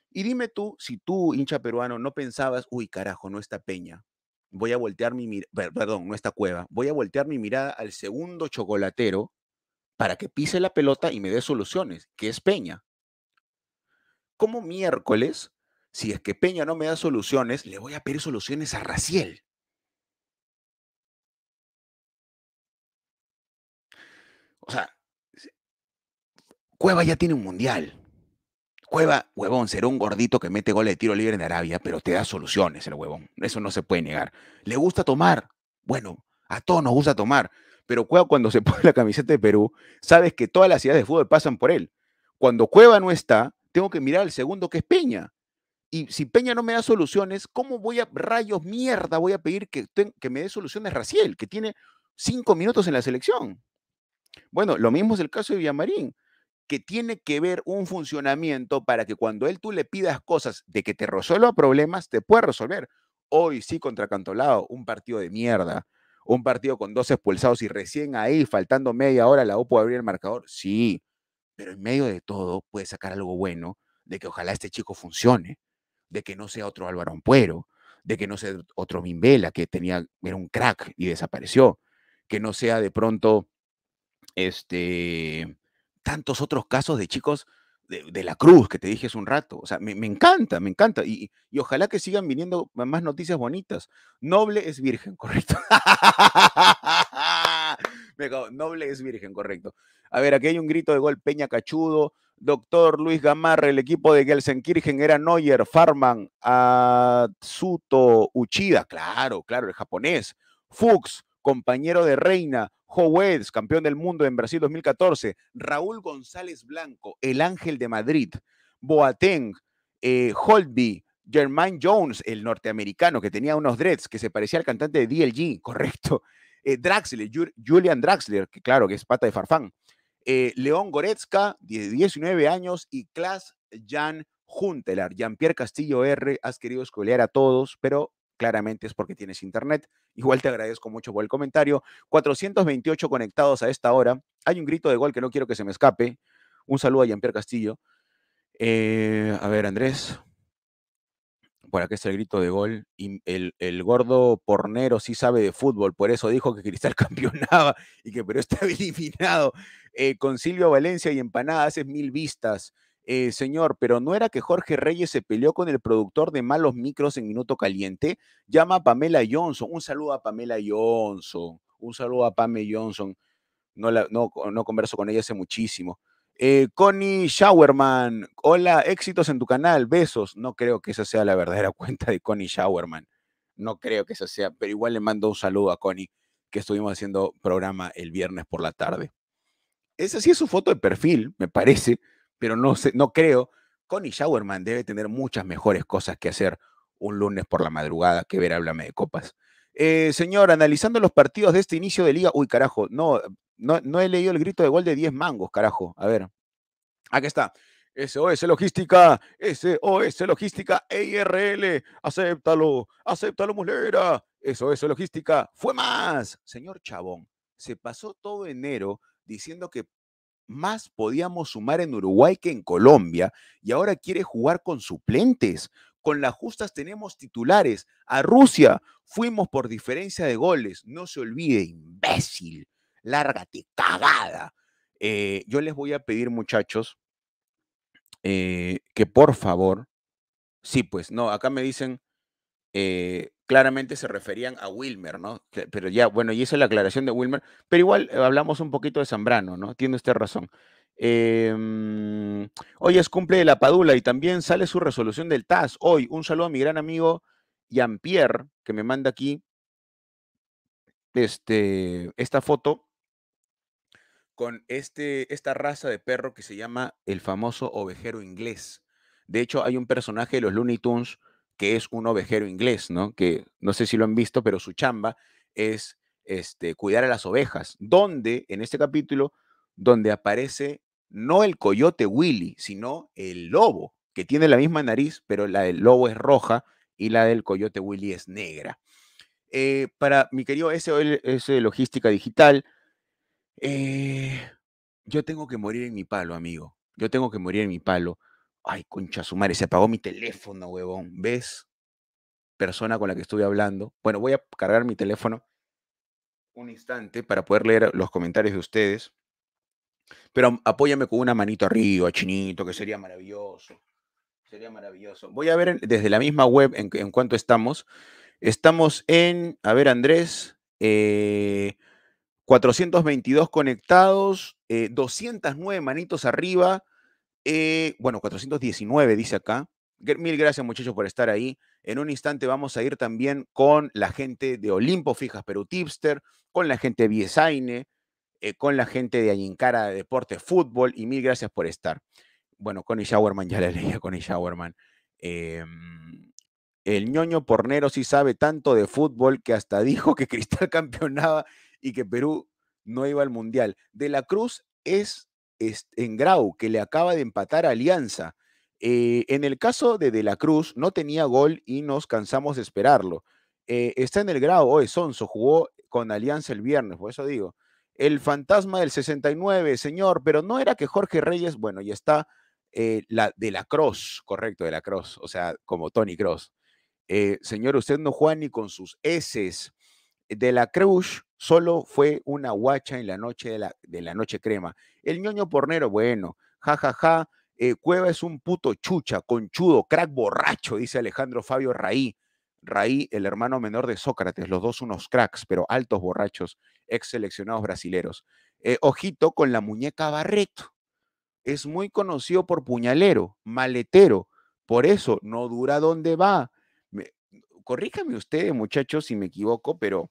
Y dime tú, si tú, hincha peruano, no pensabas, uy, carajo, no está Peña, voy a voltear mi mirada, perdón, no está Cueva, voy a voltear mi mirada al segundo chocolatero para que pise la pelota y me dé soluciones, que es Peña. ¿Cómo miércoles, si es que Peña no me da soluciones, le voy a pedir soluciones a Raciel. O sea, Cueva ya tiene un mundial. Cueva, huevón, será un gordito que mete goles de tiro libre en Arabia, pero te da soluciones el huevón. Eso no se puede negar. Le gusta tomar. Bueno, a todos nos gusta tomar. Pero Cueva, cuando se pone la camiseta de Perú, sabes que todas las ciudades de fútbol pasan por él. Cuando Cueva no está, tengo que mirar al segundo que es Peña. Y si Peña no me da soluciones, ¿cómo voy a rayos mierda? Voy a pedir que, que me dé soluciones Raciel, que tiene cinco minutos en la selección. Bueno, lo mismo es el caso de Villamarín, que tiene que ver un funcionamiento para que cuando él tú le pidas cosas de que te resuelva problemas, te pueda resolver. Hoy sí contra Cantolao, un partido de mierda, un partido con dos expulsados y recién ahí, faltando media hora, la U puede abrir el marcador. Sí, pero en medio de todo puede sacar algo bueno de que ojalá este chico funcione, de que no sea otro Álvaro Ampuero, de que no sea otro Mimbela que tenía, era un crack y desapareció, que no sea de pronto este, tantos otros casos de chicos de, la Cruz que te dije hace un rato. O sea, me, encanta, me encanta. Y, y, ojalá que sigan viniendo más noticias bonitas. Noble es virgen, correcto. Noble es virgen, correcto. A ver, aquí hay un grito de gol Peña Cachudo. Doctor Luis Gamarra, el equipo de Gelsenkirchen era Neuer, Farman, Atsuto, Uchida, claro, claro, el japonés, Fuchs, compañero de Reina, Joe campeón del mundo en Brasil 2014, Raúl González Blanco, el Ángel de Madrid, Boateng, eh, Holby, Germain Jones, el norteamericano que tenía unos dreads que se parecía al cantante de DLG, correcto, eh, Draxler, Julian Draxler, que claro que es pata de farfán, eh, León Goretzka, de 19 años, y Klaas Jan Huntelar. Jean-Pierre Castillo R, has querido escolear a todos, pero claramente es porque tienes internet. Igual te agradezco mucho por el comentario. 428 conectados a esta hora. Hay un grito de gol que no quiero que se me escape. Un saludo a Jean-Pierre Castillo. Eh, a ver, Andrés. Por qué está el grito de gol. el, gordo pornero sí sabe de fútbol, por eso dijo que Cristal campeonaba y que pero está eliminado. Eh, con Silvio Valencia y empanadas es mil vistas. Eh, señor, pero no era que Jorge Reyes se peleó con el productor de Malos Micros en Minuto Caliente. Llama a Pamela Johnson. Un saludo a Pamela Johnson. Un saludo a Pamela Johnson. No, la, converso con ella hace muchísimo. Eh, Connie Showerman, hola, éxitos en tu canal, besos. No creo que esa sea la verdadera cuenta de Connie Showerman. No creo que esa sea, pero igual le mando un saludo a Connie, que estuvimos haciendo programa el viernes por la tarde. Esa sí es su foto de perfil, me parece pero no, sé, no creo. Connie Schauerman debe tener muchas mejores cosas que hacer un lunes por la madrugada que ver Háblame de Copas. Eh, señor, analizando los partidos de este inicio de liga, uy, carajo, no, no, he leído el grito de gol de 10 mangos, carajo. A ver, aquí está. SOS Logística, SOS Logística, EIRL, acéptalo, acéptalo, Mulera, SOS Logística, fue más. Señor Chabón, se pasó todo enero diciendo que más podíamos sumar en Uruguay que en Colombia y ahora quiere jugar con suplentes. Con las justas tenemos titulares. A Rusia fuimos por diferencia de goles. No se olvide, imbécil. Lárgate, cagada. Eh, yo les voy a pedir, muchachos, eh, que por favor, sí, pues, no, acá me dicen, eh, claramente se referían a Wilmer, ¿no? Pero ya, bueno, y esa es la aclaración de Wilmer, pero igual eh, hablamos un poquito de Zambrano, ¿no? Tiene usted razón. Em, hoy es cumple de la Padula y también sale su resolución del TAS. Hoy, un saludo a mi gran amigo Jean-Pierre, que me manda aquí este, esta foto con este, esta raza de perro que se llama el famoso ovejero inglés. De hecho, hay un personaje de los Looney Tunes que es un ovejero inglés, ¿no? Que no sé si lo han visto, pero su chamba es este, cuidar a las ovejas, donde en este capítulo, donde aparece no el coyote Willy, sino el lobo, que tiene la misma nariz, pero la del lobo es roja y la del coyote Willy es negra. Eh, para mi querido SOS Logística Digital, eh, yo tengo que morir en mi palo, amigo. Yo tengo que morir en mi palo. Ay, concha su madre, se apagó mi teléfono, huevón. ¿Ves? Persona con la que estuve hablando. Bueno, voy a cargar mi teléfono un instante para poder leer los comentarios de ustedes. Pero apóyame con una manito arriba, chinito, que sería maravilloso. Sería maravilloso. Voy a ver desde la misma web en, cuánto estamos. Estamos en, a ver, Andrés, 422 eh, conectados, 209 eh, manitos arriba, eh, bueno, 419 dice acá. Mil gracias muchachos por estar ahí. En un instante vamos a ir también con la gente de Olimpo Fijas Perú Tipster, con la gente de Biesaine, eh, con la gente de Ayincara de Deporte Fútbol y mil gracias por estar. Bueno, Connie Showerman, ya la leía Connie Showerman. Em, el ñoño pornero sí sabe tanto de fútbol que hasta dijo que Cristal campeonaba y que Perú no iba al Mundial. De la Cruz es en Grau, que le acaba de empatar a Alianza. Eh, en el caso de De la Cruz, no tenía gol y nos cansamos de esperarlo. Eh, está en el Grau, hoy Sonso jugó con Alianza el viernes, por eso digo. El fantasma del 69, señor, pero no era que Jorge Reyes, bueno, ya está eh, la, de la Cruz, correcto, de la Cruz, o sea, como Tony Cross. señor, usted no juega ni con sus S. De la Cruz Solo fue una guacha en la noche de la, de la noche crema. El ñoño pornero, bueno, jajaja. Ja, ja, eh, Cueva es un puto chucha, conchudo, crack borracho, dice Alejandro Fabio Raí. Raí, el hermano menor de Sócrates, los dos unos cracks, pero altos borrachos, ex seleccionados brasileros. Eh, ojito con la muñeca Barreto. Es muy conocido por puñalero, maletero. Por eso no dura donde va. corríjame ustedes, muchachos, si me equivoco, pero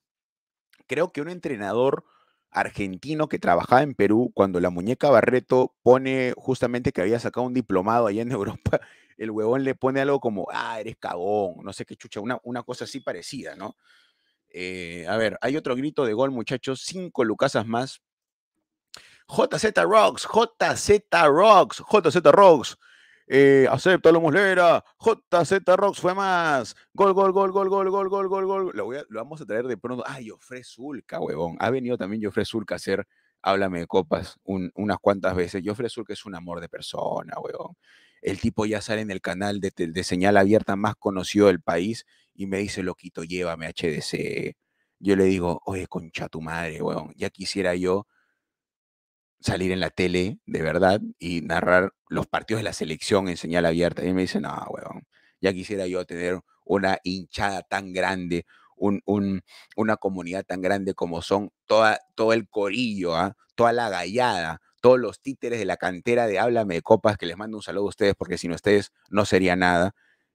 creo que un entrenador argentino que trabajaba en Perú, cuando la muñeca Barreto pone justamente que había sacado un diplomado allá en Europa, el huevón le pone algo como, ah, eres cagón, no sé qué chucha, una, una cosa así parecida, ¿no? Eh, a ver, hay otro grito de gol, muchachos, cinco lucasas más. JZ Rocks, JZ Rocks, JZ Rocks. Eh, acepta la muslera. JZ Rocks fue más. Gol, gol, gol, gol, gol, gol, gol, gol, gol. Lo, vamos a traer de pronto. Ay, Jofre Zulka, huevón. Ha venido también Jofre Zulka a hacer Háblame de Copas unas cuantas veces. Jofre Zulka es un amor de persona, huevón. El tipo ya sale en el canal de, señal abierta más conocido del país y me dice, loquito, llévame a HDC. Yo le digo, oye, concha tu madre, huevón. Ya quisiera yo salir en la tele de verdad y narrar los partidos de la selección en señal abierta. Y me dicen, no, huevón, ya quisiera yo tener una hinchada tan grande, un, un, una comunidad tan grande como son toda, todo el corillo, ¿ah? toda la gallada, todos los títeres de la cantera de Háblame de Copas, que les mando un saludo a ustedes, porque sin ustedes no sería nada.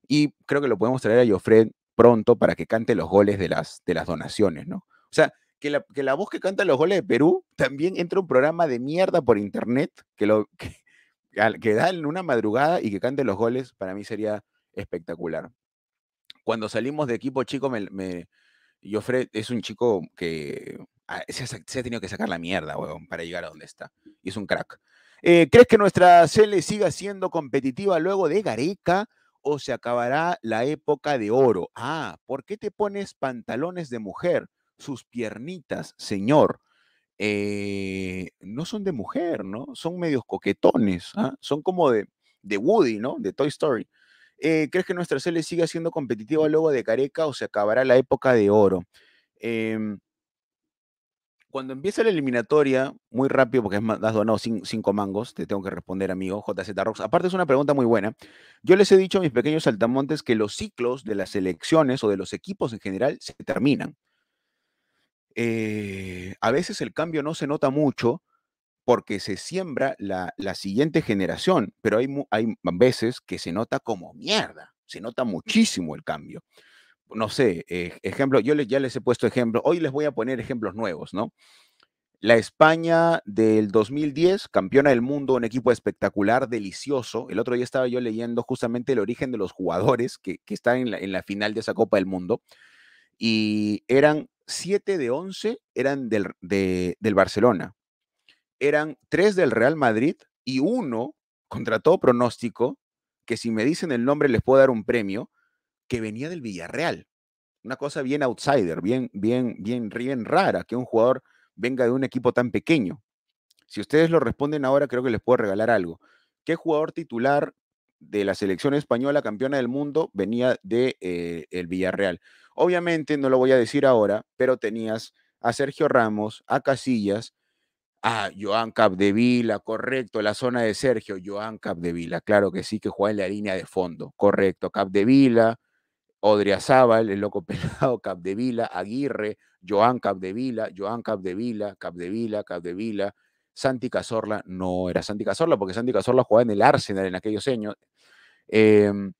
Y creo que lo podemos traer a Jofred pronto para que cante los goles de las, de las donaciones, ¿no? O sea, que la, voz que canta los goles de Perú también entra un programa de mierda por internet que, lo, que, da en una madrugada y que cante los goles, para mí sería espectacular. Cuando salimos de equipo chico, me, me es un chico que ah, se ha, tenido que sacar la mierda, weón, para llegar a donde está. Y es un crack. Eh, ¿Crees que nuestra CL siga siendo competitiva luego de Gareca o se acabará la época de oro? Ah, ¿por qué te pones pantalones de mujer? sus piernitas, señor, eh, no son de mujer, ¿no? Son medios coquetones, ¿ah? son como de, de Woody, ¿no? De Toy Story. Eh, ¿Crees que nuestra serie siga siendo competitiva luego de Careca o se acabará la época de oro? Em, cuando empieza la eliminatoria, muy rápido, porque has donado cinco mangos, te tengo que responder, amigo, JZ Rocks. Aparte, es una pregunta muy buena. Yo les he dicho a mis pequeños saltamontes que los ciclos de las elecciones o de los equipos en general se terminan. Eh, a veces el cambio no se nota mucho porque se siembra la, siguiente generación, pero hay, hay veces que se nota como mierda, se nota muchísimo el cambio. No sé, ejemplo, yo ya les he puesto ejemplos, hoy les voy a poner ejemplos nuevos, ¿no? La España del 2010, campeona del mundo, un equipo espectacular, delicioso. El otro día estaba yo leyendo justamente el origen de los jugadores que, están en la, en la final de esa Copa del Mundo. Y eran 7 de 11 eran del, del Barcelona, eran 3 del Real Madrid y uno, contra todo pronóstico, que si me dicen el nombre les puedo dar un premio, que venía del Villarreal. Una cosa bien outsider, bien, bien, bien, bien rara, que un jugador venga de un equipo tan pequeño. Si ustedes lo responden ahora, creo que les puedo regalar algo. ¿Qué jugador titular de la selección española campeona del mundo venía de eh, el Villarreal. Obviamente no lo voy a decir ahora, pero tenías a Sergio Ramos, a Casillas, a Joan Capdevila, correcto, la zona de Sergio, Joan Capdevila, claro que sí, que juega en la línea de fondo, correcto, Capdevila, Zabal, el loco pelado, Capdevila, Aguirre, Joan Capdevila, Joan Capdevila, Capdevila, Capdevila Santi Cazorla no era Santi Cazorla, porque Santi Cazorla jugaba en el Arsenal en aquellos años. Em,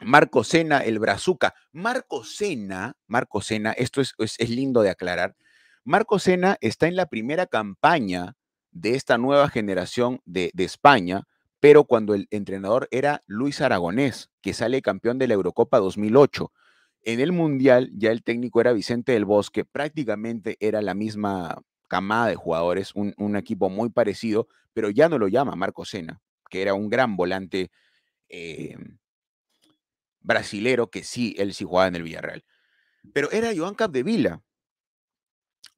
Marco Sena, el Brazuca. Marco Sena, Marco Sena, esto es, lindo de aclarar. Marco Sena está en la primera campaña de esta nueva generación de, de, España, pero cuando el entrenador era Luis Aragonés, que sale campeón de la Eurocopa 2008. En el Mundial ya el técnico era Vicente del Bosque, prácticamente era la misma, camada de jugadores, un, equipo muy parecido, pero ya no lo llama Marco Sena, que era un gran volante eh, brasilero que sí, él sí jugaba en el Villarreal. Pero era Joan Capdevila.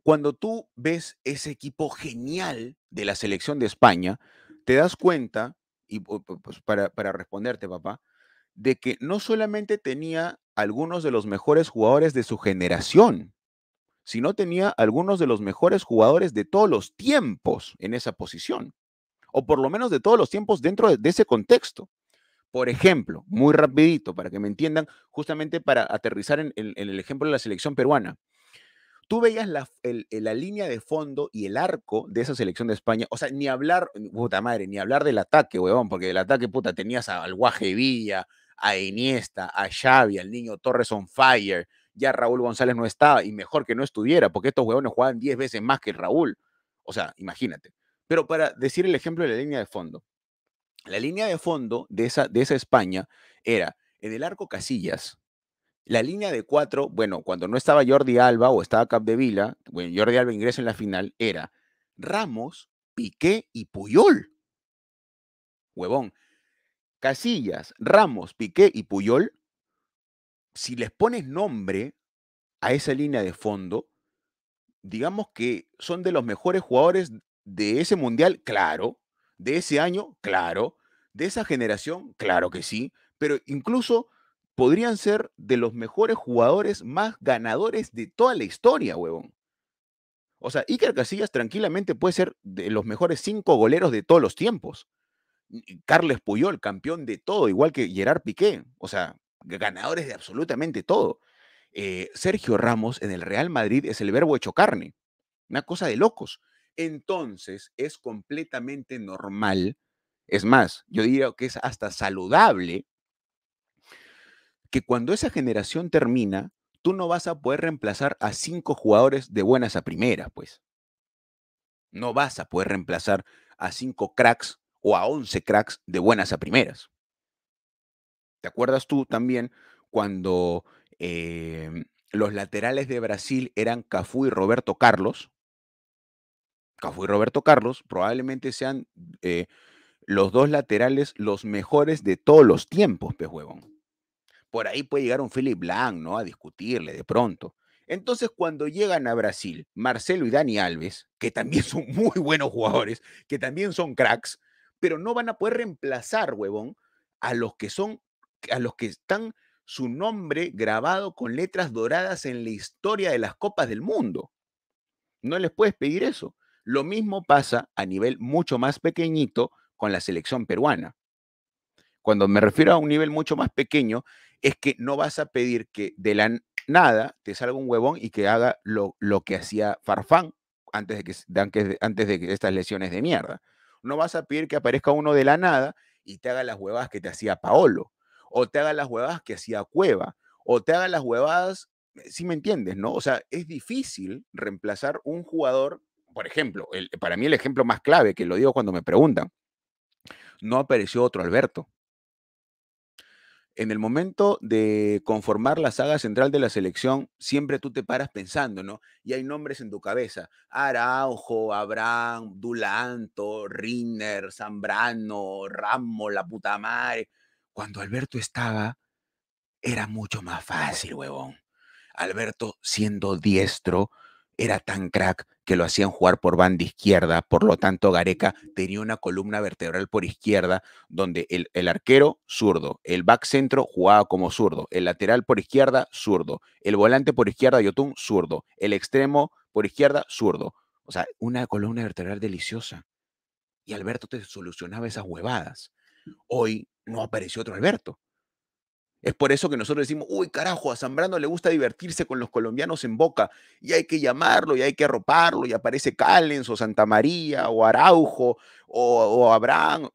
Cuando tú ves ese equipo genial de la selección de España, te das cuenta, y pues, para, para responderte, papá, de que no solamente tenía algunos de los mejores jugadores de su generación, si no tenía algunos de los mejores jugadores de todos los tiempos en esa posición, o por lo menos de todos los tiempos dentro de, ese contexto. Por ejemplo, muy rapidito, para que me entiendan, justamente para aterrizar en, el ejemplo de la selección peruana. Tú veías la, la, línea de fondo y el arco de esa selección de España. O sea, ni hablar, puta madre, ni hablar del ataque, huevón, porque el ataque, puta, tenías al Guaje Villa, a Iniesta, a Xavi, al niño Torres on Fire, ya Raúl González no estaba y mejor que no estuviera, porque estos huevones jugaban 10 veces más que Raúl. O sea, imagínate. Pero para decir el ejemplo de la línea de fondo, la línea de fondo de esa, de esa España era en el arco Casillas, la línea de cuatro, bueno, cuando no estaba Jordi Alba o estaba Capdevila, bueno, Jordi Alba ingresó en la final, era Ramos, Piqué y Puyol. Huevón. Casillas, Ramos, Piqué y Puyol si les pones nombre a esa línea de fondo, digamos que son de los mejores jugadores de ese mundial, claro, de ese año, claro, de esa generación, claro que sí, pero incluso podrían ser de los mejores jugadores más ganadores de toda la historia, huevón. O sea, Iker Casillas tranquilamente puede ser de los mejores cinco goleros de todos los tiempos. Carles Puyol, campeón de todo, igual que Gerard Piqué. O sea, ganadores de absolutamente todo. Eh, Sergio Ramos en el Real Madrid es el verbo hecho carne, una cosa de locos. Entonces es completamente normal, es más, yo diría que es hasta saludable que cuando esa generación termina, tú no vas a poder reemplazar a cinco jugadores de buenas a primeras, pues. No vas a poder reemplazar a cinco cracks o a once cracks de buenas a primeras. ¿Te acuerdas tú también cuando em, los laterales de Brasil eran Cafú y Roberto Carlos? Cafú y Roberto Carlos probablemente sean eh, los dos laterales los mejores de todos los tiempos, pues, huevón Por ahí puede llegar un Philip Blanc, ¿no? A discutirle de pronto. Entonces, cuando llegan a Brasil, Marcelo y Dani Alves, que también son muy buenos jugadores, que también son cracks, pero no van a poder reemplazar, huevón, a los que son a los que están su nombre grabado con letras doradas en la historia de las copas del mundo. No les puedes pedir eso. Lo mismo pasa a nivel mucho más pequeñito con la selección peruana. Cuando me refiero a un nivel mucho más pequeño, es que no vas a pedir que de la nada te salga un huevón y que haga lo, lo que hacía Farfán antes de, que, antes de estas lesiones de mierda. No vas a pedir que aparezca uno de la nada y te haga las huevas que te hacía Paolo o te haga las huevadas que hacía Cueva, o te haga las huevadas, eh, si me entiendes, ¿no? O sea, es difícil reemplazar un jugador, por ejemplo, el, para mí el ejemplo más clave, que lo digo cuando me preguntan, no apareció otro Alberto. En el momento de conformar la saga central de la selección, siempre tú te paras pensando, ¿no? Y hay nombres en tu cabeza. Araujo, Abraham, Dulanto, Rinner, Zambrano, Ramo, la puta madre. Cuando Alberto estaba, era mucho más fácil, huevón. Alberto, siendo diestro, era tan crack que lo hacían jugar por banda izquierda, por lo tanto Gareca tenía una columna vertebral por izquierda, donde el, arquero zurdo, el back centro jugaba como zurdo, el lateral por izquierda zurdo, el volante por izquierda Yotun zurdo, el extremo por izquierda zurdo. O sea, una columna vertebral deliciosa. Y Alberto te solucionaba esas huevadas. Hoy no apareció otro Alberto. Es por eso que nosotros decimos, uy, carajo, a Zambrano le gusta divertirse con los colombianos en boca y hay que llamarlo y hay que arroparlo y aparece Callens o Santa María o Araujo o, Abraham.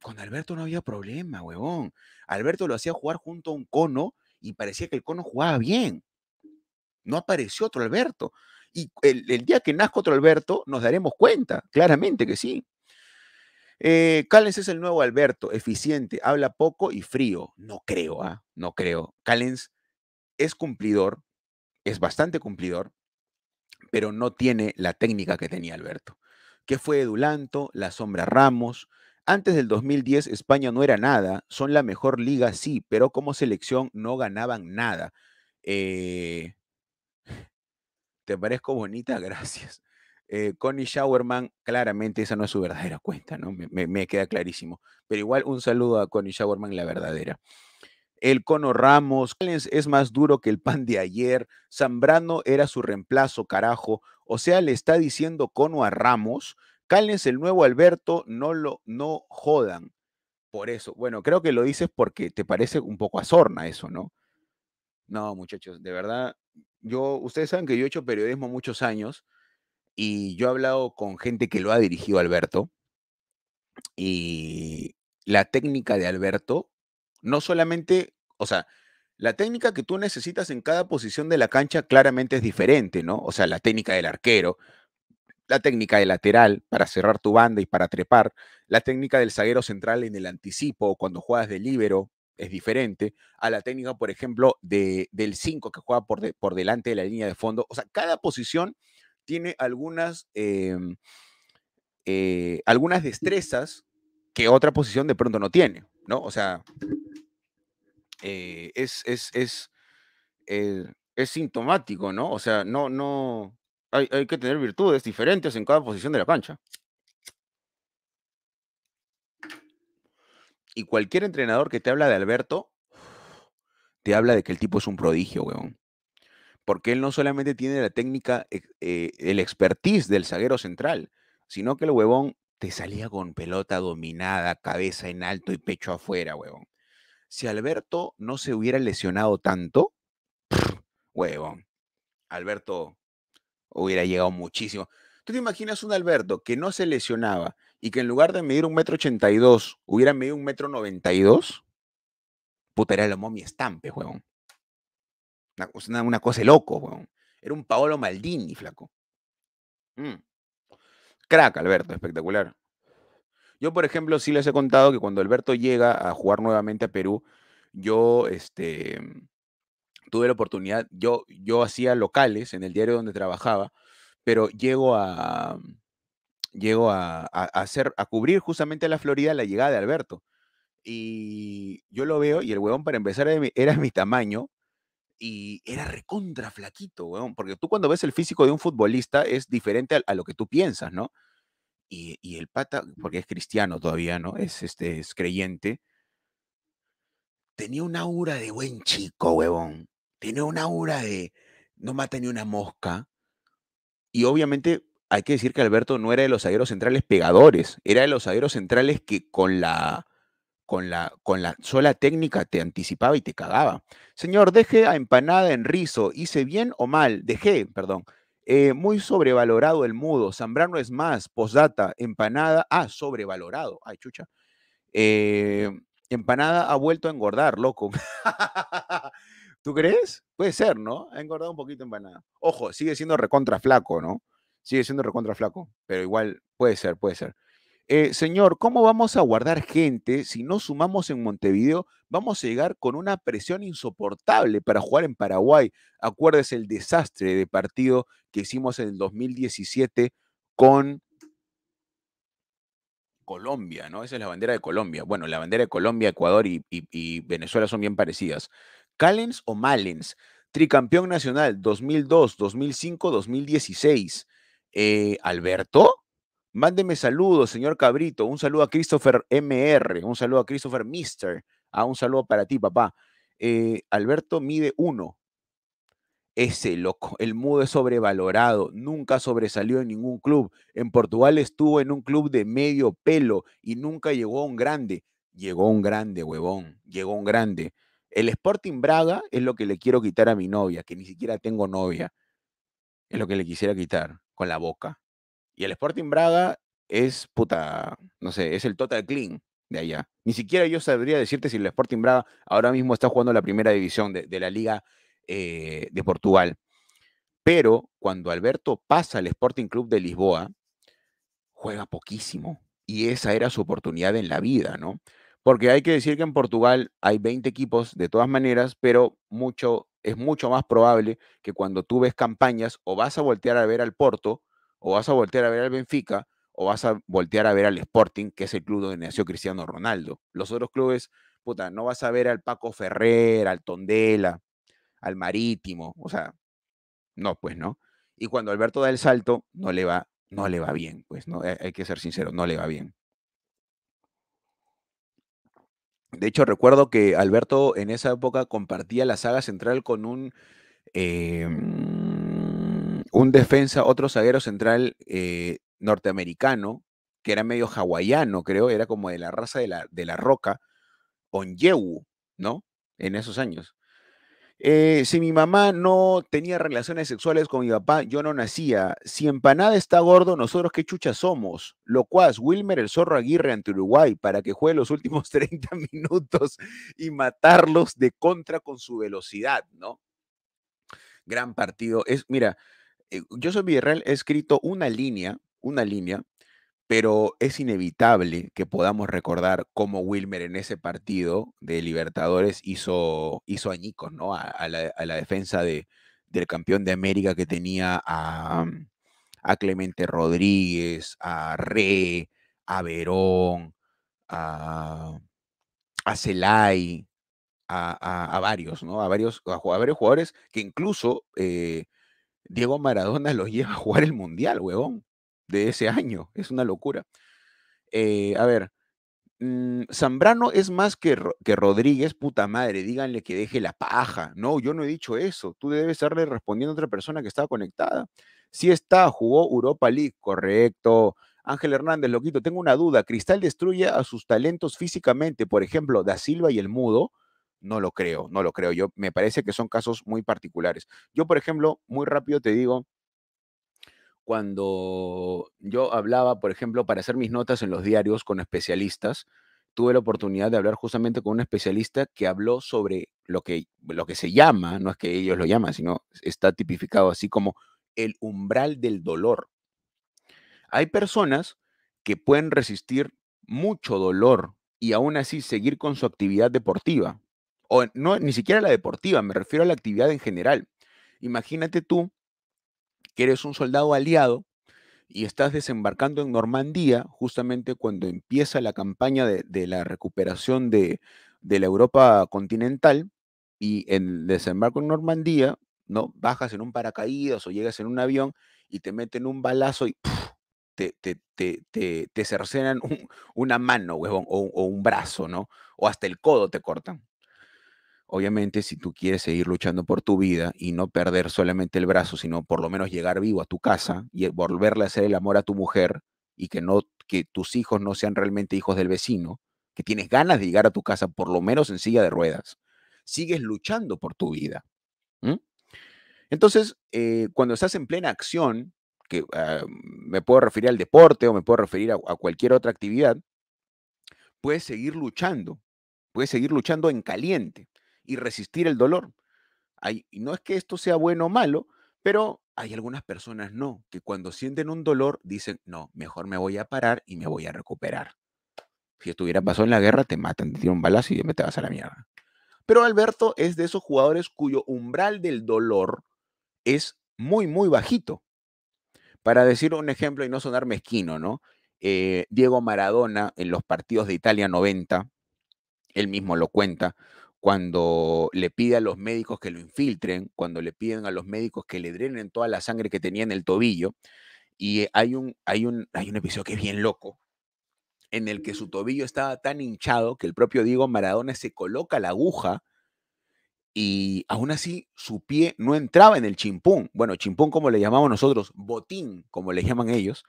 Con Alberto no había problema, huevón. Alberto lo hacía jugar junto a un cono y parecía que el cono jugaba bien. No apareció otro Alberto. Y el día que nazca otro Alberto, nos daremos cuenta, claramente que sí. Eh, Calens es el nuevo Alberto, eficiente, habla poco y frío. No creo, ah, No creo. Calens es cumplidor, es bastante cumplidor, pero no tiene la técnica que tenía Alberto, que fue Edulanto, La Sombra Ramos. Antes del 2010 España no era nada, son la mejor liga, sí, pero como selección no ganaban nada. Eh, te parezco bonita, gracias. Eh, Connie Schauerman, claramente esa no es su verdadera cuenta, ¿no? Me, queda clarísimo. Pero igual un saludo a Connie Schauerman, la verdadera. El Cono Ramos, es más duro que el pan de ayer. Zambrano era su reemplazo, carajo. O sea, le está diciendo Cono a Ramos. Callens, el nuevo Alberto, no lo no jodan. Por eso, bueno, creo que lo dices porque te parece un poco a Sorna eso, ¿no? No, muchachos, de verdad, yo, ustedes saben que yo he hecho periodismo muchos años y yo he hablado con gente que lo ha dirigido Alberto. Y la técnica de Alberto, no solamente, o sea, la técnica que tú necesitas en cada posición de la cancha claramente es diferente, ¿no? O sea, la técnica del arquero, la técnica de lateral para cerrar tu banda y para trepar, la técnica del zaguero central en el anticipo cuando juegas de líbero es diferente a la técnica, por ejemplo, de, del 5 que juega por, por delante de la línea de fondo. O sea, cada posición tiene algunas, em, eh, algunas destrezas que otra posición de pronto no tiene, ¿no? O sea, eh, es, eh, es, sintomático, ¿no? O sea, no, no, hay, hay que tener virtudes diferentes en cada posición de la cancha. Y cualquier entrenador que te habla de Alberto, te habla de que el tipo es un prodigio, weón porque él no solamente tiene la técnica, eh, el expertise del zaguero central, sino que el huevón te salía con pelota dominada, cabeza en alto y pecho afuera, huevón. Si Alberto no se hubiera lesionado tanto, huevón, Alberto hubiera llegado muchísimo. ¿Tú te imaginas un Alberto que no se lesionaba y que en lugar de medir un metro ochenta y dos, hubiera medido un metro noventa y dos? Puta, era la momia estampe, huevón. Una, cosa de loco, weón. Era un Paolo Maldini, flaco. Mm. Crack, Alberto, espectacular. Yo, por ejemplo, sí les he contado que cuando Alberto llega a jugar nuevamente a Perú, yo este, tuve la oportunidad, yo, yo hacía locales en el diario donde trabajaba, pero llego a, llego a, hacer, a cubrir justamente a la Florida la llegada de Alberto. Y yo lo veo y el huevón para empezar era mi tamaño, y era recontra flaquito, weón. Porque tú cuando ves el físico de un futbolista es diferente a, lo que tú piensas, ¿no? Y, el pata, porque es cristiano todavía, ¿no? Es, este, es creyente. Tenía una aura de buen chico, huevón. Tenía una aura de no mata ni una mosca. Y obviamente hay que decir que Alberto no era de los zagueros centrales pegadores, era de los zagueros centrales que con la con la, con la sola técnica te anticipaba y te cagaba. Señor, deje a empanada en rizo, hice bien o mal, dejé, perdón. Eh, muy sobrevalorado el mudo, Zambrano es más, posdata, empanada, ah, sobrevalorado, ay chucha. Eh, empanada ha vuelto a engordar, loco. ¿Tú crees? Puede ser, ¿no? Ha engordado un poquito empanada. Ojo, sigue siendo recontra flaco, ¿no? Sigue siendo recontra flaco, pero igual puede ser, puede ser. Eh, señor, ¿cómo vamos a guardar gente si no sumamos en Montevideo? Vamos a llegar con una presión insoportable para jugar en Paraguay. Acuérdese el desastre de partido que hicimos en el 2017 con Colombia, ¿no? Esa es la bandera de Colombia. Bueno, la bandera de Colombia, Ecuador y, Venezuela son bien parecidas. ¿Calens o Malens? Tricampeón nacional 2002, 2005, 2016. Eh, ¿Alberto? Mándeme saludos, señor Cabrito. Un saludo a Christopher MR, un saludo a Christopher Mister. Ah, un saludo para ti, papá. Eh, Alberto mide uno. Ese loco, el mudo es sobrevalorado, nunca sobresalió en ningún club. En Portugal estuvo en un club de medio pelo y nunca llegó a un grande. Llegó un grande, huevón, llegó un grande. El Sporting Braga es lo que le quiero quitar a mi novia, que ni siquiera tengo novia. Es lo que le quisiera quitar con la boca. Y el Sporting Braga es puta, no sé, es el total clean de allá. Ni siquiera yo sabría decirte si el Sporting Braga ahora mismo está jugando la primera división de, la Liga eh, de Portugal. Pero cuando Alberto pasa al Sporting Club de Lisboa, juega poquísimo. Y esa era su oportunidad en la vida, ¿no? Porque hay que decir que en Portugal hay 20 equipos de todas maneras, pero mucho, es mucho más probable que cuando tú ves campañas o vas a voltear a ver al Porto o vas a voltear a ver al Benfica, o vas a voltear a ver al Sporting, que es el club donde nació Cristiano Ronaldo. Los otros clubes, puta, no vas a ver al Paco Ferrer, al Tondela, al Marítimo, o sea, no, pues no. Y cuando Alberto da el salto, no le va, no le va bien, pues no, hay que ser sincero, no le va bien. De hecho, recuerdo que Alberto en esa época compartía la saga central con un eh, un defensa, otro zaguero central eh, norteamericano, que era medio hawaiano, creo, era como de la raza de la, de la roca, Onyewu, ¿no? En esos años. Eh, si mi mamá no tenía relaciones sexuales con mi papá, yo no nacía. Si empanada está gordo, nosotros qué chucha somos. Locuaz, Wilmer el zorro Aguirre ante Uruguay para que juegue los últimos 30 minutos y matarlos de contra con su velocidad, ¿no? Gran partido. Es, mira, Joseph Villarreal ha escrito una línea, una línea, pero es inevitable que podamos recordar cómo Wilmer en ese partido de Libertadores hizo, hizo añicos, ¿no? A, la, a la, defensa de, del campeón de América que tenía a, a Clemente Rodríguez, a Re, a Verón, a, a Celay, a, varios, ¿no? A varios, a, varios jugadores que incluso eh, Diego Maradona lo lleva a jugar el Mundial, huevón, de ese año. Es una locura. Eh, a ver, mm, Zambrano es más que, que, Rodríguez, puta madre, díganle que deje la paja. No, yo no he dicho eso. Tú debes estarle respondiendo a otra persona que estaba conectada. Sí está, jugó Europa League, correcto. Ángel Hernández, loquito, tengo una duda. Cristal destruye a sus talentos físicamente, por ejemplo, Da Silva y el Mudo. No lo creo, no lo creo. Yo me parece que son casos muy particulares. Yo, por ejemplo, muy rápido te digo, cuando yo hablaba, por ejemplo, para hacer mis notas en los diarios con especialistas, tuve la oportunidad de hablar justamente con un especialista que habló sobre lo que, lo que se llama, no es que ellos lo llaman, sino está tipificado así como el umbral del dolor. Hay personas que pueden resistir mucho dolor y aún así seguir con su actividad deportiva o no, ni siquiera la deportiva, me refiero a la actividad en general. Imagínate tú que eres un soldado aliado y estás desembarcando en Normandía justamente cuando empieza la campaña de, la recuperación de, la Europa continental y en desembarco en Normandía, ¿no? Bajas en un paracaídas o llegas en un avión y te meten un balazo y Te, te, cercenan una mano, o, o un brazo, ¿no? O hasta el codo te cortan. Obviamente, si tú quieres seguir luchando por tu vida y no perder solamente el brazo, sino por lo menos llegar vivo a tu casa y volverle a hacer el amor a tu mujer y que no que tus hijos no sean realmente hijos del vecino, que tienes ganas de llegar a tu casa por lo menos en silla de ruedas, sigues luchando por tu vida. Entonces, eh, cuando estás en plena acción, que ah, me puedo referir al deporte o me puedo referir a cualquier otra actividad, puedes seguir luchando, puedes seguir luchando en caliente y resistir el dolor. no es que esto sea bueno o malo, pero hay algunas personas no, que cuando sienten un dolor dicen, no, mejor me voy a parar y me voy a recuperar. Si estuviera pasado en la guerra, te matan, te tiran un balazo y me te vas a la mierda. Pero Alberto es de esos jugadores cuyo umbral del dolor es muy, muy bajito. Para decir un ejemplo y no sonar mezquino, ¿no? Eh, Diego Maradona en los partidos de Italia 90, él mismo lo cuenta, cuando le pide a los médicos que lo infiltren, cuando le piden a los médicos que le drenen toda la sangre que tenía en el tobillo. Y eh, hay un, hay hay un episodio que es bien loco, en el que su tobillo estaba tan hinchado que el propio Diego Maradona se coloca la aguja y aún así su pie no entraba en el chimpún. Bueno, chimpún como le llamamos nosotros, botín como le llaman ellos,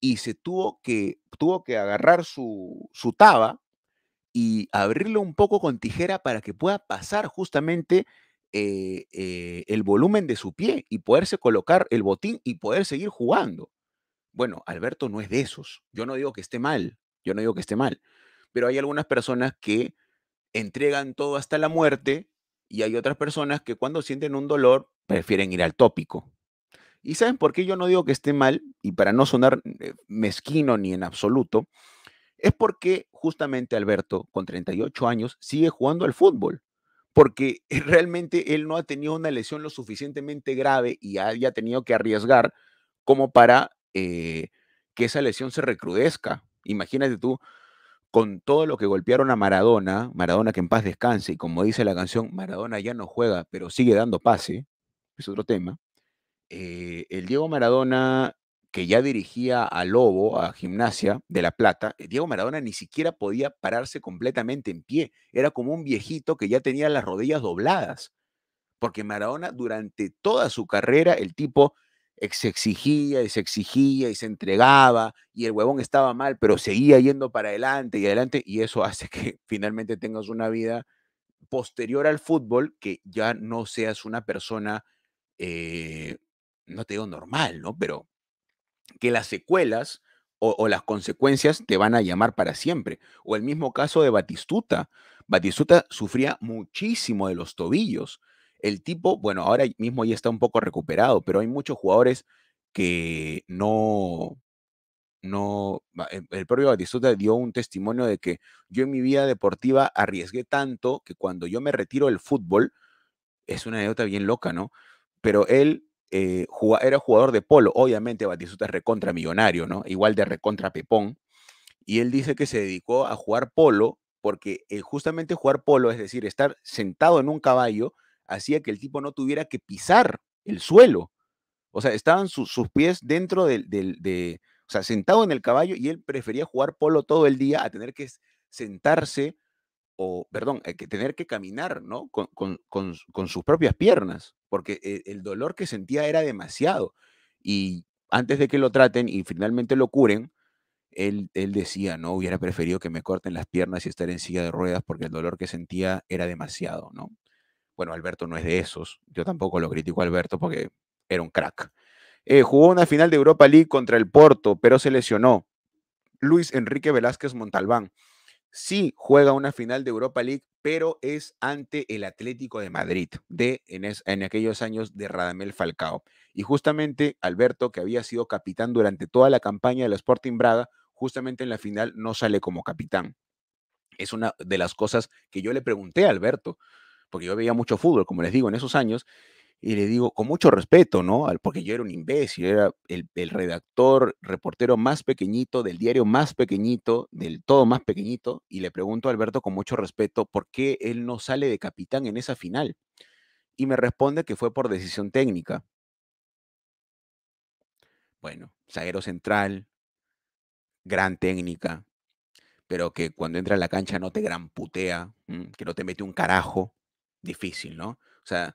y se tuvo que, tuvo que agarrar su taba y abrirlo un poco con tijera para que pueda pasar justamente eh, eh, el volumen de su pie y poderse colocar el botín y poder seguir jugando. Bueno, Alberto no es de esos. Yo no digo que esté mal, yo no digo que esté mal, pero hay algunas personas que entregan todo hasta la muerte y hay otras personas que cuando sienten un dolor prefieren ir al tópico. ¿Y saben por qué yo no digo que esté mal? Y para no sonar eh, mezquino ni en absoluto, es porque justamente Alberto, con 38 años, sigue jugando al fútbol, porque realmente él no ha tenido una lesión lo suficientemente grave y haya tenido que arriesgar como para eh, que esa lesión se recrudezca. Imagínate tú, con todo lo que golpearon a Maradona, Maradona que en paz descanse, y como dice la canción, Maradona ya no juega, pero sigue dando pase, es otro tema. Eh, el Diego Maradona que ya dirigía a Lobo, a Gimnasia de La Plata, eh, Diego Maradona ni siquiera podía pararse completamente en pie. Era como un viejito que ya tenía las rodillas dobladas. Porque Maradona durante toda su carrera, el tipo exigía y se exigía y se entregaba y el huevón estaba mal, pero seguía yendo para adelante y adelante y eso hace que finalmente tengas una vida posterior al fútbol que ya no seas una persona, eh, no te digo normal, ¿no? Pero que las secuelas o, las consecuencias te van a llamar para siempre. O el mismo caso de Batistuta. Batistuta sufría muchísimo de los tobillos. El tipo, bueno, ahora mismo ya está un poco recuperado, pero hay muchos jugadores que no, no, eh, el propio Batistuta dio un testimonio de que yo en mi vida deportiva arriesgué tanto que cuando yo me retiro del fútbol, es una anécdota bien loca, ¿no? Pero él eh, era jugador de polo, obviamente Batistuta es recontra millonario, ¿no? Igual de recontra pepón. Y él dice que se dedicó a jugar polo porque justamente jugar polo, es decir, estar sentado en un caballo, hacía que el tipo no tuviera que pisar el suelo. O sea, estaban sus pies dentro del, de, o sea, sentado en el caballo y él prefería jugar polo todo el día a tener que sentarse o perdón, hay eh, que tener que caminar, ¿no? Con, sus propias piernas, porque e, el dolor que sentía era demasiado. Y antes de que lo traten y finalmente lo curen, él, él decía, no, hubiera preferido que me corten las piernas y estar en silla de ruedas porque el dolor que sentía era demasiado, ¿no? Bueno, Alberto no es de esos. Yo tampoco lo critico a Alberto porque era un crack. Eh, jugó una final de Europa League contra el Porto, pero se lesionó. Luis Enrique Velázquez Montalbán sí juega una final de Europa League, pero es ante el Atlético de Madrid, de en, en, aquellos años de Radamel Falcao. Y justamente Alberto, que había sido capitán durante toda la campaña de la Sporting Braga, justamente en la final no sale como capitán. Es una de las cosas que yo le pregunté a Alberto, porque yo veía mucho fútbol, como les digo, en esos años, y le digo, con mucho respeto, ¿no? Porque yo era un imbécil, era el, redactor, reportero más pequeñito, del diario más pequeñito, del todo más pequeñito, y le pregunto a Alberto con mucho respeto por qué él no sale de capitán en esa final. Y me responde que fue por decisión técnica. Bueno, zaguero central, gran técnica, pero que cuando entra a la cancha no te gran putea, mm, que no te mete un carajo. Difícil, ¿no? O sea,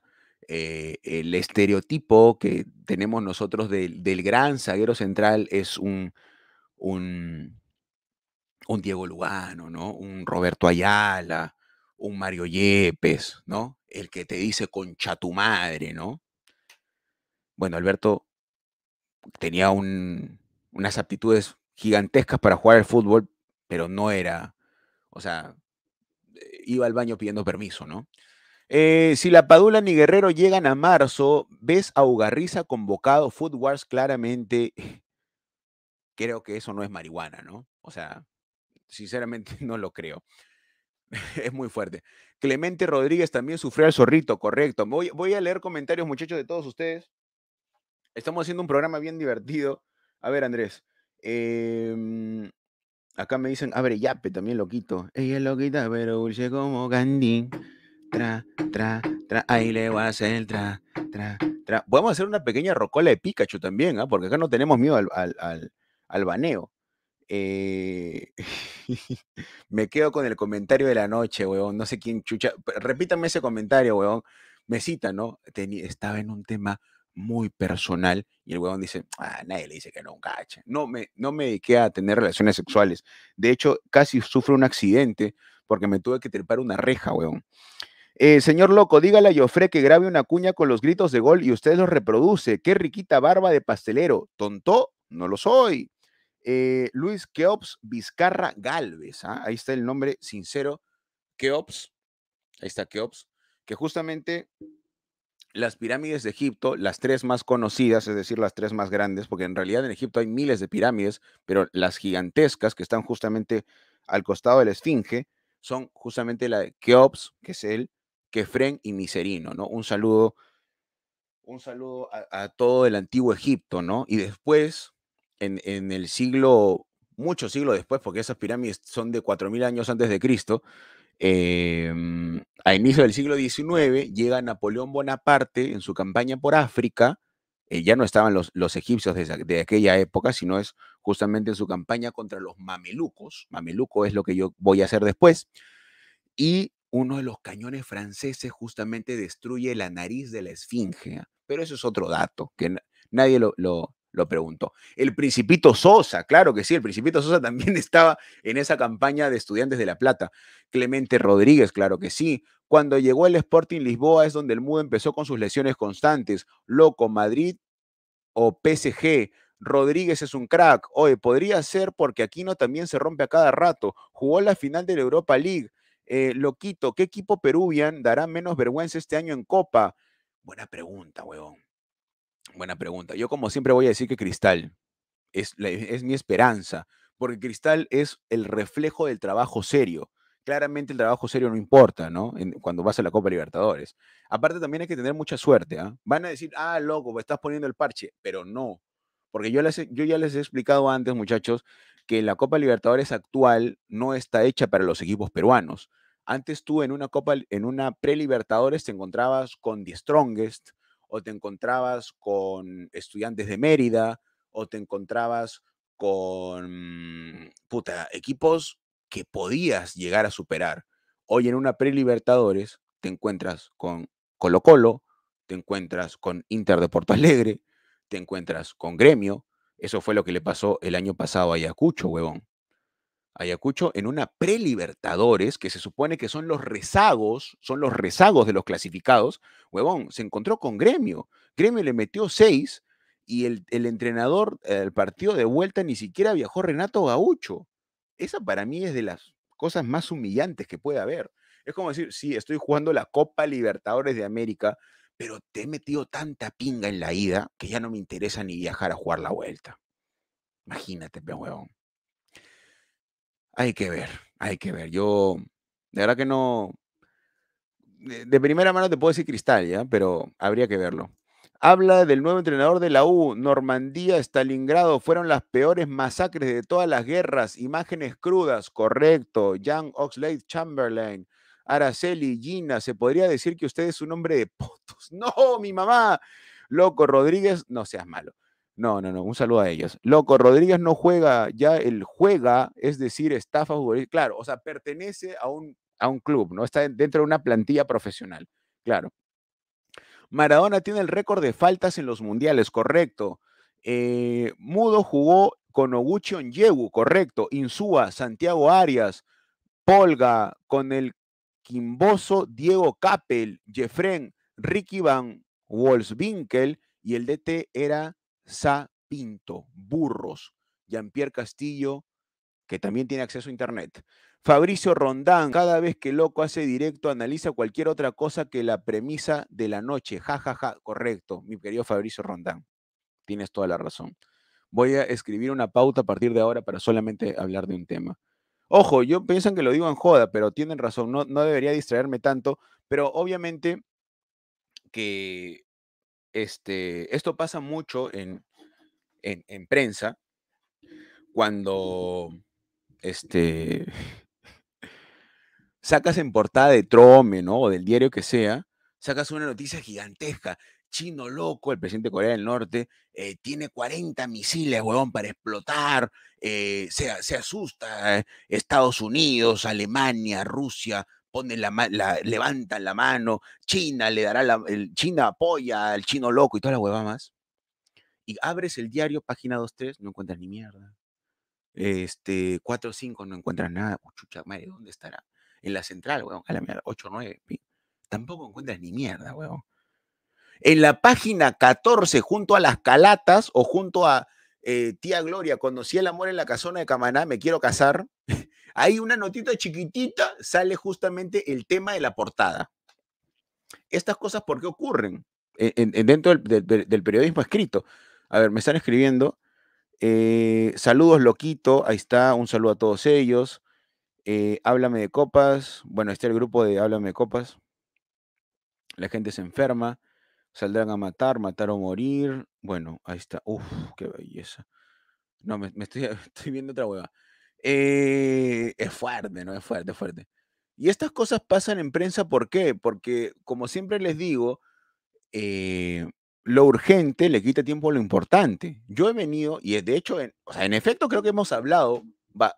eh, el estereotipo que tenemos nosotros del gran zaguero central es un, un, Diego Lugano, ¿no? Un Roberto Ayala, un Mario Yepes, ¿no? El que te dice concha tu madre, ¿no? Bueno, Alberto tenía unas aptitudes gigantescas para jugar al fútbol, pero no era, o sea, eh, iba al baño pidiendo permiso, ¿no? Eh, si la Padula ni Guerrero llegan a marzo, ves a Ugarriza convocado, Food Wars claramente. Creo que eso no es marihuana, ¿no? O sea, sinceramente no lo creo. es muy fuerte. Clemente Rodríguez también sufrió al zorrito, correcto. Voy, a leer comentarios, muchachos, de todos ustedes. Estamos haciendo un programa bien divertido. A ver, Andrés. Em, acá me dicen, abre yape, también lo quito. Ella lo quita, pero dulce como Gandhi tra, tra, tra. Ahí le voy a hacer el tra, tra, tra. Podemos hacer una pequeña rocola de Pikachu también, ¿ah? porque acá no tenemos miedo al, baneo. Eh, me quedo con el comentario de la noche, weón. No sé quién chucha. Repítame ese comentario, weón. Me cita, ¿no? estaba en un tema muy personal y el weón dice, ah, nadie le dice que no, cacha. No me, no me dediqué a tener relaciones sexuales. De hecho, casi sufro un accidente porque me tuve que trepar una reja, weón. Eh, señor Loco, dígale a Joffre que grabe una cuña con los gritos de gol y usted los reproduce. Qué riquita barba de pastelero. Tonto, no lo soy. Eh, Luis Keops Vizcarra Galvez. ¿ah? Ahí está el nombre sincero. Keops. Ahí está Keops. Que justamente las pirámides de Egipto, las tres más conocidas, es decir, las tres más grandes, porque en realidad en Egipto hay miles de pirámides, pero las gigantescas que están justamente al costado de la Esfinge son justamente la de Keops, que es él, Kefren y Miserino, ¿no? Un saludo, un saludo a, todo el antiguo Egipto, ¿no? Y después, en, el siglo, muchos siglos después, porque esas pirámides son de 4.000 años antes de Cristo, em, a inicio del siglo XIX llega Napoleón Bonaparte en su campaña por África, eh, ya no estaban los, los egipcios de, de, aquella época, sino es justamente en su campaña contra los mamelucos, mameluco es lo que yo voy a hacer después, y uno de los cañones franceses justamente destruye la nariz de la esfinge. Pero eso es otro dato que nadie lo, lo, preguntó. El Principito Sosa, claro que sí, el Principito Sosa también estaba en esa campaña de estudiantes de La Plata. Clemente Rodríguez, claro que sí. Cuando llegó el Sporting Lisboa es donde el Mudo empezó con sus lesiones constantes. Loco, Madrid o PSG. Rodríguez es un crack. Oye, podría ser porque Aquino también se rompe a cada rato. Jugó la final de la Europa League eh, Loquito, ¿qué equipo peruvian dará menos vergüenza este año en Copa? Buena pregunta, huevón. Buena pregunta. Yo como siempre voy a decir que Cristal es, mi esperanza, porque Cristal es el reflejo del trabajo serio claramente el trabajo serio no importa, ¿no? cuando vas a la Copa Libertadores. Aparte también hay que tener mucha suerte, ¿ah? Van a decir, ah, loco, estás poniendo el parche, pero no, porque yo, les, yo ya les he explicado antes, muchachos, que la Copa Libertadores actual no está hecha para los equipos peruanos. Antes tú en una Copa, en una pre-Libertadores te encontrabas con The Strongest o te encontrabas con Estudiantes de Mérida o te encontrabas con, puta, equipos que podías llegar a superar. Hoy en una pre-Libertadores te encuentras con Colo Colo, te encuentras con Inter de Porto Alegre, te encuentras con Gremio. Eso fue lo que le pasó el año pasado a Ayacucho, huevón. Ayacucho en una pre-Libertadores, que se supone que son los rezagos, son los rezagos de los clasificados, huevón, se encontró con Gremio. Gremio le metió seis y el, entrenador del partido de vuelta ni siquiera viajó Renato Gaucho. Esa para mí es de las cosas más humillantes que puede haber. Es como decir, sí, estoy jugando la Copa Libertadores de América, pero te he metido tanta pinga en la ida que ya no me interesa ni viajar a jugar la vuelta. Imagínate, huevón hay que ver, hay que ver. Yo, de verdad que no. De, primera mano te puedo decir cristal, ¿ya? Pero habría que verlo. Habla del nuevo entrenador de la U, Normandía, Stalingrado, fueron las peores masacres de todas las guerras, imágenes crudas, correcto. Jan Oxlade Chamberlain, Araceli, Gina, se podría decir que usted es un hombre de potos. No, mi mamá. Loco, Rodríguez, no seas malo. No, no, no, un saludo a ellos. Loco, Rodríguez no juega, ya el juega, es decir, estafa futbolista. Claro, o sea, pertenece a un, a un club, ¿no? Está dentro de una plantilla profesional, claro. Maradona tiene el récord de faltas en los mundiales, correcto. Eh, Mudo jugó con Oguchi Onyewu, correcto. Insúa, Santiago Arias, Polga, con el Quimboso, Diego Capel, Jeffren, Ricky Van Wolfswinkel y el DT era Sa Pinto, Burros, Jean-Pierre Castillo, que también tiene acceso a Internet. Fabricio Rondán, cada vez que Loco hace directo, analiza cualquier otra cosa que la premisa de la noche. Ja, ja, ja, correcto, mi querido Fabricio Rondán. Tienes toda la razón. Voy a escribir una pauta a partir de ahora para solamente hablar de un tema. Ojo, yo piensan que lo digo en joda, pero tienen razón, no, no debería distraerme tanto, pero obviamente que este, esto pasa mucho en, prensa, cuando este, sacas en portada de Trome, ¿no? O del diario que sea, sacas una noticia gigantesca. Chino loco, el presidente de Corea del Norte, eh, tiene 40 misiles, huevón, para explotar, eh, se, asusta eh, Estados Unidos, Alemania, Rusia, ponen la, la, levantan la mano, China le dará la, China apoya al chino loco y toda la hueva más. Y abres el diario, página 2-3, no encuentras ni mierda. Este, 4-5, no encuentras nada. chucha madre, ¿dónde estará? En la central, weón, 8-9. Tampoco encuentras ni mierda, weón. En la página 14, junto a las calatas o junto a eh, Tía Gloria, conocí el amor en la casona de Camaná, me quiero casar hay una notita chiquitita, sale justamente el tema de la portada. Estas cosas, ¿por qué ocurren e-, dentro del, periodismo escrito? A ver, me están escribiendo. Eh, saludos, loquito. Ahí está, un saludo a todos ellos. Eh, háblame de copas. Bueno, ahí está el grupo de Háblame de copas. La gente se enferma. Saldrán a matar, matar o morir. Bueno, ahí está. Uf, qué belleza. No, me, estoy, estoy viendo otra hueva. Eh, es fuerte, ¿no? Es fuerte, fuerte. Y estas cosas pasan en prensa, ¿por qué? Porque, como siempre les digo, eh, lo urgente le quita tiempo a lo importante. Yo he venido, y de hecho, en, o sea, en efecto creo que hemos hablado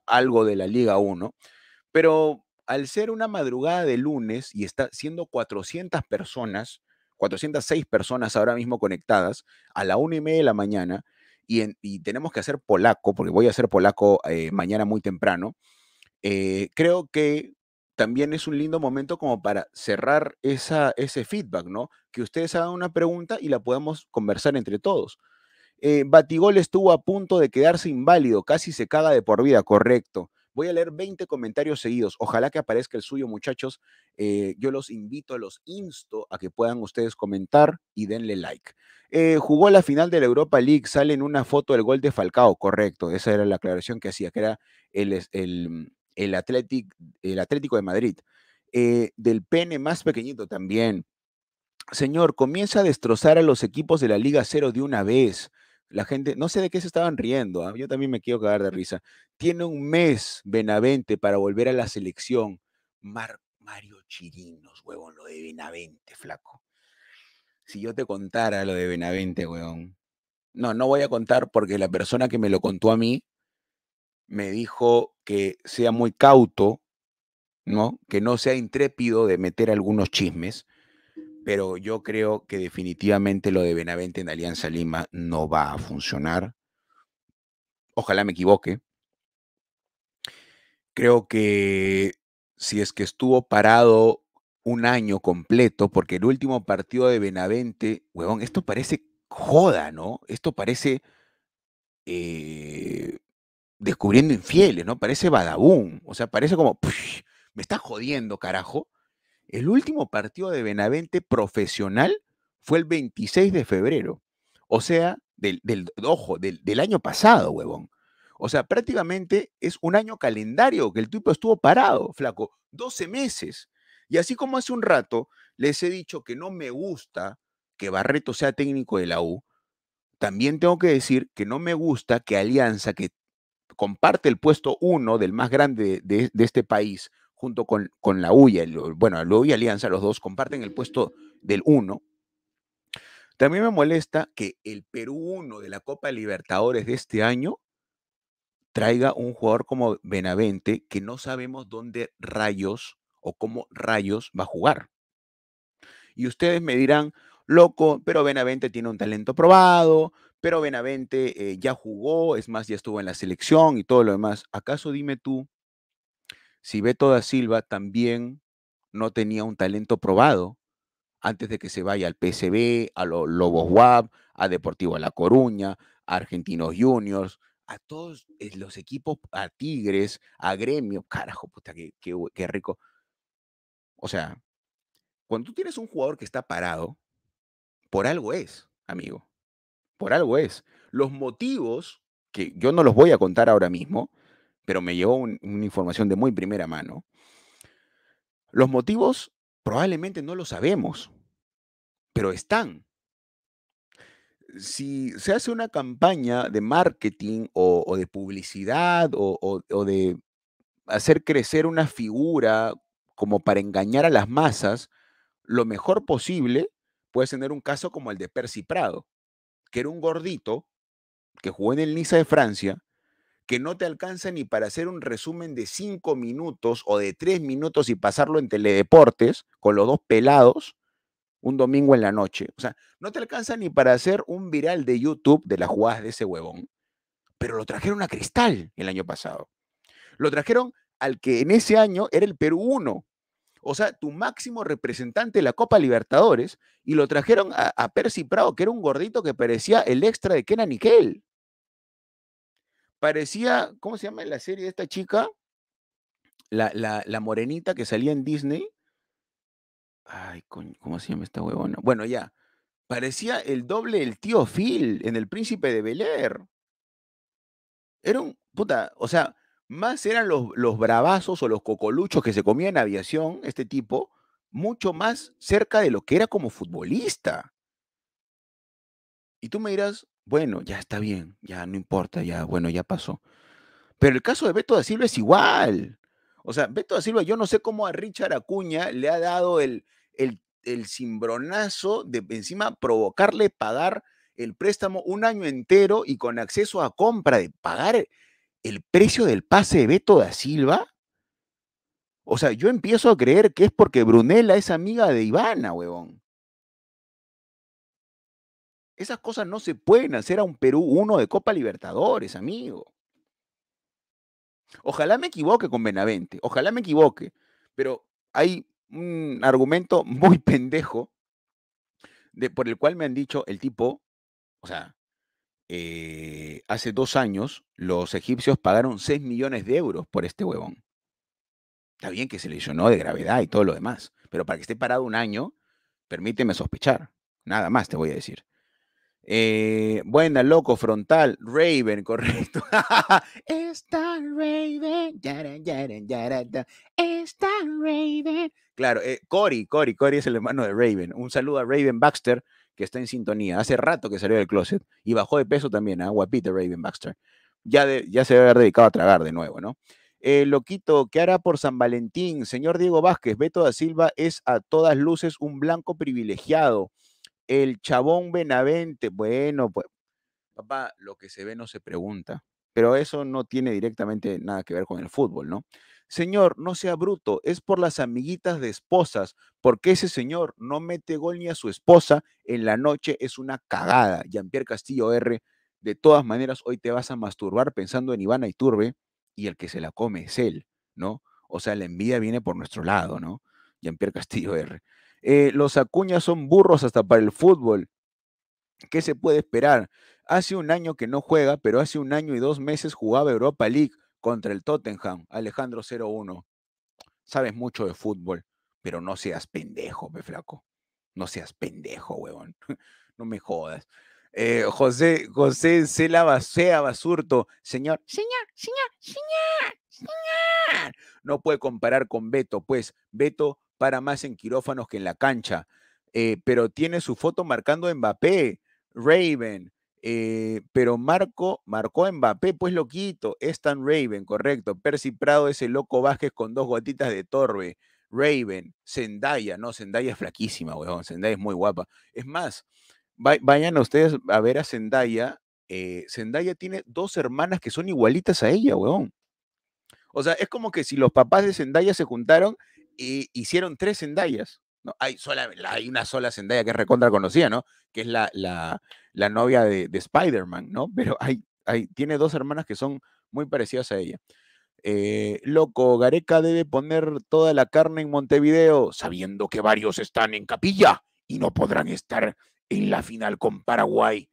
algo de la Liga 1, pero al ser una madrugada de lunes y está siendo 400 personas, 406 personas ahora mismo conectadas, a la una y media de la mañana, y, tenemos que hacer polaco, porque voy a hacer polaco eh, mañana muy temprano, eh, creo que también es un lindo momento como para cerrar ese feedback, ¿no? Que ustedes hagan una pregunta y la podamos conversar entre todos. Eh, Batigol estuvo a punto de quedarse inválido, casi se caga de por vida, correcto. Voy a leer 20 comentarios seguidos. Ojalá que aparezca el suyo, muchachos. Eh, yo los invito, los insto a que puedan ustedes comentar y denle like. Eh, jugó la final de la Europa League, sale en una foto el gol de Falcao, correcto. Esa era la aclaración que hacía, que era el, el, el, el Atlético de Madrid. Eh, del pene más pequeñito también. Señor, comienza a destrozar a los equipos de la Liga Cero de una vez. La gente, no sé de qué se estaban riendo, ah, yo también me quiero cagar de risa. Tiene un mes Benavente para volver a la selección. Mario Chirinos, huevón, lo de Benavente, flaco. Si yo te contara lo de Benavente, huevón. No, no voy a contar porque la persona que me lo contó a mí me dijo que sea muy cauto, ¿no? Que no sea intrépido de meter algunos chismes pero yo creo que definitivamente lo de Benavente en Alianza Lima no va a funcionar. Ojalá me equivoque. Creo que si es que estuvo parado un año completo, porque el último partido de Benavente, huevón, esto parece joda, ¿no? Esto parece eh, descubriendo infieles, ¿no? Parece badabum, o sea, parece como, me está jodiendo, carajo el último partido de Benavente profesional fue el 26 de febrero, o sea, del, ojo, del, año pasado, huevón. O sea, prácticamente es un año calendario que el tipo estuvo parado, flaco, 12 meses. Y así como hace un rato les he dicho que no me gusta que Barreto sea técnico de la U, también tengo que decir que no me gusta que Alianza, que comparte el puesto uno del más grande de este país, junto con, con la UIA. bueno, la UIA Alianza, los dos comparten el puesto del 1. También me molesta que el Perú 1 de la Copa Libertadores de este año traiga un jugador como Benavente que no sabemos dónde rayos o cómo rayos va a jugar. Y ustedes me dirán, loco, pero Benavente tiene un talento probado, pero Benavente eh, ya jugó, es más, ya estuvo en la selección y todo lo demás. ¿Acaso dime tú si Beto da Silva también no tenía un talento probado antes de que se vaya al PSB, a los Lobos WAP, a Deportivo La Coruña, a Argentinos Juniors, a todos los equipos, a Tigres, a Gremio, carajo, puta, qué, qué rico. O sea, cuando tú tienes un jugador que está parado, por algo es, amigo, por algo es. Los motivos, que yo no los voy a contar ahora mismo, pero me llevó una información de muy primera mano. Los motivos probablemente no lo sabemos, pero están. Si se hace una campaña de marketing o, de publicidad o, de hacer crecer una figura como para engañar a las masas, lo mejor posible, puede tener un caso como el de Percy Prado, que era un gordito que jugó en el Niza de Francia, que no te alcanza ni para hacer un resumen de cinco minutos o de tres minutos y pasarlo en teledeportes con los dos pelados un domingo en la noche. O sea, no te alcanza ni para hacer un viral de YouTube de las jugadas de ese huevón. Pero lo trajeron a Cristal el año pasado. Lo trajeron al que en ese año era el Perú 1. O sea, tu máximo representante de la Copa Libertadores, y lo trajeron a, Percy Prado, que era un gordito que parecía el extra de Kenan Nickel. Parecía, ¿cómo se llama la serie de esta chica? La, la, morenita que salía en Disney. Ay, ¿cómo se llama esta huevona? Bueno, ya. Parecía el doble del tío Phil en El Príncipe de Bel Air. Era un, puta, o sea, más eran los, los bravazos o los cocoluchos que se comían en aviación, este tipo, mucho más cerca de lo que era como futbolista. Y tú me dirás, bueno, ya está bien, ya no importa, ya, bueno, ya pasó. Pero el caso de Beto da Silva es igual. O sea, Beto da Silva, yo no sé cómo a Richard Acuña le ha dado el, el, el cimbronazo de encima provocarle pagar el préstamo un año entero y con acceso a compra de pagar el precio del pase de Beto da Silva. O sea, yo empiezo a creer que es porque Brunella es amiga de Ivana, huevón. Esas cosas no se pueden hacer a un Perú uno de Copa Libertadores, amigo. Ojalá me equivoque con Benavente, ojalá me equivoque, pero hay un argumento muy pendejo de, por el cual me han dicho el tipo, o sea, eh, hace dos años los egipcios pagaron 6 millones de euros por este huevón. Está bien que se lesionó de gravedad y todo lo demás, pero para que esté parado un año, permíteme sospechar. Nada más te voy a decir. Eh, buena, loco, frontal, Raven, correcto. Está Raven, Está Raven. Claro, eh, Cory, Cory, Cory es el hermano de Raven. Un saludo a Raven Baxter, que está en sintonía. Hace rato que salió del closet y bajó de peso también, Agua, ah, Peter guapita Raven Baxter. Ya, ya se debe haber dedicado a tragar de nuevo, ¿no? Eh, loquito, ¿qué hará por San Valentín? Señor Diego Vázquez, Beto da Silva es a todas luces un blanco privilegiado el chabón Benavente. Bueno, pues, papá, lo que se ve no se pregunta. Pero eso no tiene directamente nada que ver con el fútbol, ¿no? Señor, no sea bruto, es por las amiguitas de esposas, porque ese señor no mete gol ni a su esposa en la noche, es una cagada. Jean-Pierre Castillo R, de todas maneras, hoy te vas a masturbar pensando en Ivana Iturbe y el que se la come es él, ¿no? O sea, la envidia viene por nuestro lado, ¿no? Jean-Pierre Castillo R. Eh, los Acuña son burros hasta para el fútbol. ¿Qué se puede esperar? Hace un año que no juega, pero hace un año y dos meses jugaba Europa League contra el Tottenham. Alejandro 01. Sabes mucho de fútbol, pero no seas pendejo, me flaco. No seas pendejo, huevón. No me jodas. José, eh, José, José Cela sea Basurto, señor, señor, señor, señor, señor. No puede comparar con Beto, pues Beto para más en quirófanos que en la cancha, eh, pero tiene su foto marcando Mbappé, Raven, eh, pero Marco, marcó Mbappé, pues lo quito. Stan Raven, correcto, Percy Prado es loco Vázquez con dos gotitas de torbe, Raven, Zendaya, no, Zendaya es flaquísima, weón, Zendaya es muy guapa. Es más, vayan ustedes a ver a Zendaya, eh, Zendaya tiene dos hermanas que son igualitas a ella, weón. O sea, es como que si los papás de Zendaya se juntaron hicieron tres Zendayas. ¿no? Hay, sola, una sola Zendaya que es recontra ¿no? Que es la, la, la novia de, de Spider-Man, ¿no? Pero hay, hay, tiene dos hermanas que son muy parecidas a ella. Eh, loco, Gareca debe poner toda la carne en Montevideo, sabiendo que varios están en capilla y no podrán estar en la final con Paraguay.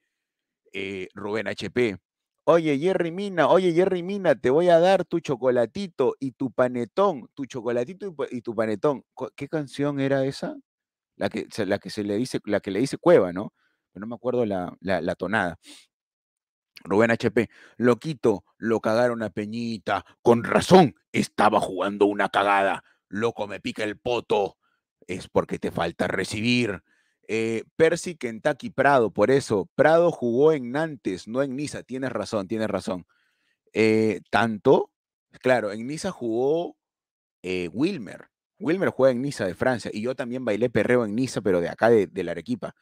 Eh, Rubén HP, Oye, Jerry Mina, oye, Jerry Mina, te voy a dar tu chocolatito y tu panetón, tu chocolatito y, tu panetón. ¿Qué canción era esa? La que, se le dice, la que le dice cueva, ¿no? no me acuerdo la, la tonada. Rubén HP, loquito, lo cagaron a Peñita, con razón, estaba jugando una cagada, loco, me pica el poto, es porque te falta recibir, eh, Percy Kentucky Prado, por eso. Prado jugó en Nantes, no en Niza. Tienes razón, tienes razón. Eh, tanto, claro, en Niza jugó eh, Wilmer. Wilmer juega en Niza de Francia y yo también bailé perreo en Niza, pero de acá, de, la Arequipa.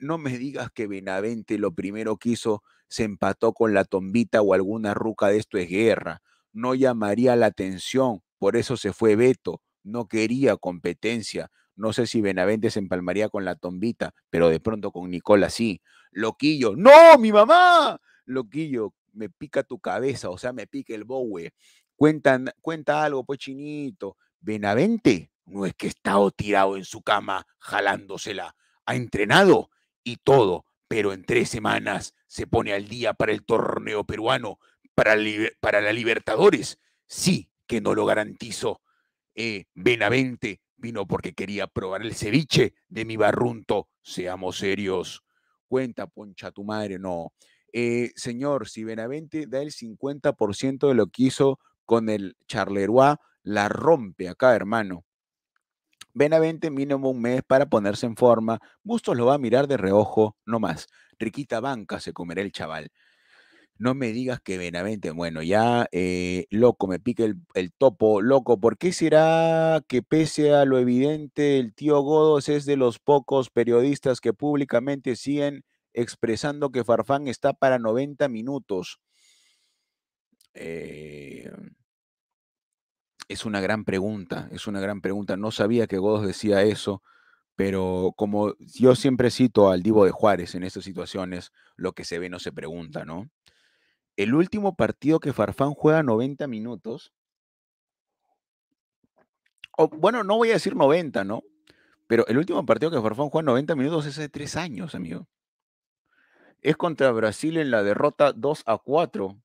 no me digas que Benavente lo primero que hizo se empató con la tombita o alguna ruca de esto es guerra. No llamaría la atención, por eso se fue Beto. No quería competencia no sé si Benavente se empalmaría con la tombita, pero de pronto con Nicola sí. Loquillo, ¡no, mi mamá! Loquillo, me pica tu cabeza, o sea, me pica el bowe. Cuentan, cuenta algo, pues chinito. Benavente no es que ha estado tirado en su cama jalándosela. Ha entrenado y todo, pero en tres semanas se pone al día para el torneo peruano, para, para la Libertadores. Sí que no lo garantizo. Eh, Benavente Vino porque quería probar el ceviche de mi barrunto. Seamos serios. Cuenta, poncha tu madre, no. Eh, señor, si Benavente da el 50% de lo que hizo con el Charleroi, la rompe acá, hermano. Benavente mínimo un mes para ponerse en forma. Bustos lo va a mirar de reojo, no más. Riquita banca se comerá el chaval. No me digas que venamente. bueno, ya eh, loco, me pica el, topo, loco, ¿por qué será que pese a lo evidente, el tío Godos es de los pocos periodistas que públicamente siguen expresando que Farfán está para 90 minutos? Eh, es una gran pregunta, es una gran pregunta. No sabía que Godos decía eso, pero como yo siempre cito al Divo de Juárez en estas situaciones, lo que se ve no se pregunta, ¿no? el último partido que Farfán juega 90 minutos, bueno, no voy a decir 90, ¿no? Pero el último partido que Farfán juega 90 minutos es hace tres años, amigo. Es contra Brasil en la derrota 2 a 4.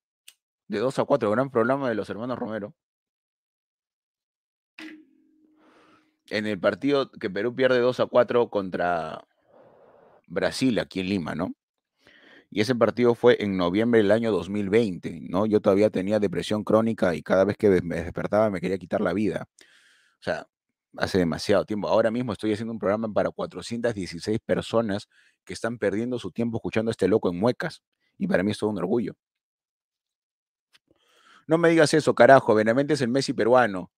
De 2 a 4, gran problema de los hermanos Romero. En el partido que Perú pierde 2 a 4 contra Brasil aquí en Lima, ¿no? y ese partido fue en noviembre del año 2020, ¿no? Yo todavía tenía depresión crónica y cada vez que me despertaba me quería quitar la vida. O sea, hace demasiado tiempo. Ahora mismo estoy haciendo un programa para 416 personas que están perdiendo su tiempo escuchando a este loco en muecas y para mí es todo un orgullo. No me digas eso, carajo, Benavente es el Messi peruano.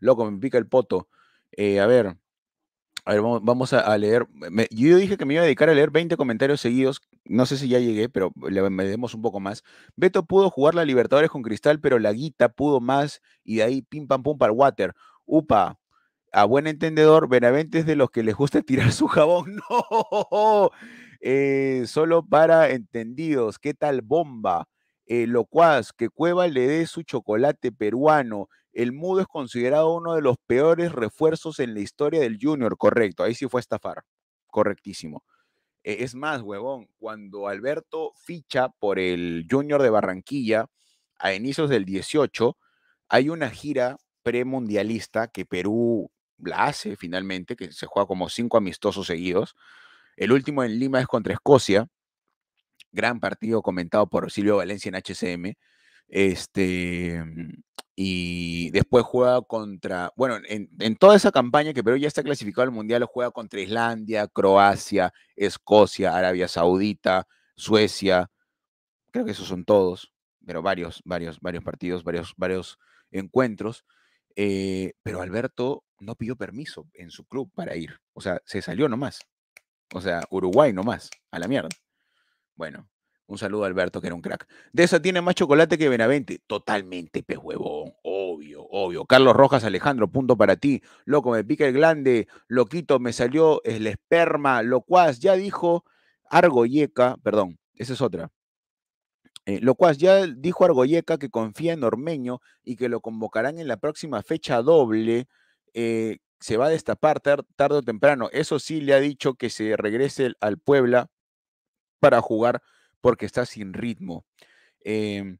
Loco, me pica el poto. Eh, a ver, a ver, vamos, a, leer. yo dije que me iba a dedicar a leer 20 comentarios seguidos no sé si ya llegué, pero le demos un poco más. Beto pudo jugar la Libertadores con Cristal, pero la Guita pudo más y de ahí pim pam pum para Water. Upa, a buen entendedor, Benavente es de los que les gusta tirar su jabón. No, eh, solo para entendidos. ¿Qué tal bomba? Eh, locuaz, que Cueva le dé su chocolate peruano. El Mudo es considerado uno de los peores refuerzos en la historia del Junior, correcto. Ahí sí fue estafar, correctísimo. E-, es más, huevón, cuando Alberto ficha por el Junior de Barranquilla a inicios del 18, hay una gira premundialista que Perú la hace finalmente, que se juega como cinco amistosos seguidos. El último en Lima es contra Escocia, gran partido comentado por Silvio Valencia en HCM. Este, mm, y después juega contra, bueno, en, toda esa campaña que Perú ya está clasificado al Mundial, juega contra Islandia, Croacia, Escocia, Arabia Saudita, Suecia, creo que esos son todos, pero varios, varios, varios partidos, varios, varios encuentros. Eh, pero Alberto no pidió permiso en su club para ir, o sea, se salió nomás, o sea, Uruguay nomás, a la mierda. Bueno, un saludo a Alberto, que era un crack. De esa tiene más chocolate que Benavente. Totalmente, pez pues, Obvio, obvio. Carlos Rojas, Alejandro, punto para ti. Loco, me pica el glande. Loquito, me salió el esperma. Locuaz, ya dijo Argoyeca. Perdón, esa es otra. Lo eh, Locuaz, ya dijo Argoyeca que confía en Ormeño y que lo convocarán en la próxima fecha doble. Eh, se va a destapar tarde o temprano. Eso sí, le ha dicho que se regrese al Puebla para jugar porque está sin ritmo. Em,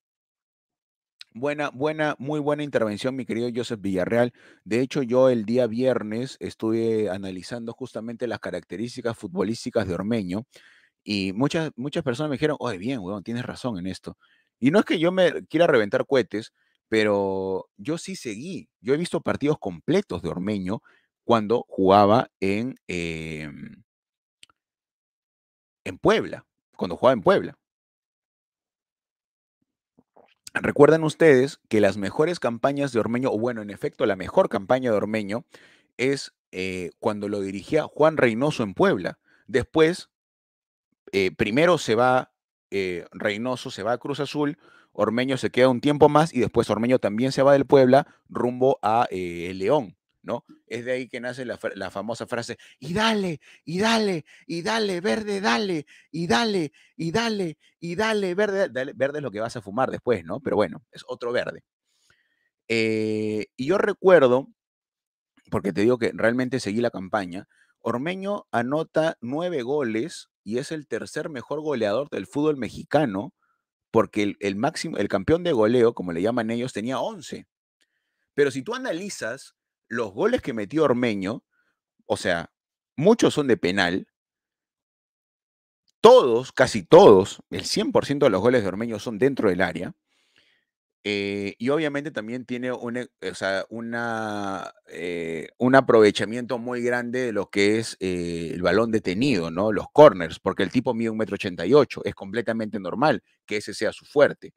buena, buena, muy buena intervención, mi querido Joseph Villarreal. De hecho, yo el día viernes estuve analizando justamente las características futbolísticas de Ormeño y muchas, muchas personas me dijeron, oye, bien, weón, tienes razón en esto. Y no es que yo me quiera reventar cohetes, pero yo sí seguí. Yo he visto partidos completos de Ormeño cuando jugaba en, em, en Puebla cuando jugaba en Puebla. Recuerdan ustedes que las mejores campañas de Ormeño, o bueno, en efecto, la mejor campaña de Ormeño es eh, cuando lo dirigía Juan Reynoso en Puebla. Después, eh, primero se va eh, Reynoso, se va a Cruz Azul, Ormeño se queda un tiempo más y después Ormeño también se va del Puebla rumbo a eh, León. Es de ahí que nace la, famosa frase, y dale, y dale, y dale, verde, dale, y dale, y dale, y dale, verde, verde es lo que vas a fumar después, ¿no? Pero bueno, es otro verde. Eh, y yo recuerdo, porque te digo que realmente seguí la campaña, Ormeño anota nueve goles y es el tercer mejor goleador del fútbol mexicano, porque máximo, el campeón de goleo, como le llaman ellos, tenía once. Pero si tú analizas los goles que metió Ormeño, o sea, muchos son de penal, todos, casi todos, el 100% de los goles de Ormeño son dentro del área. Eh, y obviamente también tiene eh, una, eh, un aprovechamiento muy grande de lo que es el balón detenido, ¿no? Los corners, porque el tipo mide un metro es completamente normal que ese sea su fuerte.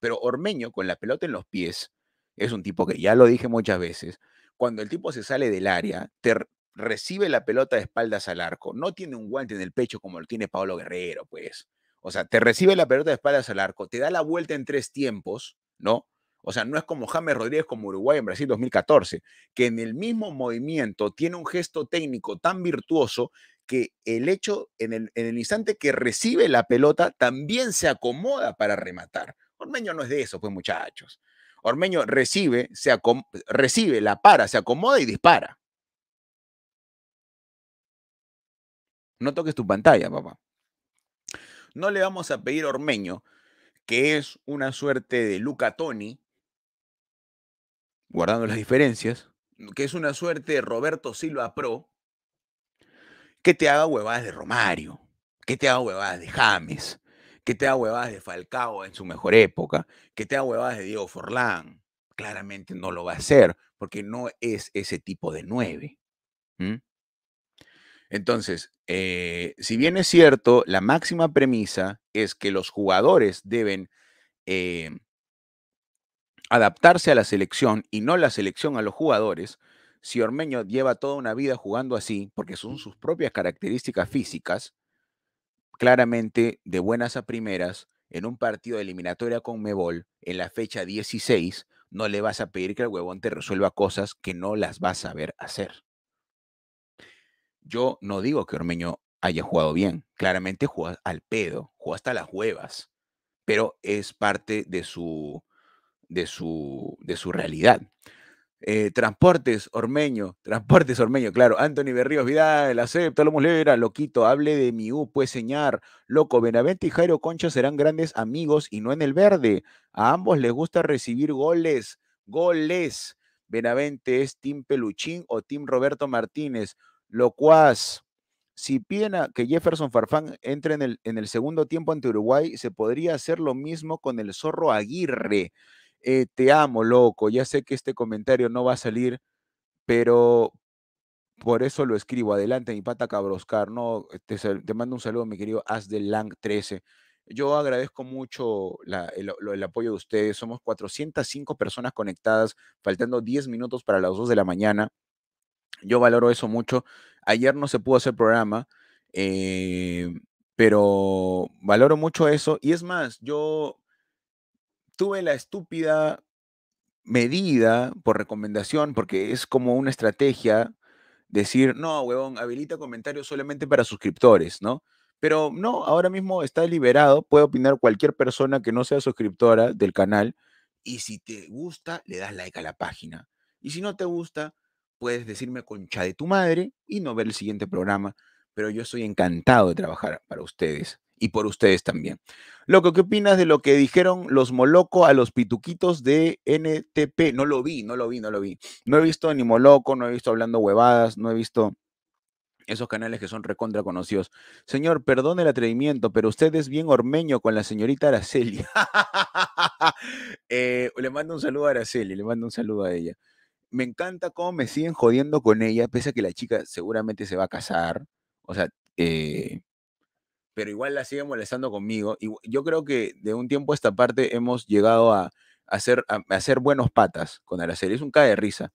Pero Ormeño, con la pelota en los pies, es un tipo que ya lo dije muchas veces, cuando el tipo se sale del área, te recibe la pelota de espaldas al arco, no tiene un guante en el pecho como lo tiene Paolo Guerrero, pues. O sea, te recibe la pelota de espaldas al arco, te da la vuelta en tres tiempos, ¿no? O sea, no es como James Rodríguez como Uruguay en Brasil 2014, que en el mismo movimiento tiene un gesto técnico tan virtuoso que el hecho, en el, instante que recibe la pelota, también se acomoda para rematar. Ormeño no es de eso, pues muchachos. Ormeño recibe, se recibe, la para, se acomoda y dispara. No toques tu pantalla, papá. No le vamos a pedir a Ormeño, que es una suerte de Luca Toni, guardando las diferencias, que es una suerte de Roberto Silva Pro, que te haga huevadas de Romario, que te haga huevadas de James, que te da huevadas de Falcao en su mejor época, que te da huevadas de Diego Forlán. Claramente no lo va a hacer, porque no es ese tipo de nueve. Entonces, eh, si bien es cierto, la máxima premisa es que los jugadores deben eh, adaptarse a la selección y no la selección a los jugadores, si Ormeño lleva toda una vida jugando así, porque son sus propias características físicas, claramente de buenas a primeras en un partido de eliminatoria con Mebol en la fecha 16, no le vas a pedir que el huevón te resuelva cosas que no las vas a ver hacer. Yo no digo que Ormeño haya jugado bien, claramente jugó al pedo, jugó hasta las huevas, pero es parte de su, de su, de su realidad. Eh, Transportes Ormeño, Transportes Ormeño, claro, Anthony Berríos Vidal, acepto, lo era loquito, hable de mi U, pues señar, loco, Benavente y Jairo Concha serán grandes amigos y no en el verde. A ambos les gusta recibir goles, goles. Benavente es Tim Peluchín o Tim Roberto Martínez, cual, Si piden que Jefferson Farfán entre en el, en el segundo tiempo ante Uruguay, se podría hacer lo mismo con el zorro Aguirre. Eh, te amo, loco, ya sé que este comentario no va a salir, pero por eso lo escribo. Adelante, mi pata Cabroscar, ¿no? Eh, te, mando un saludo, mi querido haz de Lang 13. Yo agradezco mucho el, apoyo de ustedes. Somos 405 personas conectadas, faltando 10 minutos para las 2 de la mañana. Yo valoro eso mucho. Ayer no se pudo hacer programa, eh, pero valoro mucho eso. Y es más, yo tuve la estúpida medida por recomendación, porque es como una estrategia decir, no, huevón, habilita comentarios solamente para suscriptores, ¿no? Pero no, ahora mismo está liberado, puede opinar cualquier persona que no sea suscriptora del canal y si te gusta, le das like a la página. Y si no te gusta, puedes decirme concha de tu madre y no ver el siguiente programa, pero yo estoy encantado de trabajar para ustedes y por ustedes también. Loco, ¿qué opinas de lo que dijeron los Moloco a los pituquitos de NTP? No lo vi, no lo vi, no lo vi. No he visto ni Moloco, no he visto hablando huevadas, no he visto esos canales que son recontra conocidos. Señor, perdón el atrevimiento, pero usted es bien ormeño con la señorita Araceli. Eh, le mando un saludo a Araceli, le mando un saludo a ella. Me encanta cómo me siguen jodiendo con ella, pese a que la chica seguramente se va a casar. O sea, eh, pero igual la sigue molestando conmigo. Y yo creo que de un tiempo a esta parte hemos llegado a, hacer, a, buenos patas con la serie. Es un cae de risa.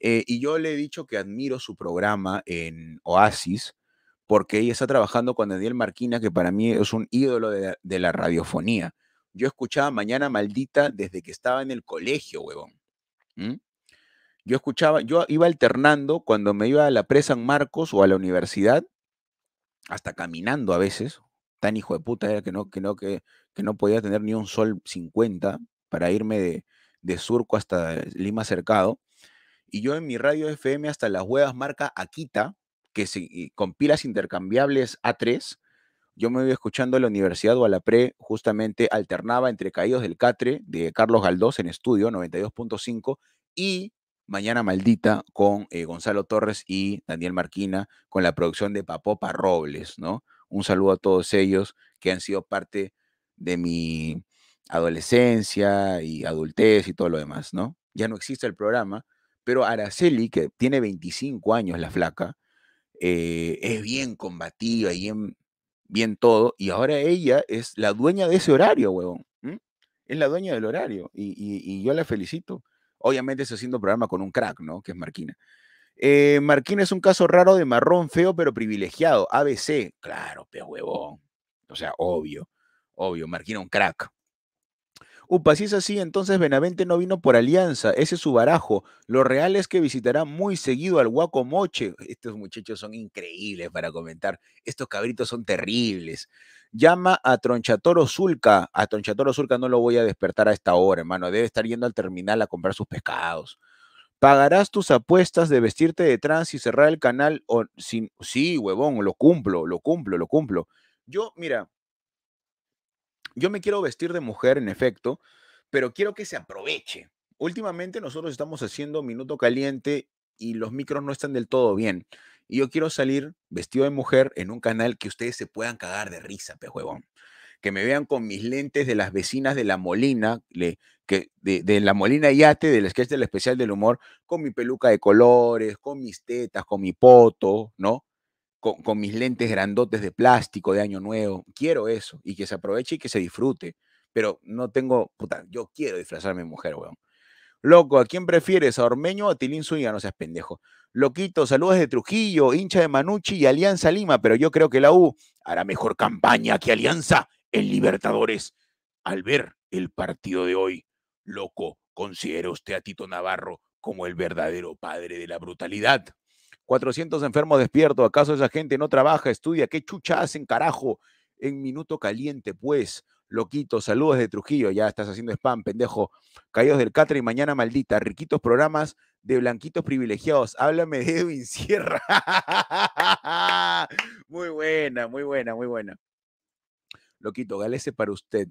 Eh, y yo le he dicho que admiro su programa en Oasis, porque ella está trabajando con Daniel Marquina, que para mí es un ídolo de la, radiofonía. Yo escuchaba Mañana Maldita desde que estaba en el colegio, huevón. Yo escuchaba, yo iba alternando cuando me iba a la presa en Marcos o a la universidad, hasta caminando a veces, tan hijo de puta era que no, que no, que, que no podía tener ni un sol 50 para irme de, Surco hasta Lima Cercado. Y yo en mi radio FM hasta las huevas marca Akita, que con pilas intercambiables A3, yo me iba escuchando a la universidad o a la pre, justamente alternaba entre Caídos del Catre de Carlos Galdós en estudio 92.5 y Mañana Maldita con eh, Gonzalo Torres y Daniel Marquina con la producción de Papopa Robles, ¿no? Un saludo a todos ellos que han sido parte de mi adolescencia y adultez y todo lo demás, ¿no? Ya no existe el programa, pero Araceli, que tiene 25 años, la flaca, eh, es bien combativa y bien, todo, y ahora ella es la dueña de ese horario, huevón. Es la dueña del horario, y yo la felicito. Obviamente está haciendo programa con un crack, ¿no? Que es Marquina. Eh, Marquina es un caso raro de marrón feo, pero privilegiado. ABC, claro, pe huevón. O sea, obvio, obvio. Marquina un crack. Upa, si es así, entonces Benavente no vino por alianza. Ese es su barajo. Lo real es que visitará muy seguido al Guaco Moche. Estos muchachos son increíbles para comentar. Estos cabritos son terribles llama a Tronchatoro Zulca. A Tronchatoro Zulca no lo voy a despertar a esta hora, hermano. Debe estar yendo al terminal a comprar sus pescados. Pagarás tus apuestas de vestirte de trans y cerrar el canal. O sin... Sí, huevón, lo cumplo, lo cumplo, lo cumplo. Yo, mira, yo me quiero vestir de mujer, en efecto, pero quiero que se aproveche. Últimamente nosotros estamos haciendo minuto caliente y los micros no están del todo bien. Y yo quiero salir vestido de mujer en un canal que ustedes se puedan cagar de risa, pe Que me vean con mis lentes de las vecinas de La Molina, le, que, de, La Molina Yate, del sketch del especial del humor, con mi peluca de colores, con mis tetas, con mi poto, ¿no? Con, mis lentes grandotes de plástico de Año Nuevo. Quiero eso y que se aproveche y que se disfrute. Pero no tengo, puta, yo quiero disfrazarme de mujer, weón. Loco, ¿a quién prefieres? ¿A Ormeño o a Tilín Zúñiga? No seas pendejo. Loquito, saludos de Trujillo, hincha de Manucci y Alianza Lima, pero yo creo que la U hará mejor campaña que Alianza en Libertadores. Al ver el partido de hoy, loco, ¿considera usted a Tito Navarro como el verdadero padre de la brutalidad? 400 enfermos despiertos, ¿acaso esa gente no trabaja, estudia? ¿Qué chucha hacen, carajo? En minuto caliente, pues. Loquito, saludos de Trujillo, ya estás haciendo spam, pendejo. Caídos del Catre y mañana maldita, riquitos programas de blanquitos privilegiados. Háblame de Edwin Sierra. muy buena, muy buena, muy buena. Loquito, Galese para usted.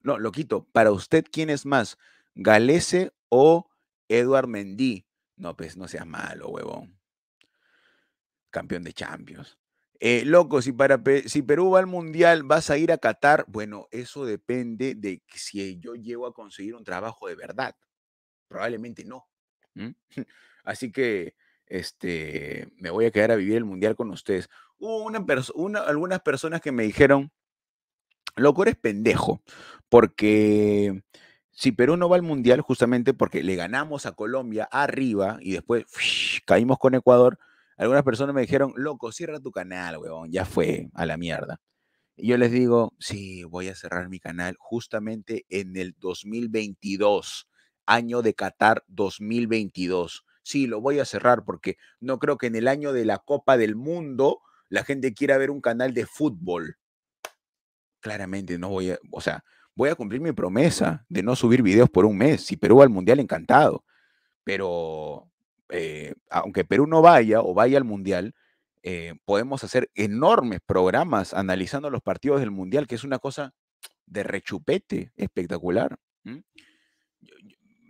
No, Loquito, para usted, ¿quién es más? ¿Galese o Eduard Mendí? No, pues no seas malo, huevón. Campeón de Champions. Eh, loco, si, para, si Perú va al Mundial, ¿vas a ir a Qatar? Bueno, eso depende de si yo llego a conseguir un trabajo de verdad. Probablemente no. Así que este, me voy a quedar a vivir el mundial con ustedes. Hubo una algunas personas que me dijeron, loco eres pendejo, porque si Perú no va al mundial justamente porque le ganamos a Colombia arriba y después caímos con Ecuador, algunas personas me dijeron, loco, cierra tu canal, weón, ya fue a la mierda. Y yo les digo, sí, voy a cerrar mi canal justamente en el 2022 año de Qatar 2022. Sí, lo voy a cerrar porque no creo que en el año de la Copa del Mundo la gente quiera ver un canal de fútbol. Claramente no voy a, o sea, voy a cumplir mi promesa de no subir videos por un mes. Si Perú va al Mundial, encantado. Pero eh, aunque Perú no vaya o vaya al Mundial, eh, podemos hacer enormes programas analizando los partidos del Mundial, que es una cosa de rechupete espectacular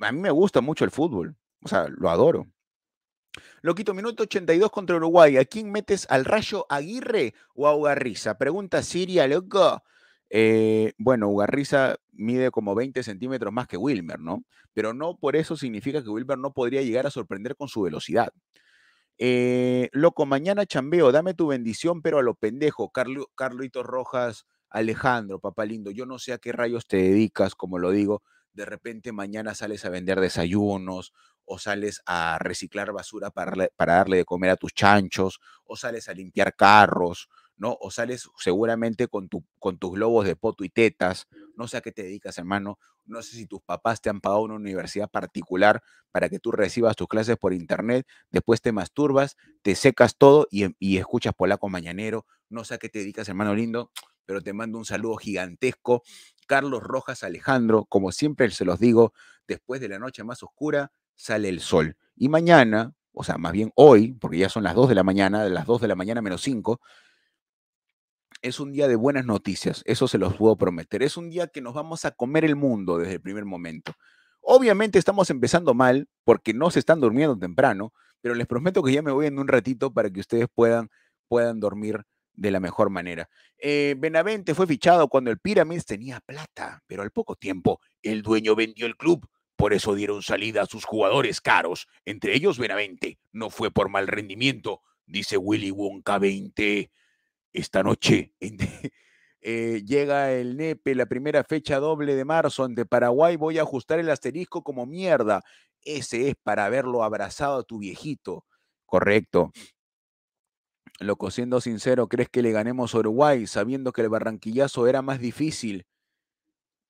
a mí me gusta mucho el fútbol, o sea, lo adoro. Loquito, minuto 82 contra Uruguay. ¿A quién metes al rayo Aguirre o a Ugarriza? Pregunta Siria, loco. Eh, bueno, Ugarriza mide como 20 centímetros más que Wilmer, ¿no? Pero no por eso significa que Wilmer no podría llegar a sorprender con su velocidad. Eh, loco, mañana chambeo, dame tu bendición, pero a lo pendejo. Carlitos Rojas, Alejandro, papá lindo, yo no sé a qué rayos te dedicas, como lo digo, de repente mañana sales a vender desayunos o sales a reciclar basura para, para darle de comer a tus chanchos o sales a limpiar carros, ¿no? O sales seguramente con, tu, con tus globos de poto y tetas, no sé a qué te dedicas, hermano, no sé si tus papás te han pagado una universidad particular para que tú recibas tus clases por internet, después te masturbas, te secas todo y, y escuchas polaco mañanero, no sé a qué te dedicas, hermano lindo, pero te mando un saludo gigantesco. Carlos Rojas Alejandro, como siempre se los digo, después de la noche más oscura sale el sol. Y mañana, o sea, más bien hoy, porque ya son las 2 de la mañana, de las 2 de la mañana menos 5, es un día de buenas noticias, eso se los puedo prometer. Es un día que nos vamos a comer el mundo desde el primer momento. Obviamente estamos empezando mal porque no se están durmiendo temprano, pero les prometo que ya me voy en un ratito para que ustedes puedan, puedan dormir de la mejor manera. Eh, Benavente fue fichado cuando el Pyramids tenía plata, pero al poco tiempo el dueño vendió el club. Por eso dieron salida a sus jugadores caros, entre ellos Benavente. No fue por mal rendimiento, dice Willy Wonka 20. Esta noche eh, llega el NEPE, la primera fecha doble de marzo ante Paraguay. Voy a ajustar el asterisco como mierda. Ese es para haberlo abrazado a tu viejito. Correcto. Loco, siendo sincero, ¿crees que le ganemos a Uruguay sabiendo que el barranquillazo era más difícil?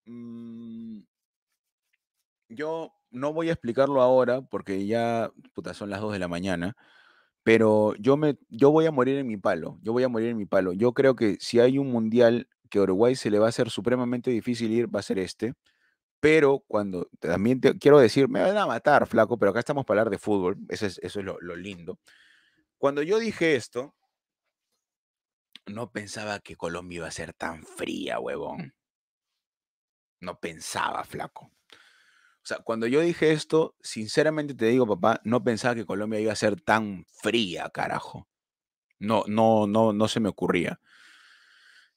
Mm, yo no voy a explicarlo ahora porque ya son las 2 de la mañana, pero yo, me, yo voy a morir en mi palo, yo voy a morir en mi palo. Yo creo que si hay un mundial que a Uruguay se le va a hacer supremamente difícil ir, va a ser este pero cuando también quiero decir, me van a matar, flaco, pero acá estamos para hablar de fútbol, eso es, lo, lindo. Cuando yo dije esto, no pensaba que Colombia iba a ser tan fría, huevón. No pensaba, flaco. O sea, cuando yo dije esto, sinceramente te digo, papá, no pensaba que Colombia iba a ser tan fría, carajo. No, no, no, no se me ocurría.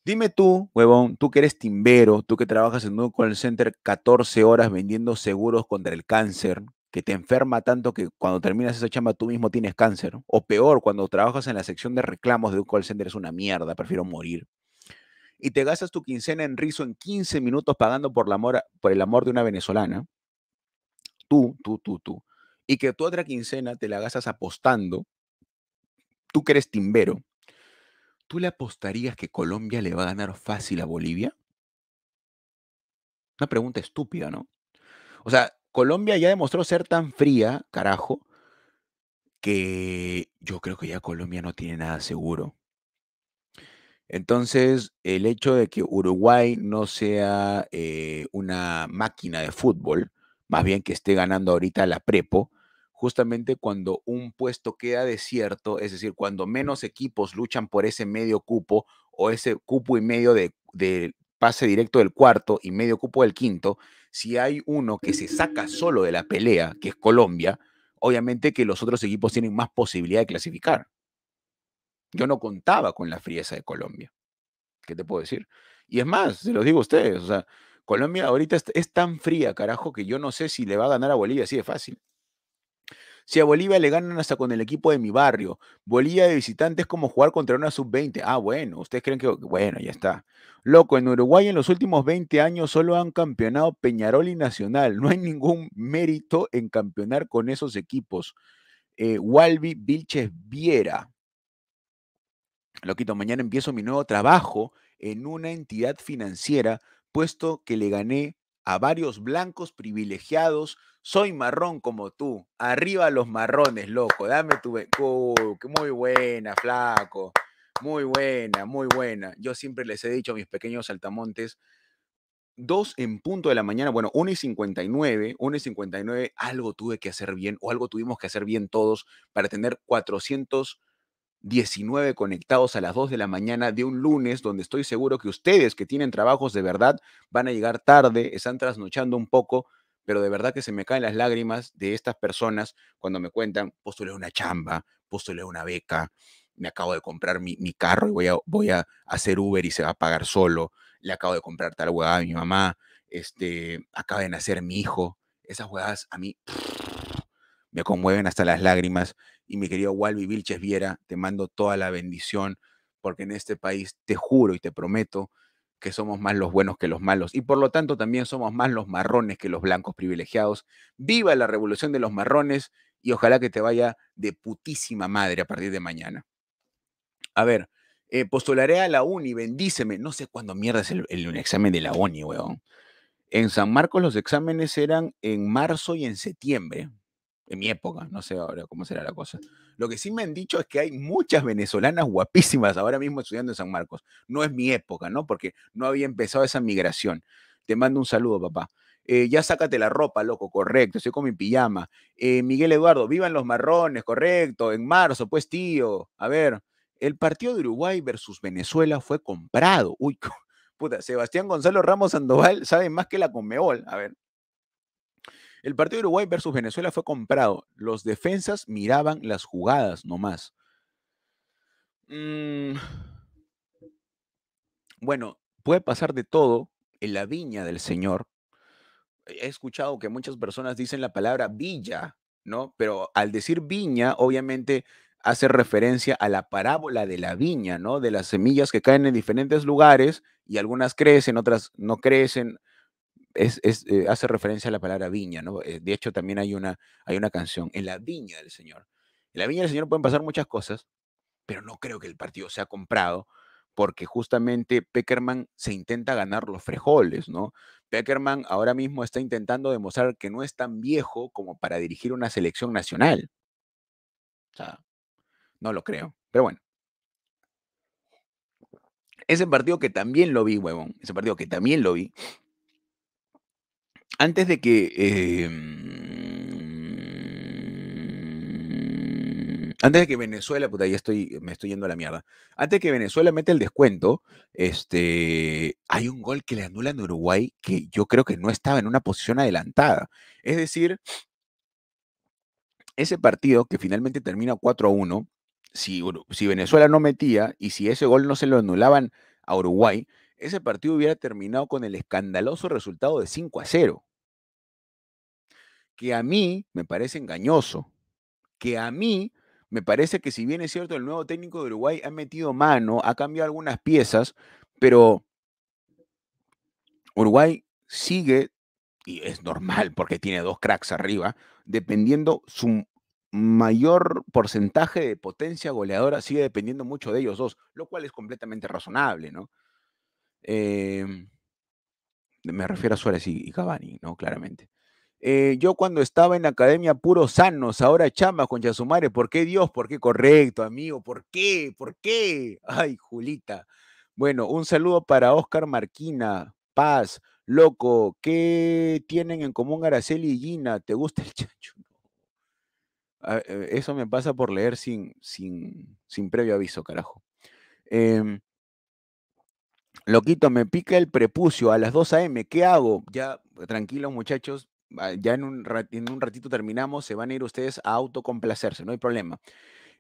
Dime tú, huevón, tú que eres timbero, tú que trabajas en un call center 14 horas vendiendo seguros contra el cáncer, que te enferma tanto que cuando terminas esa chamba tú mismo tienes cáncer. O peor, cuando trabajas en la sección de reclamos de un call center es una mierda, prefiero morir. Y te gastas tu quincena en rizo en 15 minutos pagando por, la mora, por el amor de una venezolana. Tú, tú, tú, tú. Y que tu otra quincena te la gastas apostando. Tú que eres timbero. ¿Tú le apostarías que Colombia le va a ganar fácil a Bolivia? Una pregunta estúpida, ¿no? O sea, Colombia ya demostró ser tan fría, carajo, que yo creo que ya Colombia no tiene nada seguro. Entonces, el hecho de que Uruguay no sea eh, una máquina de fútbol, más bien que esté ganando ahorita la prepo, justamente cuando un puesto queda desierto, es decir, cuando menos equipos luchan por ese medio cupo o ese cupo y medio de, pase directo del cuarto y medio cupo del quinto, si hay uno que se saca solo de la pelea, que es Colombia, obviamente que los otros equipos tienen más posibilidad de clasificar. Yo no contaba con la frieza de Colombia. ¿Qué te puedo decir? Y es más, se los digo a ustedes, o sea, Colombia ahorita es, es tan fría, carajo, que yo no sé si le va a ganar a Bolivia así de fácil. Si a Bolivia le ganan hasta con el equipo de mi barrio, Bolivia de visitantes es como jugar contra una sub-20. Ah, bueno, ustedes creen que. Bueno, ya está. Loco, en Uruguay en los últimos 20 años solo han campeonado Peñarol y Nacional. No hay ningún mérito en campeonar con esos equipos. Eh, Walby Vilches Viera. Loquito, mañana empiezo mi nuevo trabajo en una entidad financiera, puesto que le gané a varios blancos privilegiados. Soy marrón como tú. Arriba los marrones, loco. Dame tu... muy buena, flaco. Muy buena, muy buena. Yo siempre les he dicho a mis pequeños saltamontes, dos en punto de la mañana, bueno, 1 y 59, 1 y 59, algo tuve que hacer bien o algo tuvimos que hacer bien todos para tener 400 19 conectados a las 2 de la mañana de un lunes donde estoy seguro que ustedes que tienen trabajos de verdad van a llegar tarde, están trasnochando un poco, pero de verdad que se me caen las lágrimas de estas personas cuando me cuentan, póstole una chamba, póstole una beca, me acabo de comprar mi, carro y voy a, voy a hacer Uber y se va a pagar solo, le acabo de comprar tal huevada a mi mamá, este, acaba de nacer mi hijo, esas huevadas a mí me conmueven hasta las lágrimas y mi querido Walby Vilches Viera, te mando toda la bendición, porque en este país te juro y te prometo que somos más los buenos que los malos y por lo tanto también somos más los marrones que los blancos privilegiados. Viva la revolución de los marrones y ojalá que te vaya de putísima madre a partir de mañana. A ver, eh, postularé a la uni, bendíceme. No sé cuándo mierda es el, examen de la uni, weón. En San Marcos los exámenes eran en marzo y en septiembre en mi época, no sé ahora cómo será la cosa. Lo que sí me han dicho es que hay muchas venezolanas guapísimas ahora mismo estudiando en San Marcos. No es mi época, ¿no? Porque no había empezado esa migración. Te mando un saludo, papá. Eh, ya sácate la ropa, loco, correcto, estoy con mi pijama. Eh, Miguel Eduardo, vivan los marrones, correcto, en marzo, pues tío. A ver, el partido de Uruguay versus Venezuela fue comprado. Uy, puta, Sebastián Gonzalo Ramos Sandoval sabe más que la Conmebol. A ver, el partido de Uruguay versus Venezuela fue comprado. Los defensas miraban las jugadas nomás. más. Mm. Bueno, puede pasar de todo en la viña del Señor. He escuchado que muchas personas dicen la palabra villa, ¿no? Pero al decir viña, obviamente hace referencia a la parábola de la viña, ¿no? De las semillas que caen en diferentes lugares y algunas crecen, otras no crecen, eh, hace referencia a la palabra viña, ¿no? Eh, de hecho, también hay una, hay una canción, en la viña del Señor. En la viña del Señor pueden pasar muchas cosas, pero no creo que el partido sea comprado, porque justamente Peckerman se intenta ganar los frejoles ¿no? Peckerman ahora mismo está intentando demostrar que no es tan viejo como para dirigir una selección nacional. O sea, no lo creo, pero bueno. Ese partido que también lo vi, huevón, ese partido que también lo vi, antes de que. Em, antes de que Venezuela, puta, ya estoy, me estoy yendo a la mierda. Antes de que Venezuela mete el descuento, este, hay un gol que le anulan a Uruguay que yo creo que no estaba en una posición adelantada. Es decir, ese partido que finalmente termina 4 a 1, si, si Venezuela no metía y si ese gol no se lo anulaban a Uruguay, ese partido hubiera terminado con el escandaloso resultado de 5 a 0. Que a mí me parece engañoso. Que a mí me parece que si bien es cierto, el nuevo técnico de Uruguay ha metido mano, ha cambiado algunas piezas, pero Uruguay sigue, y es normal porque tiene dos cracks arriba, dependiendo su mayor porcentaje de potencia goleadora sigue dependiendo mucho de ellos dos, lo cual es completamente razonable, ¿no? Em, me refiero a Suárez y, cabani Cavani, ¿no? Claramente. Eh, yo cuando estaba en la academia puro sanos, ahora chamba con Chasumare ¿por qué Dios? ¿Por qué correcto, amigo? ¿Por qué? ¿Por qué? Ay, Julita. Bueno, un saludo para Oscar Marquina, Paz, Loco, ¿qué tienen en común Araceli y Gina? ¿Te gusta el chacho? Ah, eh, eso me pasa por leer sin, sin, sin previo aviso, carajo. Em, Loquito, me pica el prepucio a las 2 a.m. ¿Qué hago? Ya, tranquilos muchachos, ya en un, un ratito terminamos, se van a ir ustedes a autocomplacerse, no hay problema.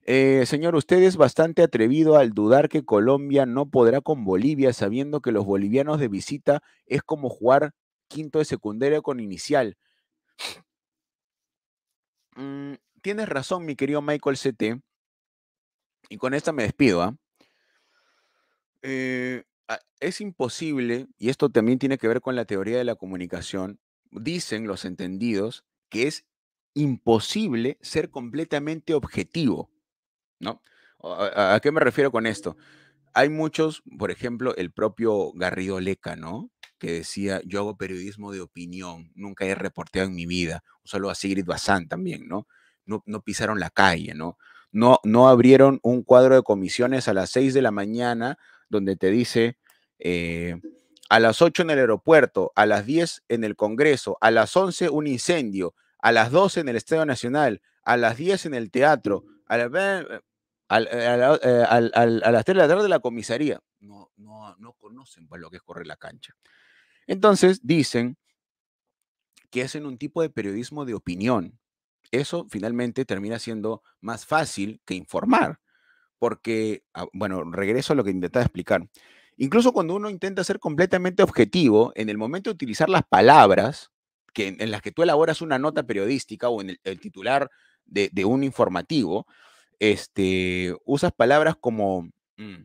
Eh, señor, usted es bastante atrevido al dudar que Colombia no podrá con Bolivia, sabiendo que los bolivianos de visita es como jugar quinto de secundaria con inicial. Mm, tienes razón, mi querido Michael CT. Y con esta me despido. ¿ah? ¿eh? Eh, es imposible, y esto también tiene que ver con la teoría de la comunicación, dicen los entendidos que es imposible ser completamente objetivo, ¿no? ¿A, qué me refiero con esto? Hay muchos, por ejemplo, el propio Garrido Leca, ¿no? Que decía, yo hago periodismo de opinión, nunca he reporteado en mi vida. solo a Sigrid Bazán también, ¿no? ¿no? pisaron la calle, ¿no? No, no, abrieron un cuadro de comisiones a las seis de la mañana donde te dice eh, a las 8 en el aeropuerto, a las 10 en el Congreso, a las 11 un incendio, a las 12 en el Estadio Nacional, a las 10 en el teatro, a, las 3 de la tarde la comisaría. No, no, conocen pues, lo que es correr la cancha. Entonces dicen que hacen un tipo de periodismo de opinión. Eso finalmente termina siendo más fácil que informar porque, ah, bueno, regreso a lo que intentaba explicar. Incluso cuando uno intenta ser completamente objetivo, en el momento de utilizar las palabras que, en, las que tú elaboras una nota periodística o en el, titular de, un informativo, este, usas palabras como, mm,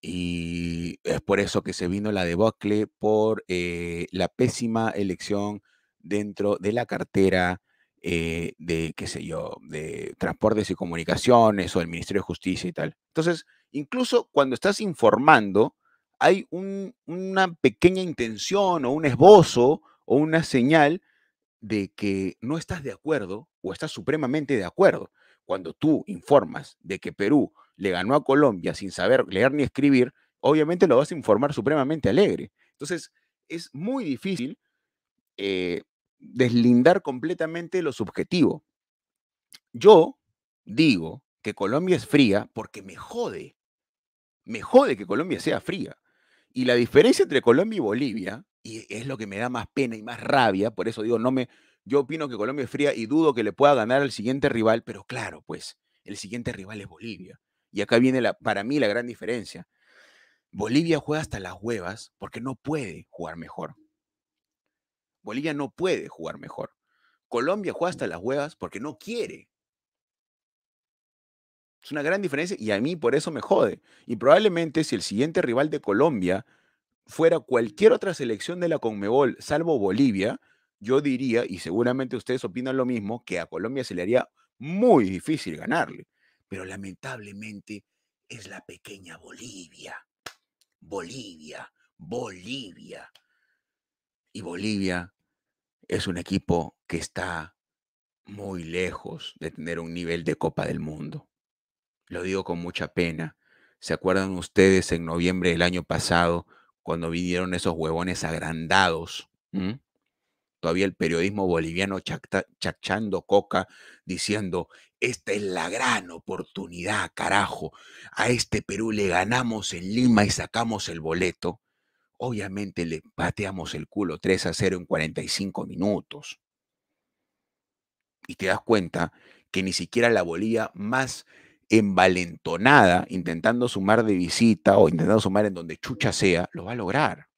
y es por eso que se vino la debacle por eh, la pésima elección dentro de la cartera eh, de, qué sé yo, de transportes y comunicaciones o del Ministerio de Justicia y tal. Entonces, incluso cuando estás informando, hay una pequeña intención o un esbozo o una señal de que no estás de acuerdo o estás supremamente de acuerdo. Cuando tú informas de que Perú le ganó a Colombia sin saber leer ni escribir, obviamente lo vas a informar supremamente alegre. Entonces, es muy difícil eh, deslindar completamente lo subjetivo. Yo digo que Colombia es fría porque me jode. Me jode que Colombia sea fría. Y la diferencia entre Colombia y Bolivia, y es lo que me da más pena y más rabia, por eso digo, no me, yo opino que Colombia es fría y dudo que le pueda ganar al siguiente rival, pero claro, pues el siguiente rival es Bolivia. Y acá viene la, para mí la gran diferencia. Bolivia juega hasta las huevas porque no puede jugar mejor. Bolivia no puede jugar mejor. Colombia juega hasta mm. las huevas porque no quiere. Es una gran diferencia y a mí por eso me jode. Y probablemente si el siguiente rival de Colombia fuera cualquier otra selección de la Conmebol, salvo Bolivia, yo diría, y seguramente ustedes opinan lo mismo, que a Colombia se le haría muy difícil ganarle. Pero lamentablemente es la pequeña Bolivia. Bolivia, Bolivia. Y Bolivia es un equipo que está muy lejos de tener un nivel de Copa del Mundo. Lo digo con mucha pena. ¿Se acuerdan ustedes en noviembre del año pasado cuando vinieron esos huevones agrandados? Mm? Todavía el periodismo boliviano chachando coca diciendo, esta es la gran oportunidad, carajo. A este Perú le ganamos en Lima y sacamos el boleto. Obviamente le pateamos el culo 3 a 0 en 45 minutos. Y te das cuenta que ni siquiera la Bolivia más envalentonada, intentando sumar de visita o intentando sumar en donde chucha sea, lo va a lograr.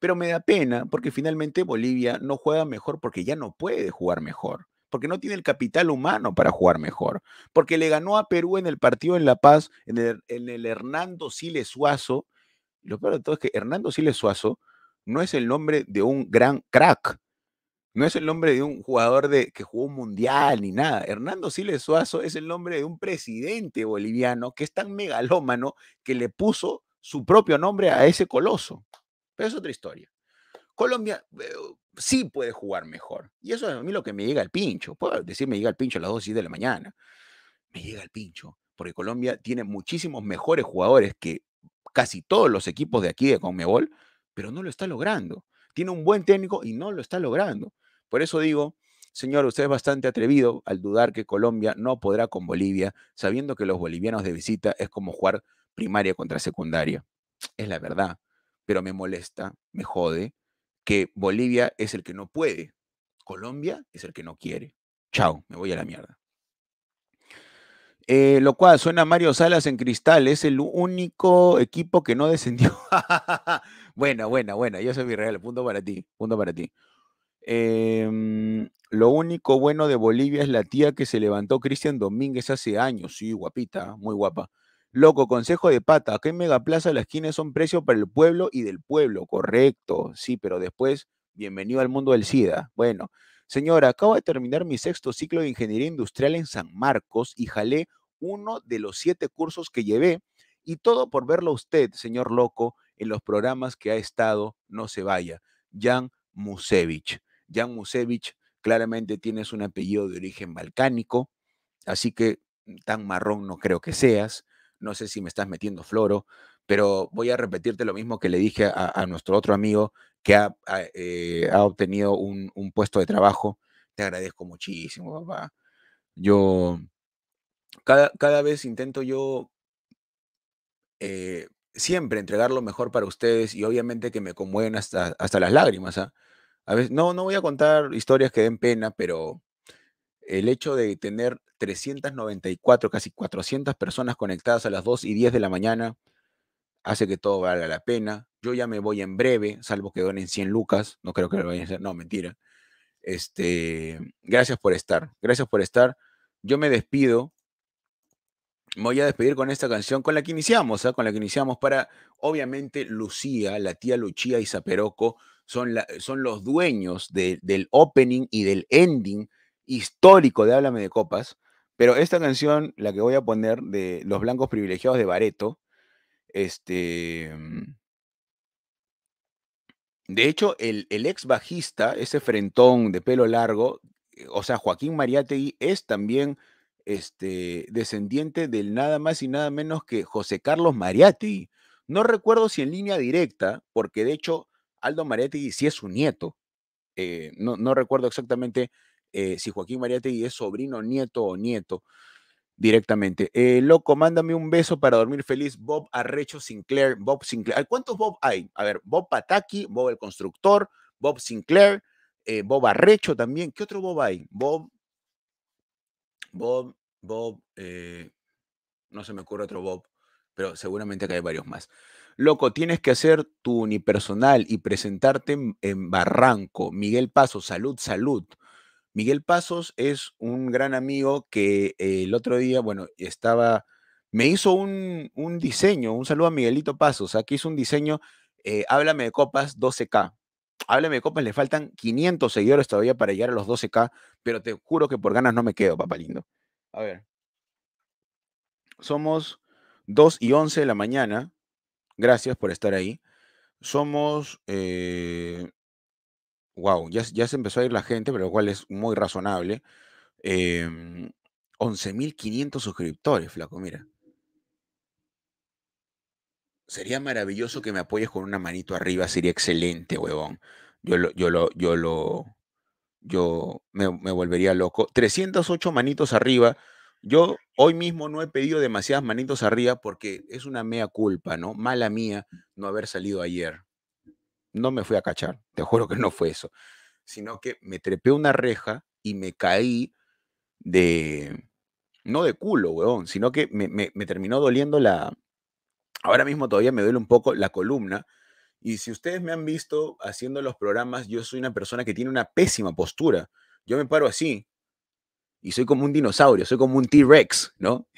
Pero me da pena porque finalmente Bolivia no juega mejor porque ya no puede jugar mejor, porque no tiene el capital humano para jugar mejor, porque le ganó a Perú en el partido en La Paz, en el, en el Hernando Siles Suazo, lo peor de todo es que Hernando Siles Suazo no es el nombre de un gran crack, no es el nombre de un jugador de, que jugó un mundial ni nada. Hernando Siles Suazo es el nombre de un presidente boliviano que es tan megalómano que le puso su propio nombre a ese coloso. Pero es otra historia. Colombia eh, sí puede jugar mejor. Y eso es a mí lo que me llega al pincho. Puedo decir me llega al pincho a las 2 de la mañana. Me llega al pincho. Porque Colombia tiene muchísimos mejores jugadores que casi todos los equipos de aquí de Conmebol, pero no lo está logrando. Tiene un buen técnico y no lo está logrando. Por eso digo, señor, usted es bastante atrevido al dudar que Colombia no podrá con Bolivia, sabiendo que los bolivianos de visita es como jugar primaria contra secundaria. Es la verdad, pero me molesta, me jode que Bolivia es el que no puede, Colombia es el que no quiere. Chao, me voy a la mierda. Eh, lo cual suena Mario Salas en cristal, es el único equipo que no descendió. bueno, bueno, bueno, yo soy mi punto para ti, punto para ti. Em, lo único bueno de Bolivia es la tía que se levantó Cristian Domínguez hace años, sí, guapita, muy guapa. Loco, consejo de pata, acá en Megaplaza las esquinas son precio para el pueblo y del pueblo, correcto, sí, pero después, bienvenido al mundo del SIDA. Bueno, Señora, acabo de terminar mi sexto ciclo de ingeniería industrial en San Marcos y jalé uno de los siete cursos que llevé y todo por verlo usted, señor loco, en los programas que ha estado, no se vaya. Jan Musevich. Jan Musevich, claramente tienes un apellido de origen balcánico, así que tan marrón no creo que seas. No sé si me estás metiendo floro, pero voy a repetirte lo mismo que le dije a, a nuestro otro amigo que eh, ha, obtenido un, un, puesto de trabajo. Te agradezco muchísimo, papá. Yo, cada, vez intento yo eh, siempre entregar lo mejor para ustedes y obviamente que me conmueven hasta, hasta las lágrimas. ¿ah? A veces, no, no voy a contar historias que den pena, pero el hecho de tener 394, casi 400 personas conectadas a las 2 y 10 de la mañana hace que todo valga la pena. Yo ya me voy en breve, salvo que donen 100 lucas, no creo que lo vayan a hacer, no, mentira. Este, gracias por estar, gracias por estar. Yo me despido, me voy a despedir con esta canción con la que iniciamos, ¿ah? con la que iniciamos para, obviamente, Lucía, la tía Lucía y Zaperoco son, los dueños del opening y del ending histórico de Háblame de Copas, pero esta canción, la que voy a poner de Los Blancos Privilegiados de Bareto, este. Mm, de hecho, el, ex bajista, ese frentón de pelo largo, eh, o sea, Joaquín Mariategui es también este, descendiente del nada más y nada menos que José Carlos Mariategui. No recuerdo si en línea directa, porque de hecho Aldo Mariategui sí es su nieto. Eh, no, no, recuerdo exactamente eh, si Joaquín Mariategui es sobrino, nieto o nieto, directamente. Eh, loco, mándame un beso para dormir feliz. Bob Arrecho Sinclair. Bob Sinclair. ¿Cuántos Bob hay? A ver, Bob Pataki, Bob el Constructor, Bob Sinclair, eh, Bob Arrecho también. ¿Qué otro Bob hay? Bob. Bob, Bob. Eh, no se me ocurre otro Bob, pero seguramente acá hay varios más. Loco, tienes que hacer tu unipersonal y presentarte en Barranco. Miguel Paso, salud, salud. Miguel Pasos es un gran amigo que eh, el otro día, bueno, estaba, me hizo un, diseño, un saludo a Miguelito Pasos, aquí hizo un diseño, eh, háblame de copas 12K. Háblame de copas, le faltan 500 seguidores todavía para llegar a los 12K, pero te juro que por ganas no me quedo, papá lindo. A ver. Somos 2 y 11 de la mañana. Gracias por estar ahí. Somos eh, wow, ya, se empezó a ir la gente, pero lo cual es muy razonable. 11.500 em, suscriptores, flaco, mira. Sería maravilloso que me apoyes con una manito arriba, sería excelente, huevón. Yo lo, yo lo, yo lo, yo me, me volvería loco. 308 manitos arriba. Yo hoy mismo no he pedido demasiadas manitos arriba porque es una mea culpa, ¿no? Mala mía no haber salido ayer no me fui a cachar, te juro que no fue eso, sino que me trepé una reja y me caí de, no de culo, weón, sino que me, me terminó doliendo la, ahora mismo todavía me duele un poco la columna. Y si ustedes me han visto haciendo los programas, yo soy una persona que tiene una pésima postura. Yo me paro así y soy como un dinosaurio, soy como un T-Rex, ¿no?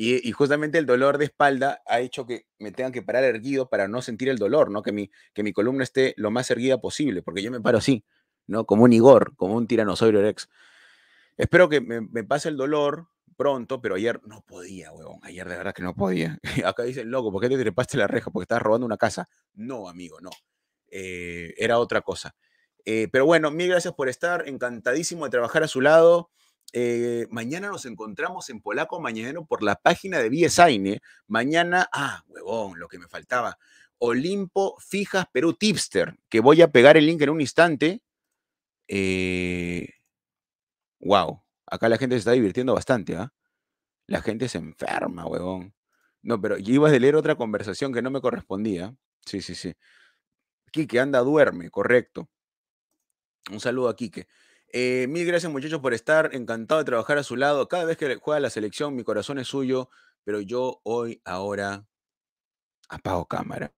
Y, justamente el dolor de espalda ha hecho que me tengan que parar erguido para no sentir el dolor, ¿no? Que mi, que mi columna esté lo más erguida posible, porque yo me paro así, ¿no? Como un Igor, como un tiranosaurio rex. Espero que me, pase el dolor pronto, pero ayer no podía, huevón. Ayer de verdad que no podía. Acá dicen, loco, ¿por qué te trepaste la reja? ¿Porque estabas robando una casa? No, amigo, no. Eh, era otra cosa. Eh, pero bueno, mil gracias por estar. Encantadísimo de trabajar a su lado. Eh, mañana nos encontramos en Polaco Mañanero por la página de Biesaine. ¿eh? Mañana, ah, huevón, lo que me faltaba. Olimpo Fijas Perú Tipster, que voy a pegar el link en un instante. wow, eh, acá la gente se está divirtiendo bastante, ¿ah? La gente se enferma, huevón. No, pero yo iba a leer otra conversación que no me correspondía. Sí, sí, sí. Quique, anda, duerme, correcto. Un saludo a Quique. Eh, mil gracias muchachos por estar, encantado de trabajar a su lado. Cada vez que juega la selección, mi corazón es suyo, pero yo hoy, ahora, apago cámara.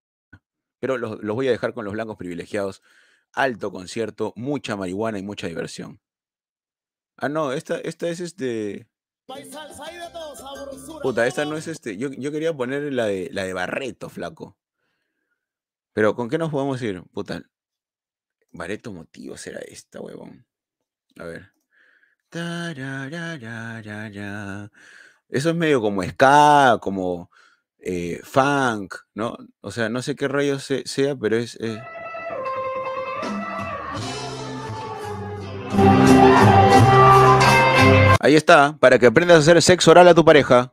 Pero los, voy a dejar con los blancos privilegiados. Alto concierto, mucha marihuana y mucha diversión. Ah, no, esta, esta es este... Puta, esta no es este. Yo, quería poner la de, la de Barreto, flaco. Pero ¿con qué nos podemos ir? Puta. Barreto motivo será esta, huevón. A ver. Eso es medio como ska, como eh, funk, ¿no? O sea, no sé qué rayos sea, pero es... Ahí está, para que aprendas a hacer sexo oral a tu pareja.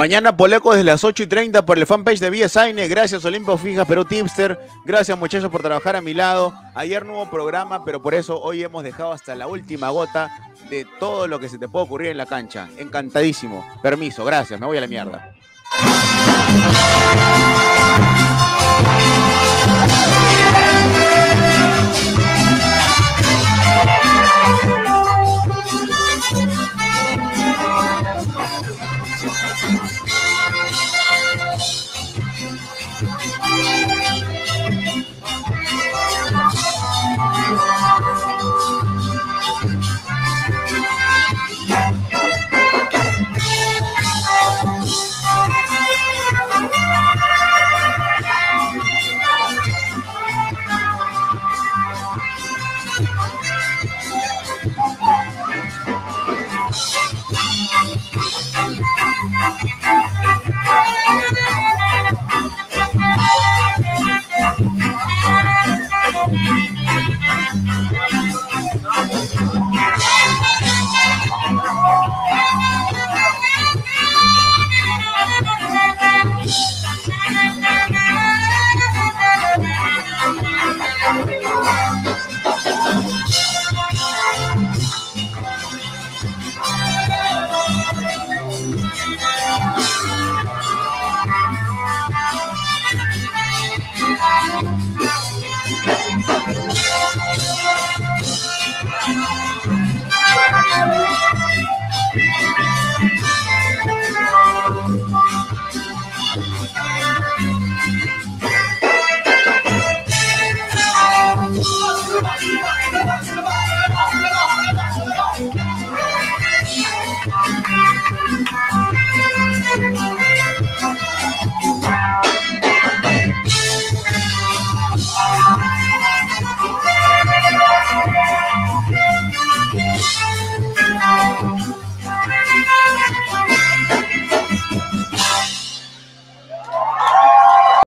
Mañana Poleco desde las 8 y 30 por el fanpage de Vía e. Gracias Olimpo Fija, Perú Timster. Gracias muchachos por trabajar a mi lado. Ayer no hubo programa, pero por eso hoy hemos dejado hasta la última gota de todo lo que se te puede ocurrir en la cancha. Encantadísimo. Permiso, gracias. Me voy a la mierda.